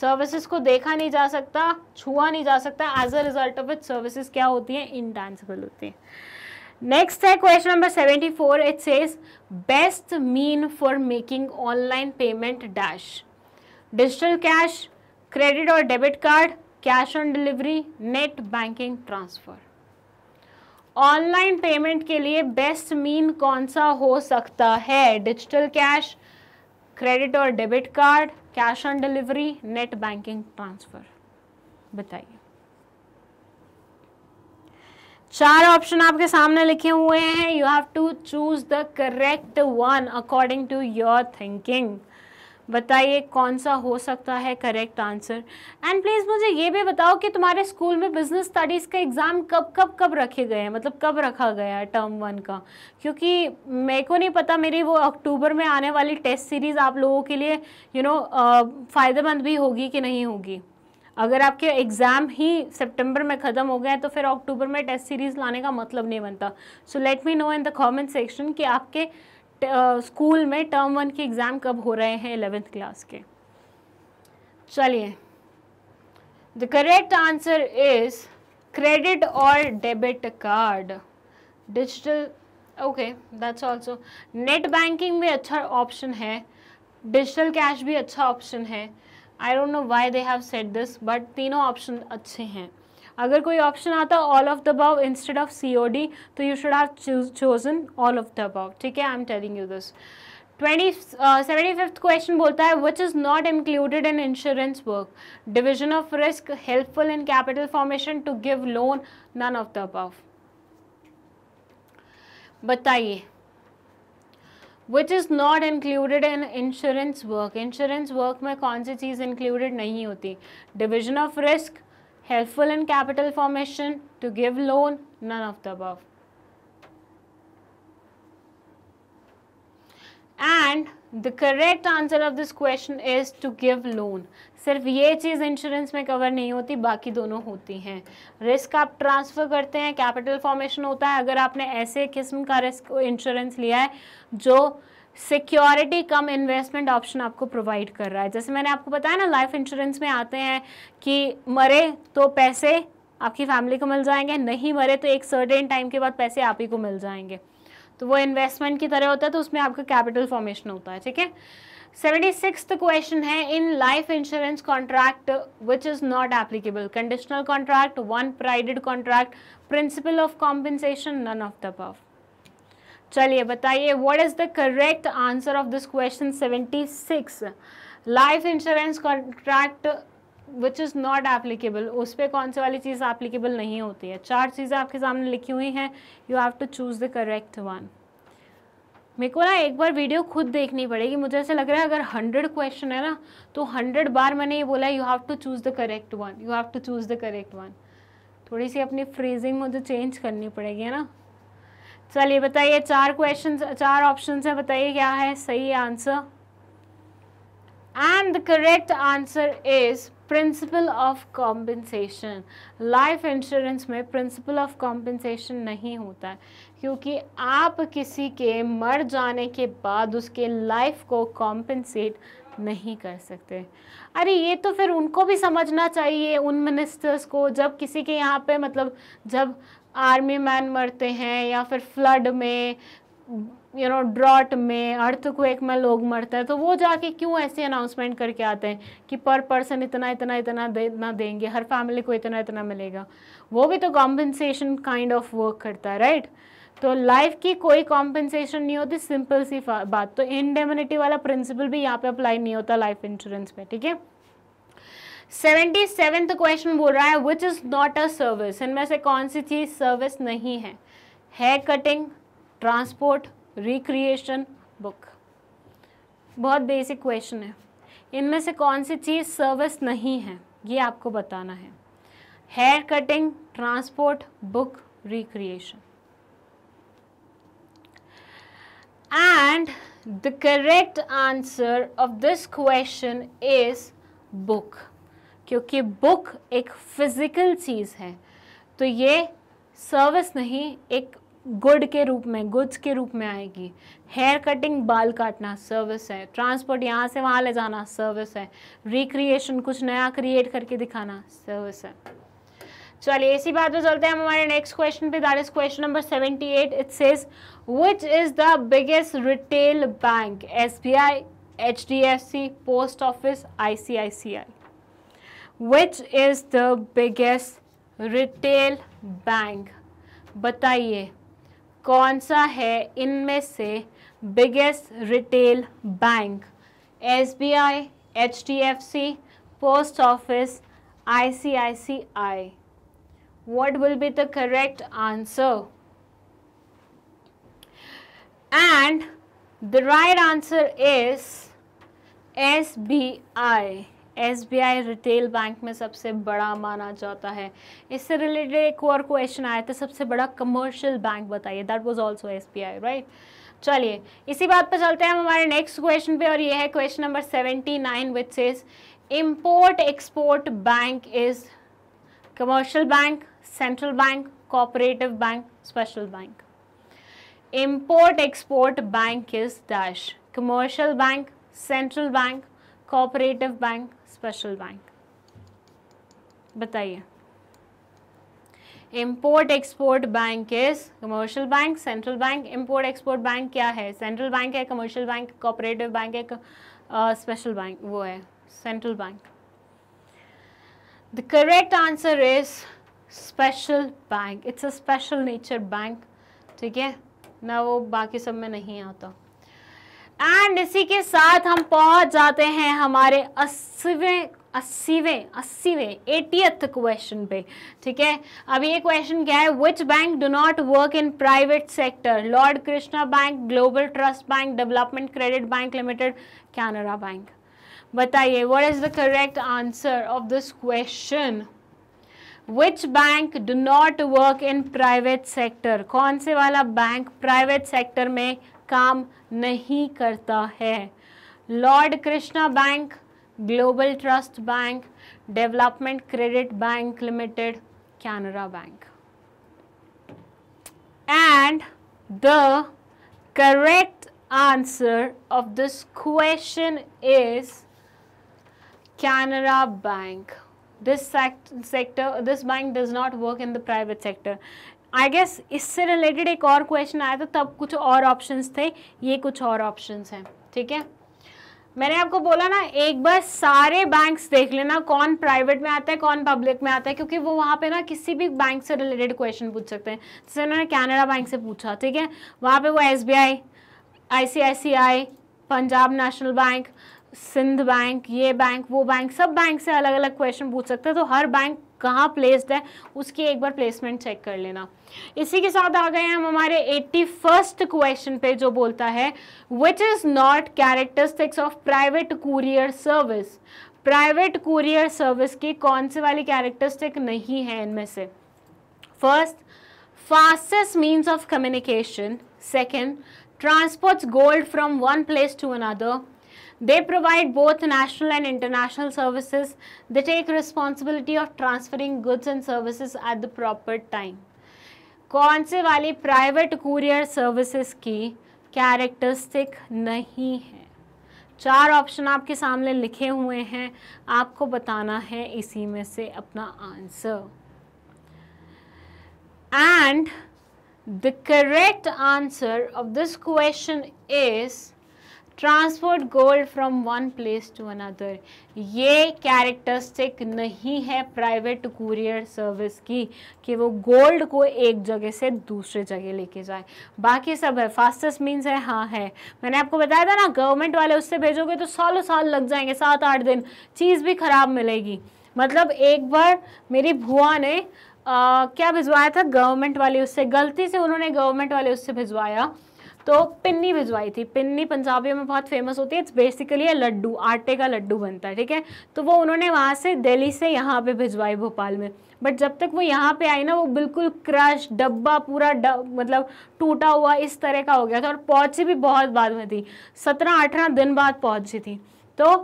सर्विसेज को देखा नहीं जा सकता छुआ नहीं जा सकता as a result of it services क्या होती हैं इनटैंजिबल होती हैं नेक्स्ट है question number seventy four it says best mean for making online payment dash digital cash credit और debit card cash on delivery net banking transfer online payment के लिए बेस्ट मीन कौन सा हो सकता है डिजिटल कैश क्रेडिट और debit card cash on delivery net banking transfer बताइए चार ऑप्शन आपके सामने लिखे हुए हैं you have to choose the correct one according to your thinking बताइए कौन सा हो सकता है करेक्ट आंसर एंड प्लीज़ मुझे ये भी बताओ कि तुम्हारे स्कूल में बिजनेस स्टडीज़ का एग्ज़ाम कब कब कब रखे गए हैं मतलब कब रखा गया है टर्म वन का क्योंकि मेरे को नहीं पता मेरी वो अक्टूबर में आने वाली टेस्ट सीरीज़ आप लोगों के लिए यू नो फ़ायदेमंद भी होगी कि नहीं होगी अगर आपके एग्ज़ाम ही सितंबर में ख़त्म हो गए तो फिर अक्टूबर में टेस्ट सीरीज़ लाने का मतलब नहीं बनता so let me know in the comment section कि आपके स्कूल में टर्म वन के एग्ज़ाम कब हो रहे हैं एलेवेंथ क्लास के चलिए the correct answer is credit और debit card digital okay that's also net banking भी अच्छा ऑप्शन है डिजिटल कैश भी अच्छा ऑप्शन है I don't know why they have set this but तीनों ऑप्शन अच्छे हैं अगर कोई ऑप्शन आता all of the above instead of C O D तो you should have chosen all of the above ठीक है I am telling you this twenty seventy fifth question बोलता है which is not included in insurance work division of risk helpful in capital formation to give loan none of the above बताइए which is not included in insurance work insurance work में कौन सी चीज़ इंक्लूडेड नहीं होती division of risk helpful in capital formation, to give loan, none of the above. And the correct answer of this question is to give loan. सिर्फ ये चीज़ इंश्योरेंस में कवर नहीं होती बाकी दोनों होती हैं रिस्क आप ट्रांसफ़र करते हैं कैपिटल फॉर्मेशन होता है अगर आपने ऐसे किस्म का रिस्क इंश्योरेंस लिया है जो सिक्योरिटी कम इन्वेस्टमेंट ऑप्शन आपको प्रोवाइड कर रहा है जैसे मैंने आपको बताया ना लाइफ इंश्योरेंस में आते हैं कि मरे तो पैसे आपकी फैमिली को मिल जाएंगे नहीं मरे तो एक सर्टेन टाइम के बाद पैसे आप ही को मिल जाएंगे तो वो इन्वेस्टमेंट की तरह होता है तो उसमें आपका कैपिटल फॉर्मेशन होता है ठीक है सेवेंटी सिक्स क्वेश्चन है in life insurance contract which is not applicable conditional contract one prided contract principle of compensation none of the above चलिए बताइए what is the correct answer of this question 76 life insurance contract which is not applicable उस पर कौन सी वाली चीज़ एप्लीकेबल नहीं होती है चार चीज़ें आपके सामने लिखी हुई हैं you have to choose the correct one मेरे को ना एक बार वीडियो खुद देखनी पड़ेगी मुझे ऐसा लग रहा है अगर हंड्रेड क्वेश्चन है ना तो हंड्रेड बार मैंने ये बोला you have to choose the correct one you have to choose the correct one थोड़ी सी अपनी फ्रेजिंग मुझे चेंज करनी पड़ेगी है ना तो चलिए बताइए चार क्वेश्चन चार ऑप्शन है बताइए क्या है सही answer and the correct answer is principle of compensation life insurance में प्रिंसिपल ऑफ कॉम्पेंसेशन नहीं होता है क्योंकि आप किसी के मर जाने के बाद उसके लाइफ को कॉम्पेंसेट नहीं कर सकते अरे ये तो फिर उनको भी समझना चाहिए उन मिनिस्टर्स को जब किसी के यहाँ पे मतलब जब आर्मी मैन मरते हैं या फिर फ्लड में यू नो ड्रॉट में अर्थक्वेक में लोग मरते हैं तो वो जाके क्यों ऐसे अनाउंसमेंट करके आते हैं कि पर पर्सन इतना इतना इतना दे, देंगे हर फैमिली को इतना इतना मिलेगा वो भी तो कॉम्पेंसेशन काइंड ऑफ वर्क करता है राइट तो लाइफ की कोई कॉम्पेंसेशन नहीं होती सिंपल सी बात तो इनडेमिनिटी वाला प्रिंसिपल भी यहाँ पे अप्लाई नहीं होता लाइफ इंश्योरेंस में ठीक है सेवेंटी सेवेंथ क्वेश्चन बोल रहा है which is not a service इनमें से कौन सी चीज़ सर्विस नहीं है hair cutting transport recreation book बहुत बेसिक क्वेश्चन है इनमें से कौन सी चीज़ सर्विस नहीं है ये आपको बताना है hair cutting transport book recreation and the correct answer of this question is book क्योंकि बुक एक फिज़िकल चीज़ है तो ये सर्विस नहीं एक गुड के रूप में गुड्स के रूप में आएगी हेयर कटिंग बाल काटना सर्विस है ट्रांसपोर्ट यहाँ से वहाँ ले जाना सर्विस है रिक्रिएशन कुछ नया क्रिएट करके दिखाना सर्विस है चलिए इसी बात पे चलते हैं हम हमारे नेक्स्ट क्वेश्चन पे that is question number seventy eight it says which is the biggest retail bank S B I H D F C post office I C I C I which is the biggest retail bank Bataye, kaun sa hai inme se biggest retail bank sbi hdfc post office icici what will be the correct answer and the right answer is sbi SBI retail bank में सबसे बड़ा माना जाता है इससे रिलेटेड एक और क्वेश्चन आया था सबसे बड़ा कमर्शियल बैंक बताइए that was also SBI right चलिए इसी बात पर चलते हैं हम हमारे नेक्स्ट क्वेश्चन पे और ये है question number seventy nine which is import export bank is commercial bank central bank cooperative bank special bank import export bank is dash commercial bank central bank cooperative bank special bank बताइए import export bank is commercial bank central bank import export bank क्या है सेंट्रल बैंक है कमर्शियल बैंक कोऑपरेटिव बैंक है स्पेशल बैंक वो है central bank the correct answer is special bank it's a special nature bank ठीक है ना वो बाकी सब में नहीं आता एंड इसी के साथ हम पहुंच जाते हैं हमारे अस्सीवें अस्सीवें अस्सीवें एटीएथ क्वेश्चन पे ठीक है अब ये क्वेश्चन क्या है which bank do not work in private sector lord Krishna bank global trust bank development credit bank limited Canara bank बताइए what is the correct answer of this question which bank do not work in private sector कौन से वाला बैंक प्राइवेट सेक्टर में काम नहीं करता है Lord Krishna bank global trust bank development credit bank limited Canara bank and the correct answer of this question is Canara bank this sector this bank does not work in the private sector I guess इससे रिलेटेड एक और क्वेश्चन आया था तब कुछ और ऑप्शंस थे ये कुछ और ऑप्शंस हैं ठीक है मैंने आपको बोला ना एक बार सारे बैंक्स देख लेना कौन प्राइवेट में आता है कौन पब्लिक में आता है क्योंकि वो वहाँ पे ना किसी भी बैंक से रिलेटेड क्वेश्चन पूछ सकते हैं जैसे उन्होंने कैनेडा बैंक से पूछा ठीक है वहाँ पे वो S B I I C I C I Punjab National Bank Sindh bank ये बैंक वो बैंक सब बैंक से अलग अलग क्वेश्चन पूछ सकते हैं तो हर बैंक कहाँ प्लेस्ड है उसकी एक बार प्लेसमेंट चेक कर लेना इसी के साथ आ गए हम हमारे एट्टी फर्स्ट क्वेश्चन पे जो बोलता है which is not characteristics of private courier service private courier service की कौन से वाली कैरेक्टरिस्टिक नहीं है इनमें से first fastest means of communication second transports गोल्ड from one place to another They provide both national and international services. They take responsibility of transferring goods and services at the proper time. कौन से वाली प्राइवेट कुरियर सर्विसेज की कैरेक्टरिस्टिक नहीं है चार ऑप्शन आपके सामने लिखे हुए हैं आपको बताना है इसी में से अपना answer and the correct answer of this question is transport गोल्ड from one place to another ये कैरेक्टरिस्टिक नहीं है प्राइवेट कुरियर सर्विस की कि वो गोल्ड को एक जगह से दूसरे जगह लेके जाए बाकी सब है फास्टेस्ट मीन्स है हाँ है मैंने आपको बताया था ना गवर्नमेंट वाले उससे भेजोगे तो सालों साल लग जाएंगे सात आठ दिन चीज़ भी ख़राब मिलेगी मतलब एक बार मेरी भुआ ने आ, क्या भिजवाया था गवर्नमेंट वाले उससे गलती से उन्होंने गवर्नमेंट वाले उससे भिजवाया तो पिन्नी भिजवाई थी पिन्नी पंजाबियों में बहुत फेमस होती है इट्स बेसिकली ये लड्डू आटे का लड्डू बनता है ठीक है तो वो उन्होंने वहाँ से दिल्ली से यहाँ पे भिजवाई भोपाल में बट जब तक वो यहाँ पे आई ना वो बिल्कुल क्रश डब्बा पूरा डब, मतलब टूटा हुआ इस तरह का हो गया था और पहुँची भी बहुत बाद में थी सत्रह अठारह दिन बाद पहुँची थी तो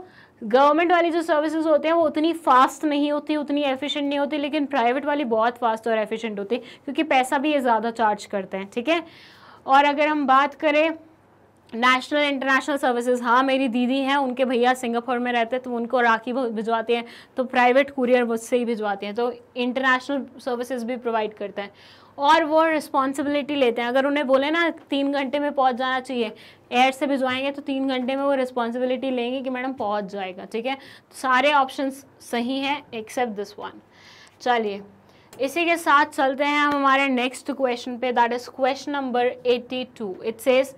गवर्नमेंट वाली जो सर्विसेज होते हैं वो उतनी फास्ट नहीं होती उतनी एफिशिएंट नहीं होती लेकिन प्राइवेट वाली बहुत फास्ट और एफिशिएंट होती क्योंकि पैसा भी ये ज़्यादा चार्ज करते हैं ठीक है और अगर हम बात करें नेशनल इंटरनेशनल सर्विसेज हाँ मेरी दीदी हैं उनके भैया सिंगापुर में रहते हैं तो उनको राखी भिजवाते हैं तो प्राइवेट कुरियर मुझसे ही भिजवाते हैं तो इंटरनेशनल सर्विसेज भी प्रोवाइड करते हैं और वो रिस्पॉन्सिबिलिटी लेते हैं अगर उन्हें बोले ना तीन घंटे में पहुंच जाना चाहिए एयर से भिजवाएंगे तो तीन घंटे में वो रिस्पॉन्सिबिलिटी लेंगे कि मैडम पहुंच जाएगा ठीक है तो सारे ऑप्शंस सही हैं एक्सेप्ट दिस वन चलिए इसी के साथ चलते हैं हम हमारे नेक्स्ट क्वेश्चन पे that is question number 82 it says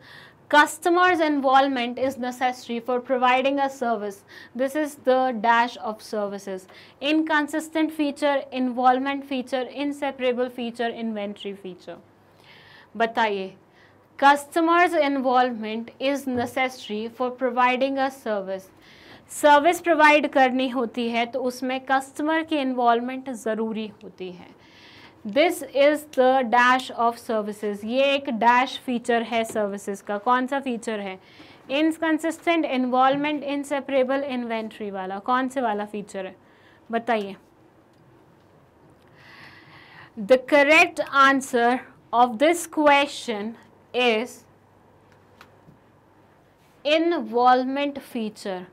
customers involvement is necessary for providing a service this is the dash of services inconsistent feature involvement feature inseparable feature inventory feature बताइए customers involvement is necessary for providing a service service provide करनी होती है तो उसमें कस्टमर की इन्वॉलमेंट ज़रूरी होती है this is the dash of services ये एक डैश फीचर है सर्विसेज का कौन सा फीचर है इनकन्सिस्टेंट इन सेपरेबल इन्वेंट्री वाला कौन से वाला फीचर है बताइए the correct answer of this question is involvement feature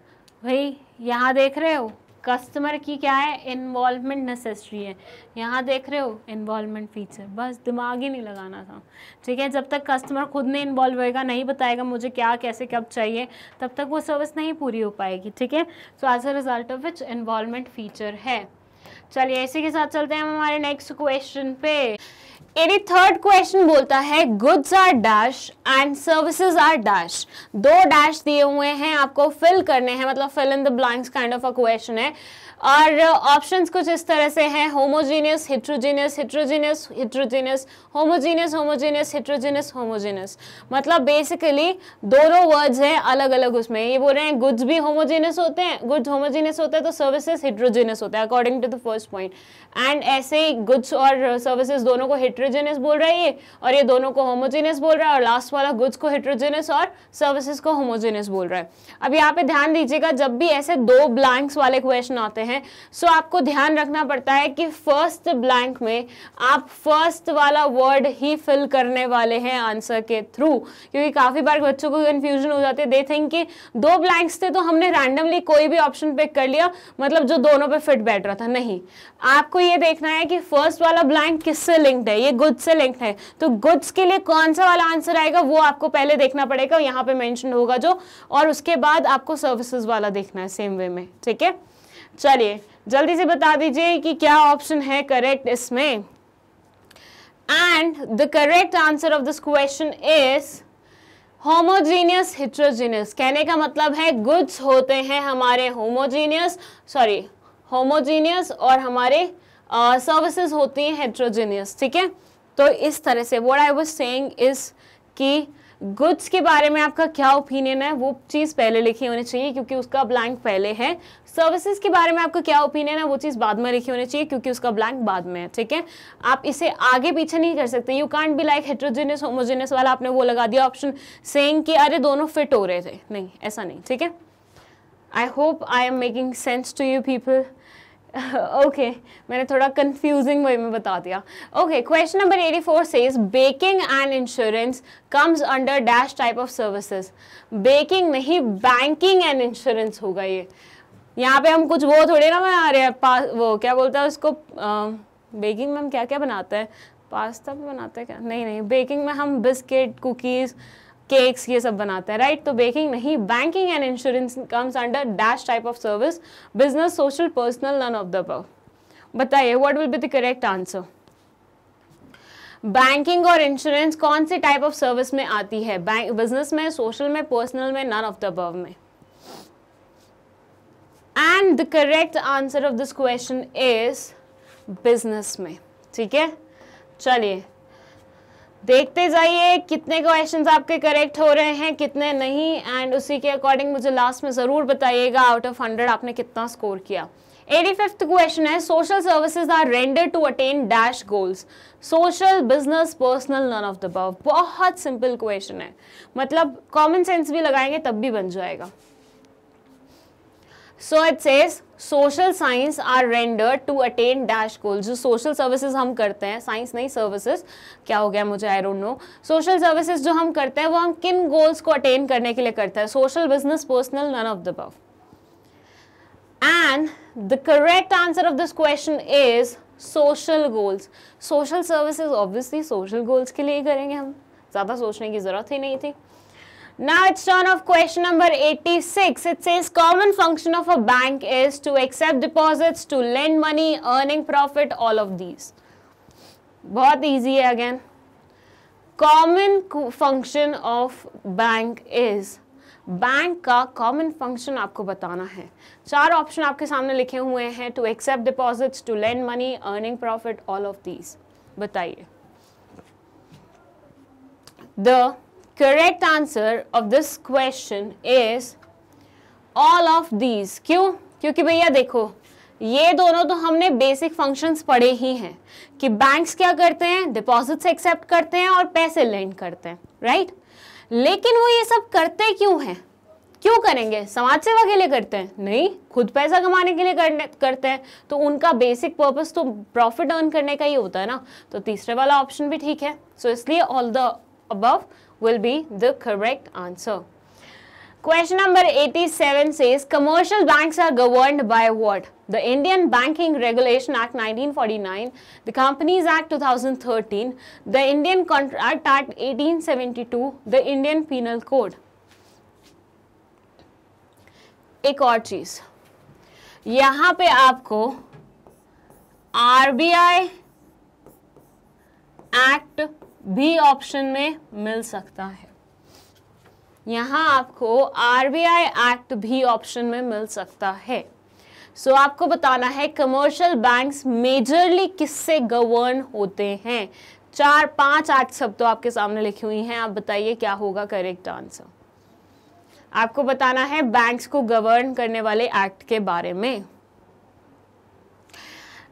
भाई यहाँ देख रहे हो कस्टमर की क्या है इन्वॉल्वमेंट नेसेसरी है यहाँ देख रहे हो इन्वॉल्वमेंट फीचर बस दिमाग ही नहीं लगाना था ठीक है जब तक कस्टमर खुद नहीं इन्वॉल्व होएगा नहीं बताएगा मुझे क्या कैसे कब चाहिए तब तक वो सर्विस नहीं पूरी हो पाएगी ठीक है so as a result of which involvement feature है चलिए इसी के साथ चलते हैं हम हमारे नेक्स्ट क्वेश्चन पे एटी थर्ड क्वेश्चन बोलता है goods are dash and services are dash दो डैश दिए हुए हैं आपको फिल करने हैं मतलब fill in the blanks kind of a question है और ऑप्शंस कुछ इस तरह से हैं homogeneous heterogeneous heterogeneous heterogeneous homogeneous homogeneous heterogeneous homogeneous मतलब बेसिकली दोनों वर्ड्स हैं अलग अलग उसमें ये बोल रहे हैं गुड्स भी होमोजीनियस होते हैं गुड्स होमोजीनियस होते हैं तो सर्विसेज हिट्रोजीनियस होता है according to the first point and ऐसे ही गुड्स और सर्विसेज दोनों को हिट्रोजीनियस बोल रहा है ये और ये दोनों को होमोजीनियस बोल रहा है और लास्ट वाला गुड्स को हिट्रोजीनियस और सर्विसेज को होमोजीनियस बोल रहा है अब यहाँ पे ध्यान दीजिएगा जब भी ऐसे दो ब्लैंक्स वाले क्वेश्चन आते हैं हैं सो so, आपको ध्यान रखना पड़ता है कि फर्स्ट ब्लैंक में आप फर्स्ट वाला वर्ड ही फिल करने वाले हैं आंसर के थ्रू क्योंकि काफ़ी बार बच्चों को कन्फ्यूजन हो जाते हैं दे थिंक कि दो ब्लैंक्स थे तो हमने रैंडमली कोई भी ऑप्शन पिक कर लिया मतलब जो दोनों पर फिट बैठ रहा था नहीं आपको ये देखना है कि फर्स्ट वाला ब्लैंक किससे लिंक्ड है ये गुड्स से लिंक्ड है तो गुड्स के लिए कौन सा वाला आंसर आएगा वो आपको पहले देखना पड़ेगा यहाँ पे मेंशन होगा जो और उसके बाद आपको सर्विसेज वाला देखना है सेम वे में ठीक है चलिए जल्दी से बता दीजिए कि क्या ऑप्शन है करेक्ट इसमें and the correct answer of this question is homogeneous heterogeneous कहने का मतलब है गुड्स होते हैं हमारे होमोजीनियस सॉरी होमोजीनियस और हमारे सर्विसेज uh, होती हैं हेट्रोजीनियस ठीक है तो इस तरह से what I was saying is कि गुड्स के बारे में आपका क्या ओपिनियन है वो चीज़ पहले लिखी होनी चाहिए क्योंकि उसका ब्लैंक पहले है सर्विसेज के बारे में आपको क्या ओपिनियन है वो चीज़ बाद में लिखी होनी चाहिए क्योंकि उसका ब्लैंक बाद में है ठीक है आप इसे आगे पीछे नहीं कर सकते you can't be like heterogeneous homogeneous वाला आपने वो लगा दिया ऑप्शन सेंग कि अरे दोनों फिट हो रहे थे नहीं ऐसा नहीं ठीक है I hope I am making sense to you people okay okay, मैंने थोड़ा कंफ्यूजिंग वे में बता दिया okay question number 84 says baking and insurance comes under dash type of services baking नहीं बैंकिंग एंड इंश्योरेंस होगा ये यहाँ पे हम कुछ वो थोड़े ना बना रहे हैं पास वो क्या बोलता है उसको बेकिंग में हम क्या क्या बनाते हैं पास्ता भी बनाते हैं क्या नहीं नहीं बेकिंग में हम बिस्किट कुकीज़ केक्स ये सब बनाते हैं राइट तो बेकिंग नहीं banking and insurance comes under dash type of service business social personal none of the above बताइए what will be the correct answer banking और इंश्योरेंस कौन से टाइप ऑफ सर्विस में आती है बैंक बिजनेस में सोशल में पर्सनल में नन ऑफ द अबव में and the correct answer of this question is business में ठीक है चलिए देखते जाइए कितने क्वेश्चन आपके करेक्ट हो रहे हैं कितने नहीं एंड उसी के अकॉर्डिंग मुझे लास्ट में ज़रूर बताइएगा आउट ऑफ हंड्रेड आपने कितना स्कोर किया एटी फिफ्थ क्वेश्चन है social services are render to attain dash goals social business personal none of the बहुत सिंपल क्वेश्चन है मतलब कॉमन सेंस भी लगाएंगे तब भी बन जाएगा so it says social science are rendered to attain dash goal जो सोशल सर्विसेज हम करते हैं साइंस नहीं सर्विसेज क्या हो गया मुझे I don't know social services जो हम करते हैं वो हम किन गोल्स को अटेन करने के लिए करते हैं social business personal none of the above and the correct answer of this question is social goals social services obviously social goals के लिए ही करेंगे हम ज़्यादा सोचने की ज़रूरत ही नहीं थी Now it's turn of question number 86. It says common function of a bank is to accept deposits, to lend money, earning profit, all of these. बहुत easy again. Common function of bank is bank का कॉमन फंक्शन आपको बताना है चार ऑप्शन आपके सामने लिखे हुए To accept deposits, to lend money, earning profit, all of these. बताइए The correct answer of this question is all of these क्यों क्योंकि भैया देखो ये दोनों तो हमने बेसिक फंक्शंस पढ़े ही हैं कि बैंक्स क्या करते हैं डिपॉजिट्स एक्सेप्ट करते हैं और पैसे लेंड करते हैं राइट लेकिन वो ये सब करते क्यों हैं क्यों करेंगे समाज सेवा के लिए करते हैं नहीं खुद पैसा कमाने के लिए करने करते हैं तो उनका बेसिक पर्पस तो प्रॉफिट अर्न करने का ही होता है ना तो तीसरे वाला ऑप्शन भी ठीक है सो so, इसलिए all the above will be the correct answer. Question number 87 says commercial banks are governed by what? The Indian Banking Regulation Act 1949, the Companies Act 2013, the Indian Contract Act 1872, the Indian Penal Code. एक और चीज यहां पे आपको आरबीआई एक्ट बी ऑप्शन में मिल सकता है यहां आपको आरबीआई एक्ट भी ऑप्शन में मिल सकता है सो so, आपको बताना है कमर्शियल बैंक्स मेजरली किससे गवर्न होते हैं चार पांच आठ सब तो आपके सामने लिखी हुई हैं आप बताइए क्या होगा करेक्ट आंसर आपको बताना है बैंक्स को गवर्न करने वाले एक्ट के बारे में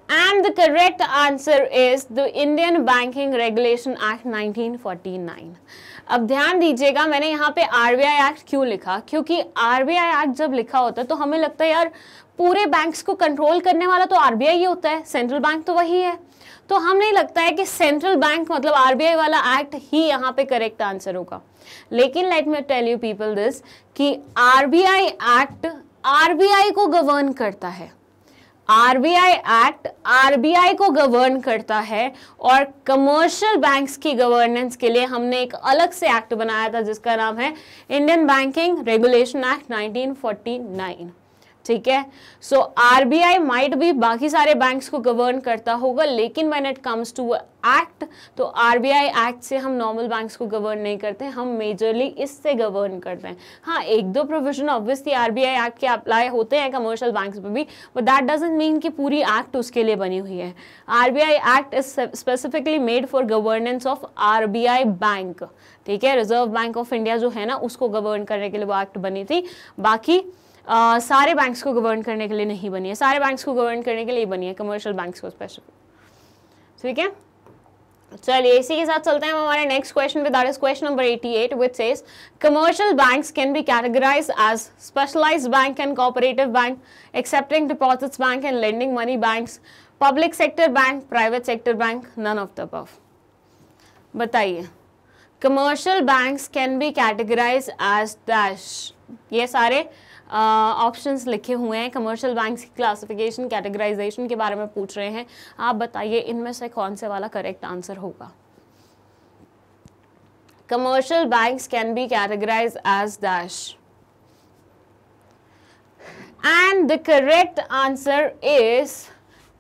And the correct answer is the Indian Banking Regulation Act 1949. अब ध्यान दीजिएगा मैंने यहाँ पे आर आई एक्ट क्यों लिखा क्योंकि आई एक्ट जब लिखा होता है तो हमें लगता है यार पूरे बैंक्स को कंट्रोल करने वाला तो आई ही होता है सेंट्रल बैंक तो वही है तो हमें लगता है कि सेंट्रल बैंक मतलब आई वाला एक्ट ही यहाँ पे करेक्ट आंसर होगा लेकिन let me tell you people this कि आई एक्ट आई को गवर्न करता है आरबीआई एक्ट आरबीआई को गवर्न करता है और कमर्शियल बैंक्स की गवर्नेंस के लिए हमने एक अलग से एक्ट बनाया था जिसका नाम है इंडियन बैंकिंग रेगुलेशन एक्ट 1949 ठीक है so R B I might भी बाकी सारे बैंक्स को गवर्न करता होगा लेकिन when it comes to act तो आर बी आई एक्ट से हम नॉर्मल बैंक्स को गवर्न नहीं करते हम मेजरली इससे गवर्न करते हैं हाँ एक दो provision obviously R B I act के अप्लाई होते हैं कमर्शियल बैंक्स पर भी बट दैट डजेंट मीन कि पूरी एक्ट उसके लिए बनी हुई है R B I act is specifically made for governance of R B I bank ठीक है रिजर्व बैंक ऑफ इंडिया जो है ना उसको गवर्न करने के लिए वो एक्ट बनी थी बाकी आ, सारे बैंक्स को गवर्न करने के लिए नहीं बनी है सारे बैंक्स को गवर्न करने के लिए बनी है कमर्शियल बैंक्स को स्पेशल ठीक है चलिए इसी के साथ चलते हैं हमारे नेक्स्ट क्वेश्चन पे that is question number 88 which says commercial banks can be categorize as specialized bank and cooperative bank accepting deposits bank and lending money banks public sector bank private sector bank none of the above बताइए commercial banks can be categorize as dash ये सारे ऑप्शंस लिखे हुए हैं कमर्शियल बैंक्स की क्लासिफिकेशन कैटेगराइजेशन के बारे में पूछ रहे हैं आप बताइए इनमें से कौन से वाला करेक्ट आंसर होगा commercial bank can be categorize as dash and the correct answer is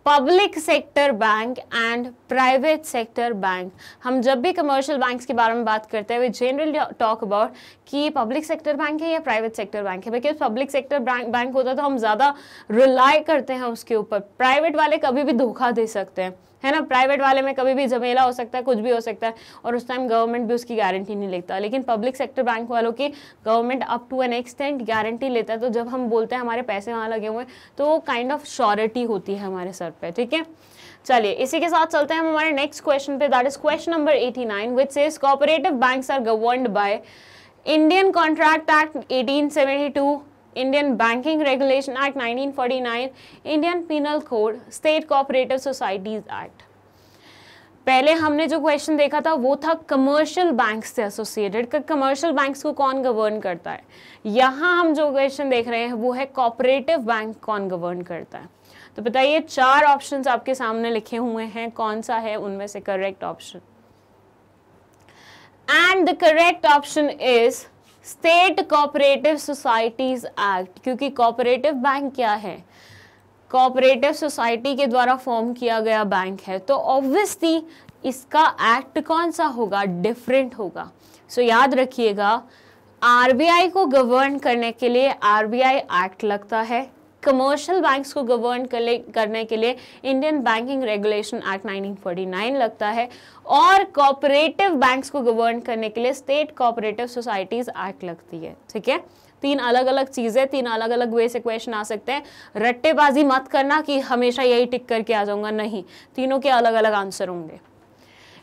public sector bank and private sector bank हम जब भी कमर्शियल बैंक्स के बारे में बात करते हैं वे जनरली टॉक अबाउट कि ये पब्लिक सेक्टर बैंक है या प्राइवेट सेक्टर बैंक है बिकॉज पब्लिक सेक्टर बैंक होता तो हम ज़्यादा रिलाई करते हैं उसके ऊपर प्राइवेट वाले कभी भी धोखा दे सकते हैं है ना प्राइवेट वाले में कभी भी झमेला हो सकता है कुछ भी हो सकता है और उस टाइम गवर्नमेंट भी उसकी गारंटी नहीं लेता लेकिन पब्लिक सेक्टर बैंक वालों की government up to an extent guarantee लेता है तो जब हम बोलते हैं हमारे पैसे वहाँ लगे हुए हैं तो वो काइंड ऑफ श्योरिटी होती है हमारे सर पर ठीक है चलिए इसी के साथ चलते हैं हम हमारे नेक्स्ट क्वेश्चन पे that is question number 89 which is cooperative banks are governed by Indian contract act 1872 Indian banking regulation act 1949, Indian penal code state cooperative societies act पहले हमने जो क्वेश्चन देखा था वो था कमर्शियल बैंक्स से एसोसिएटेड कमर्शियल बैंक्स को कौन गवर्न करता है यहाँ हम जो क्वेश्चन देख रहे हैं वो है कॉपरेटिव बैंक कौन गवर्न करता है तो बताइए चार ऑप्शंस आपके सामने लिखे हुए हैं कौन सा है उनमें से correct option and the correct option is state cooperative societies act क्योंकि कोऑपरेटिव बैंक क्या है कोऑपरेटिव सोसाइटी के द्वारा फॉर्म किया गया बैंक है तो ऑब्वियसली इसका एक्ट कौन सा होगा डिफरेंट होगा सो so, याद रखिएगा आरबीआई को गवर्न करने के लिए आरबीआई एक्ट लगता है कमर्शियल बैंक्स को गवर्न करने के लिए इंडियन बैंकिंग रेगुलेशन एक्ट 1949 लगता है और कॉपरेटिव बैंक्स को गवर्न करने के लिए स्टेट कॉपरेटिव सोसाइटीज एक्ट लगती है ठीक है तीन अलग अलग चीज़ें तीन अलग अलग वे से क्वेश्चन आ सकते हैं रट्टेबाजी मत करना कि हमेशा यही टिक करके आ जाऊंगा नहीं तीनों के अलग अलग आंसर होंगे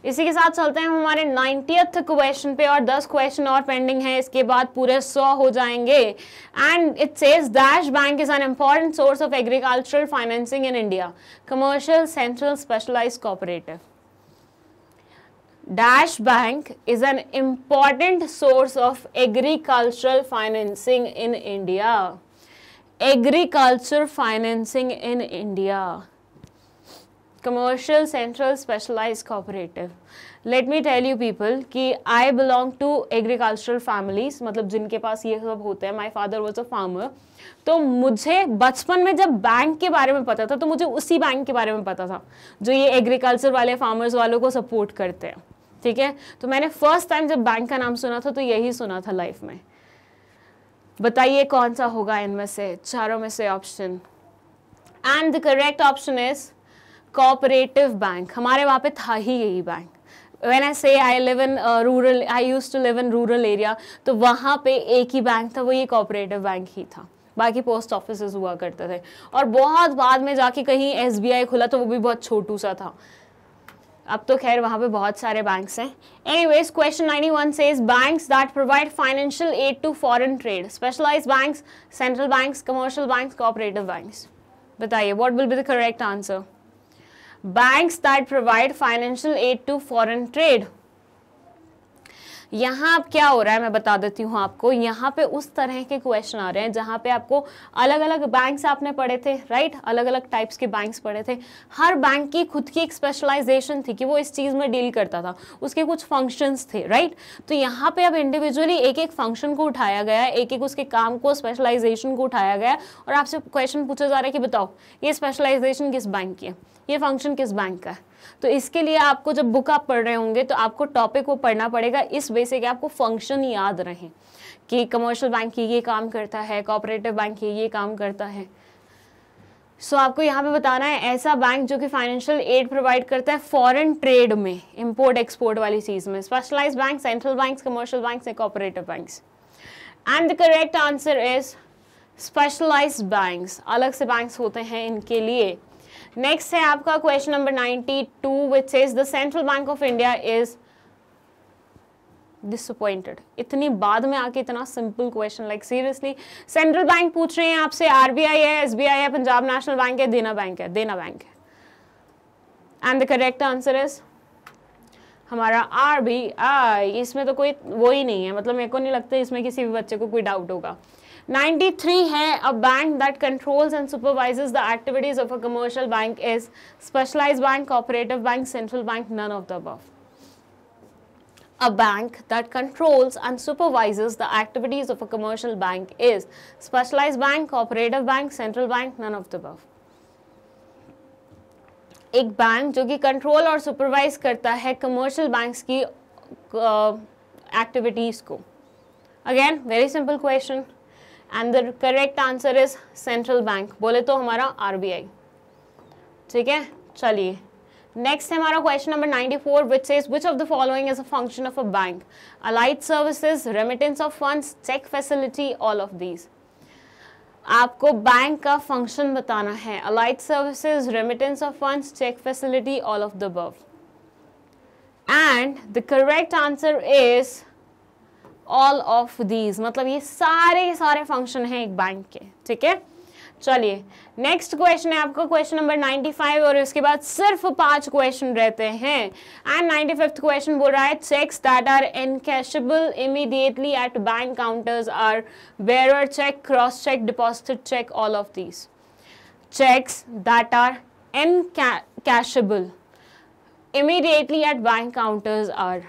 इसी के साथ चलते हैं हमारे नाइन्टीथ क्वेश्चन पे और दस क्वेश्चन और पेंडिंग है इसके बाद पूरे सौ हो जाएंगे and it says dash bank is an important source of agricultural financing in India commercial central specialize cooperative dash bank is an important source of agricultural financing in India agriculture financing in India commercial central specialize cooperative let me tell you people कि I belong to agricultural families मतलब जिनके पास ये सब होते हैं my father was a farmer तो मुझे बचपन में जब बैंक के बारे में पता था तो मुझे उसी बैंक के बारे में पता था जो ये एग्रीकल्चर वाले फार्मर्स वालों को सपोर्ट करते हैं ठीक है तो मैंने फर्स्ट टाइम जब बैंक का नाम सुना था तो यही सुना था लाइफ में बताइए कौन सा होगा इनमें से चारों में से option and the correct option is cooperative bank हमारे वहाँ पे था ही यही bank when I say I live in rural I use to live in rural area तो वहाँ पे एक ही बैंक था वो ये कोऑपरेटिव बैंक ही था बाकी पोस्ट ऑफिस हुआ करते थे और बहुत बाद में जाके कहीं एस खुला तो वो भी बहुत छोटू सा था अब तो खैर वहाँ पे बहुत सारे बैंक्स हैं any anyways question 91 says banks that provide financial aid to foreign trade specialize banks central banks commercial banks cooperative banks बताइए what will be the correct answer banks that provide financial aid to foreign trade यहाँ अब क्या हो रहा है मैं बता देती हूँ आपको यहाँ पे उस तरह के क्वेश्चन आ रहे हैं जहाँ पे आपको अलग अलग बैंक्स आपने पढ़े थे राइट अलग अलग टाइप्स के बैंक्स पढ़े थे हर बैंक की खुद की एक स्पेशलाइजेशन थी कि वो इस चीज़ में डील करता था उसके कुछ फंक्शंस थे राइट तो यहाँ पर अब इंडिविजुअली एक एक फंक्शन को उठाया गया एक एक उसके काम को स्पेशलाइजेशन को उठाया गया और आपसे क्वेश्चन पूछा जा रहा है कि बताओ ये स्पेशलाइजेशन किस बैंक की है ये फंक्शन किस बैंक का है तो इसके लिए आपको जब बुक आप पढ़ रहे होंगे तो आपको टॉपिक वो पढ़ना पड़ेगा इस वजह से कि आपको फंक्शन याद रहे कि कमर्शियल बैंक ये काम करता है कॉपरेटिव बैंक ये काम करता है सो so, आपको यहाँ पे बताना है ऐसा बैंक जो कि फाइनेंशियल एड प्रोवाइड करता है फॉरेन ट्रेड में इंपोर्ट एक्सपोर्ट वाली चीज़ में specialize bank central bank commercial bank and cooperative bank and the correct answer is specialize banks अलग से बैंक्स होते हैं इनके लिए नेक्स्ट है आपका question number 92 which is the central bank of India is disappointed इतनी बाद में आके इतना simple question like seriously central bank पूछ रहे हैं आपसे आरबीआई है एसबीआई है पंजाब नेशनल बैंक है देना बैंक है देना बैंक है and the correct answer is हमारा आर बी आई इसमें तो कोई वो ही नहीं है मतलब मेरे को नहीं लगता इसमें किसी भी बच्चे को कोई डाउट होगा 93 hai a bank that controls and supervises the activities of a commercial bank is specialized bank, cooperative bank, central bank, none of the above. A bank that controls and supervises the activities of a commercial bank is specialized bank, cooperative bank, central bank, none of the above. एक बैंक जो कि कंट्रोल और सुपरवाइज करता है कमर्शियल बैंक्स की एक्टिविटीज़ uh, को again very simple question and the correct answer is central bank बोले तो हमारा आरबीआई ठीक है चलिए नेक्स्ट है हमारा question number 94 which says which of the following is a function of a bank allied services remittance of funds cheque facility all of these आपको बैंक का फंक्शन बताना है allied services remittance of funds cheque facility all of the above and the correct answer is all of these मतलब ये सारे सारे फंक्शन हैं एक बैंक के ठीक है चलिए नेक्स्ट क्वेश्चन है आपका क्वेश्चन नंबर 95 और उसके बाद सिर्फ पांच क्वेश्चन रहते हैं एंड नाइन्टी फिफ्थ क्वेश्चन बोल रहा है cheques that are encashable immediately at bank counters are bearer cheque cross cheque deposit cheque all of these cheques that are encashable immediately at bank counters are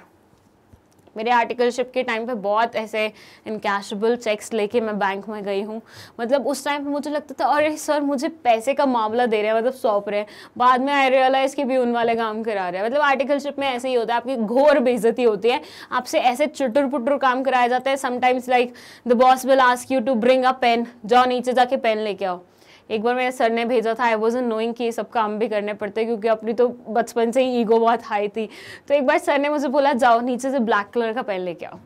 मेरे आर्टिकलशिप के टाइम पे बहुत ऐसे इनकैशबल चेक्स लेके मैं बैंक में गई हूँ मतलब उस टाइम पे मुझे लगता था अरे सर मुझे पैसे का मामला दे रहे हैं मतलब सौंप रहे हैं बाद में आई रियलाइज़ कि भी उन वाले काम करा रहे हैं मतलब आर्टिकलशिप में ऐसे ही होता है आपकी घोर बेइज्जती होती है आपसे ऐसे चुटर पुटर काम कराया जाता है sometimes like the boss will ask you to bring a pen जाओ नीचे जाके पेन लेके आओ एक बार मेरे सर ने भेजा था आई वॉज नोइंग कि ये सब काम भी करने पड़ते क्योंकि अपनी तो बचपन से ही ईगो बहुत हाई थी तो एक बार सर ने मुझे बोला जाओ नीचे से ब्लैक कलर का पेन लेके आओ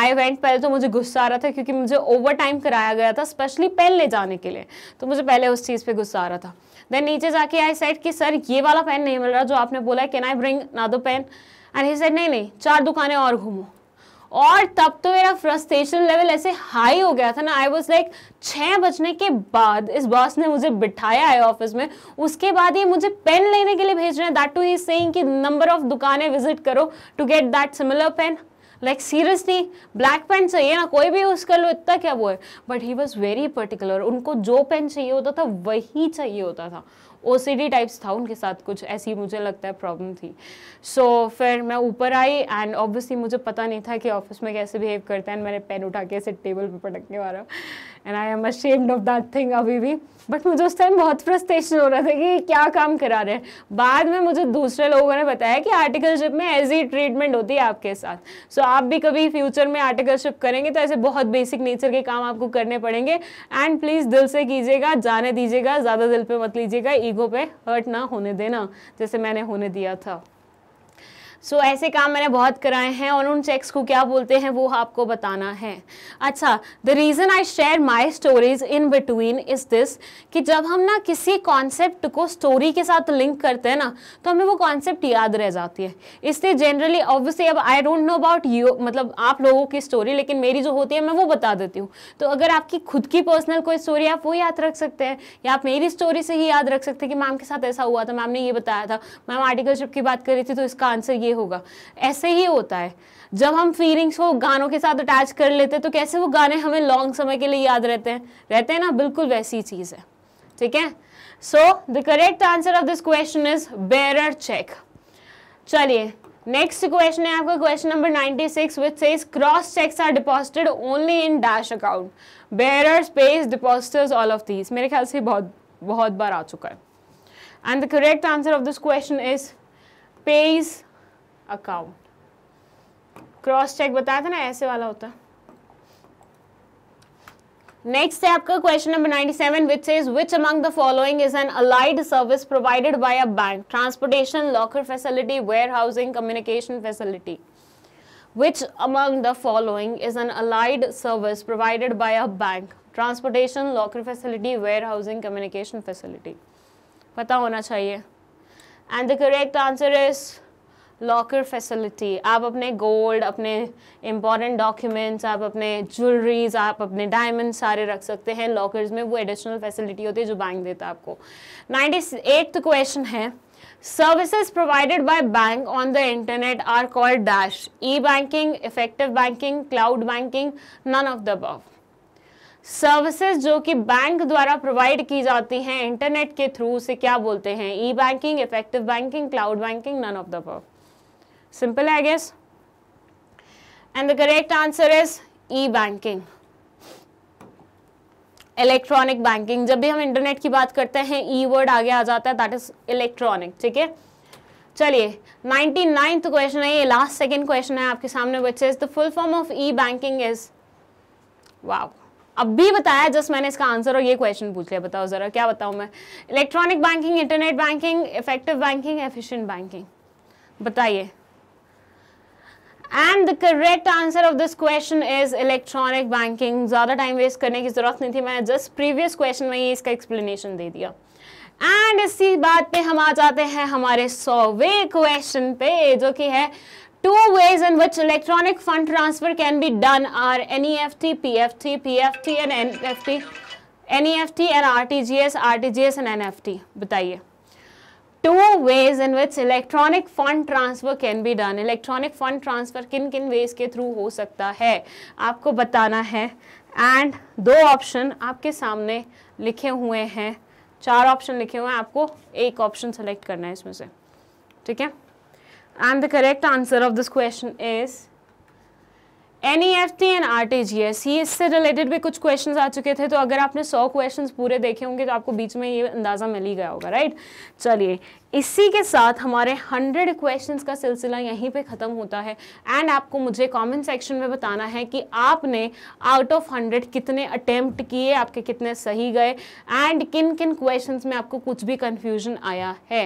आई वेंट पहले तो मुझे गुस्सा आ रहा था क्योंकि मुझे ओवर टाइम कराया गया था स्पेशली पेन ले जाने के लिए तो मुझे पहले उस चीज़ पे गुस्सा आ रहा था देन नीचे जाके आई सेट कि सर ये वाला पेन नहीं मिल रहा जो आपने बोला है कैन आई ब्रिंग ना दो पेन एंड ही सेट नहीं नहीं चार दुकानें और घूमो और तब तो मेरा फ्रस्ट्रेशन लेवल ऐसे हाई हो गया था ना आई वॉज लाइक छः बजने के बाद इस बॉस ने मुझे बिठाया है ऑफिस में उसके बाद ये मुझे पेन लेने के लिए भेज रहे हैं दैट टू ही सेइंग कि नंबर ऑफ दुकानें विजिट करो to get that similar pen like seriously black pen चाहिए ना कोई भी यूज़ कर लो इतना क्या वो है but he was very particular उनको जो पेन चाहिए होता था वही चाहिए होता था ओ टाइप्स था उनके साथ कुछ ऐसी मुझे लगता है प्रॉब्लम थी सो so, फिर मैं ऊपर आई एंड ऑब्वियसली मुझे पता नहीं था कि ऑफिस में कैसे बिहेव करते हैं एंड मैंने पेन उठा के ऐसे टेबल पर पटकने वाला and I am ashamed of that thing अभी भी बट मुझे उस टाइम बहुत फ्रस्ट्रेशन हो रहा था कि क्या काम करा रहे हैं बाद में मुझे दूसरे लोगों ने बताया कि आर्टिकलशिप में ऐसी ट्रीटमेंट होती है आपके साथ सो so, आप भी कभी फ्यूचर में आर्टिकलशिप करेंगे तो ऐसे बहुत बेसिक नेचर के काम आपको करने पड़ेंगे एंड प्लीज़ दिल से कीजिएगा जाने दीजिएगा ज़्यादा दिल पर मत लीजिएगा ईगो पे हर्ट ना होने देना जैसे मैंने होने दिया था सो so, ऐसे काम मैंने बहुत कराए हैं और उन चेक्स को क्या बोलते हैं वो आपको बताना है अच्छा the reason I share my stories in between is this कि जब हम ना किसी कॉन्सेप्ट को स्टोरी के साथ लिंक करते हैं ना तो हमें वो कॉन्सेप्ट याद रह जाती है इसलिए जनरली ऑब्वियसली अब I don't know about you मतलब आप लोगों की स्टोरी लेकिन मेरी जो होती है मैं वो बता देती हूँ तो अगर आपकी खुद की पर्सनल कोई स्टोरी आप वो याद रख सकते हैं या आप मेरी स्टोरी से ही याद रख सकते हैं कि मैम के साथ ऐसा हुआ था मैम ने ये बताया था मैम आर्टिकलशिप की बात करी थी तो इसका आंसर ये होगा ऐसे ही होता है जब हम फीलिंग्स को गानों के साथ अटैच कर लेते हैं तो कैसे वो गाने हमें लॉन्ग समय के लिए याद रहते हैं रहते हैं ना बिल्कुल वैसी चीज़ है ठीक है so the correct answer of this question is bearer cheque चलिए नेक्स्ट क्वेश्चन है आपका question number 96 which says cross cheques are deposited only in dash account bearer space depositors all of these मेरे ख्याल से बहुत बहुत बार आ चुका है and the correct answer of this question is payee's account cross cheque बताया था ना ऐसे वाला होता नेक्स्ट है आपका question number 97 which says which among the following is an allied service provided by a bank transportation locker facility warehousing communication facility which among the following is an allied service provided by a bank transportation locker facility warehousing communication facility पता होना चाहिए and the correct answer is locker facility आप अपने गोल्ड अपने इम्पॉर्टेंट डॉक्यूमेंट्स आप अपने ज्वेलरीज आप अपने डायमंड सारे रख सकते हैं लॉकर्स में वो एडिशनल फैसिलिटी होती है जो बैंक देता है आपको नाइन्टी एट्थ क्वेश्चन है services provided by bank on the internet are called dash e banking effective banking cloud banking none of the above services जो कि बैंक द्वारा प्रोवाइड की जाती हैं इंटरनेट के थ्रू उसे क्या बोलते हैं e banking effective banking cloud banking none of the above Simple, I guess. And the correct answer is e-banking. Electronic banking जब भी हम इंटरनेट की बात करते हैं ई वर्ड आगे आ जाता है दैट इज इलेक्ट्रॉनिक ठीक है चलिए नाइनटी नाइन्थ क्वेश्चन है ये लास्ट सेकेंड क्वेश्चन है आपके सामने बच्चे is the full form of e banking is wow अब भी बताया जस्ट मैंने इसका आंसर और ये क्वेश्चन पूछ लिया बताओ ज़रा क्या बताऊँ मैं electronic banking internet banking effective banking efficient banking बताइए and the correct answer of this question is electronic banking ज़्यादा टाइम वेस्ट करने की ज़रूरत नहीं थी मैंने जस्ट प्रीवियस क्वेश्चन में ही इसका एक्सप्लेनेशन दे दिया एंड इसी बात पे हम आ जाते हैं हमारे सौवे क्वेश्चन पे जो कि है two ways in which electronic fund transfer can be done are N E F T P F T P F T and N F T N E F T and R T G S R T G S and N F T बताइए two ways in which electronic fund transfer can be done electronic fund transfer किन किन ways के through हो सकता है आपको बताना है and दो option आपके सामने लिखे हुए हैं चार ऑप्शन लिखे हुए हैं आपको एक ऑप्शन सेलेक्ट करना है इसमें से ठीक है and the correct answer of this question is N and RTGS ये इससे रिलेटेड भी कुछ क्वेश्चंस आ चुके थे तो अगर आपने सौ क्वेश्चंस पूरे देखे होंगे तो आपको बीच में ये अंदाज़ा मिल ही गया होगा राइट चलिए इसी के साथ हमारे हंड्रेड क्वेश्चंस का सिलसिला यहीं पे ख़त्म होता है एंड आपको मुझे कमेंट सेक्शन में बताना है कि आपने आउट ऑफ हंड्रेड कितने अटैम्प्ट किए आपके कितने सही गए एंड किन किन क्वेश्चंस में आपको कुछ भी कन्फ्यूजन आया है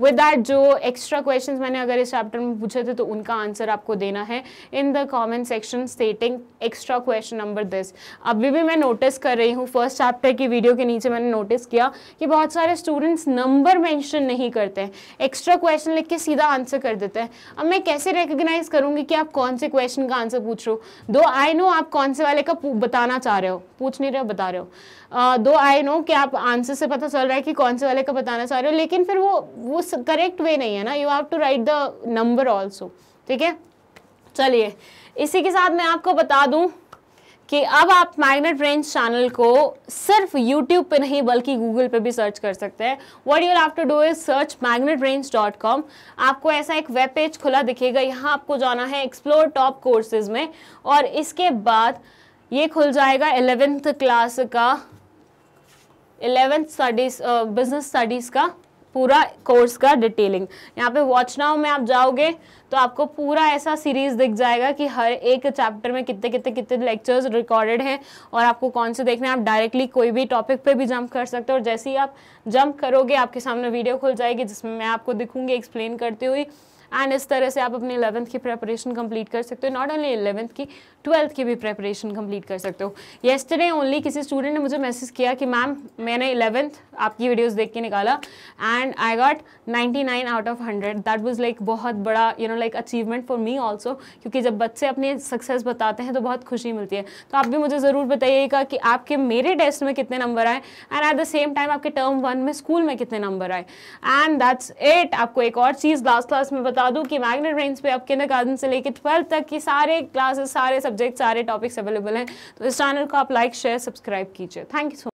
विद दैट जो एक्स्ट्रा क्वेश्चन मैंने अगर इस चैप्टर में पूछे थे तो उनका आंसर आपको देना है in the comment section stating extra question number this अभी भी मैं नोटिस कर रही हूँ फर्स्ट चैप्टर की वीडियो के नीचे मैंने नोटिस किया कि बहुत सारे स्टूडेंट्स नंबर मैंशन नहीं करते हैं एक्स्ट्रा क्वेश्चन लिख के सीधा आंसर कर देते हैं अब मैं कैसे रिकग्नाइज करूँगी कि आप कौन से क्वेश्चन का आंसर पूछ रहे हो दो आई नो आप कौन से वाले का बताना चाह रहे हो पूछ नहीं रहे हो बता रहे हो दो आई नो कि आप आंसर से पता चल रहा है कि कौन से वाले का बताना चाह रहे हो लेकिन फिर वो वो करेक्ट वे नहीं है ना you have to write the number also ठीक है चलिए इसी के साथ मैं आपको बता दूं कि अब आप मैग्नेट रेंज चैनल को सिर्फ यूट्यूब पे नहीं बल्कि गूगल पे भी सर्च कर सकते हैं what you'll have to do is search magnet range dot com आपको ऐसा एक वेब पेज खुला दिखेगा यहाँ आपको जाना है एक्सप्लोर टॉप कोर्सेज में और इसके बाद ये खुल जाएगा एलेवेंथ क्लास का इलेवेंथ स्टडीज बिजनेस स्टडीज का पूरा कोर्स का डिटेलिंग यहाँ पे वॉच नाउ में आप जाओगे तो आपको पूरा ऐसा सीरीज दिख जाएगा कि हर एक चैप्टर में कितने कितने कितने लेक्चर्स रिकॉर्डेड हैं और आपको कौन से देखने हैं आप डायरेक्टली कोई भी टॉपिक पे भी जंप कर सकते हो और जैसे ही आप जंप करोगे आपके सामने वीडियो खुल जाएगी जिसमें मैं आपको दिखूंगी एक्सप्लेन करती हुई एंड इस तरह से आप अपनी इलेवंथ की प्रेपरेशन कंप्लीट कर सकते हो नॉट ओनली इलेवंथ की ट्वेल्थ की भी प्रेपरेशन कंप्लीट कर सकते हो येस्टरडे ओनली किसी स्टूडेंट ने मुझे मैसेज किया कि मैम मैंने इलेवंथ आपकी वीडियोज़ देख के निकाला and I got ninety nine out of hundred that was like बहुत बड़ा you know like achievement for me also क्योंकि जब बच्चे अपने सक्सेस बताते हैं तो बहुत खुशी मिलती है तो आप भी मुझे ज़रूर बताइएगा कि आपके मेरे टेस्ट में कितने नंबर आए and at the same time आपके टर्म वन में स्कूल में कितने नंबर आए एंड दैट्स इट आपको एक और चीज़ लास्ट क्लास में बता बता दूं कि मैग्नेट रेंज पे आप किंडर गार्डन से लेकर ट्वेल्थ तक की सारे क्लासेस सारे सब्जेक्ट सारे टॉपिक्स अवेलेबल हैं तो इस चैनल को आप लाइक शेयर सब्सक्राइब कीजिए थैंक यू सो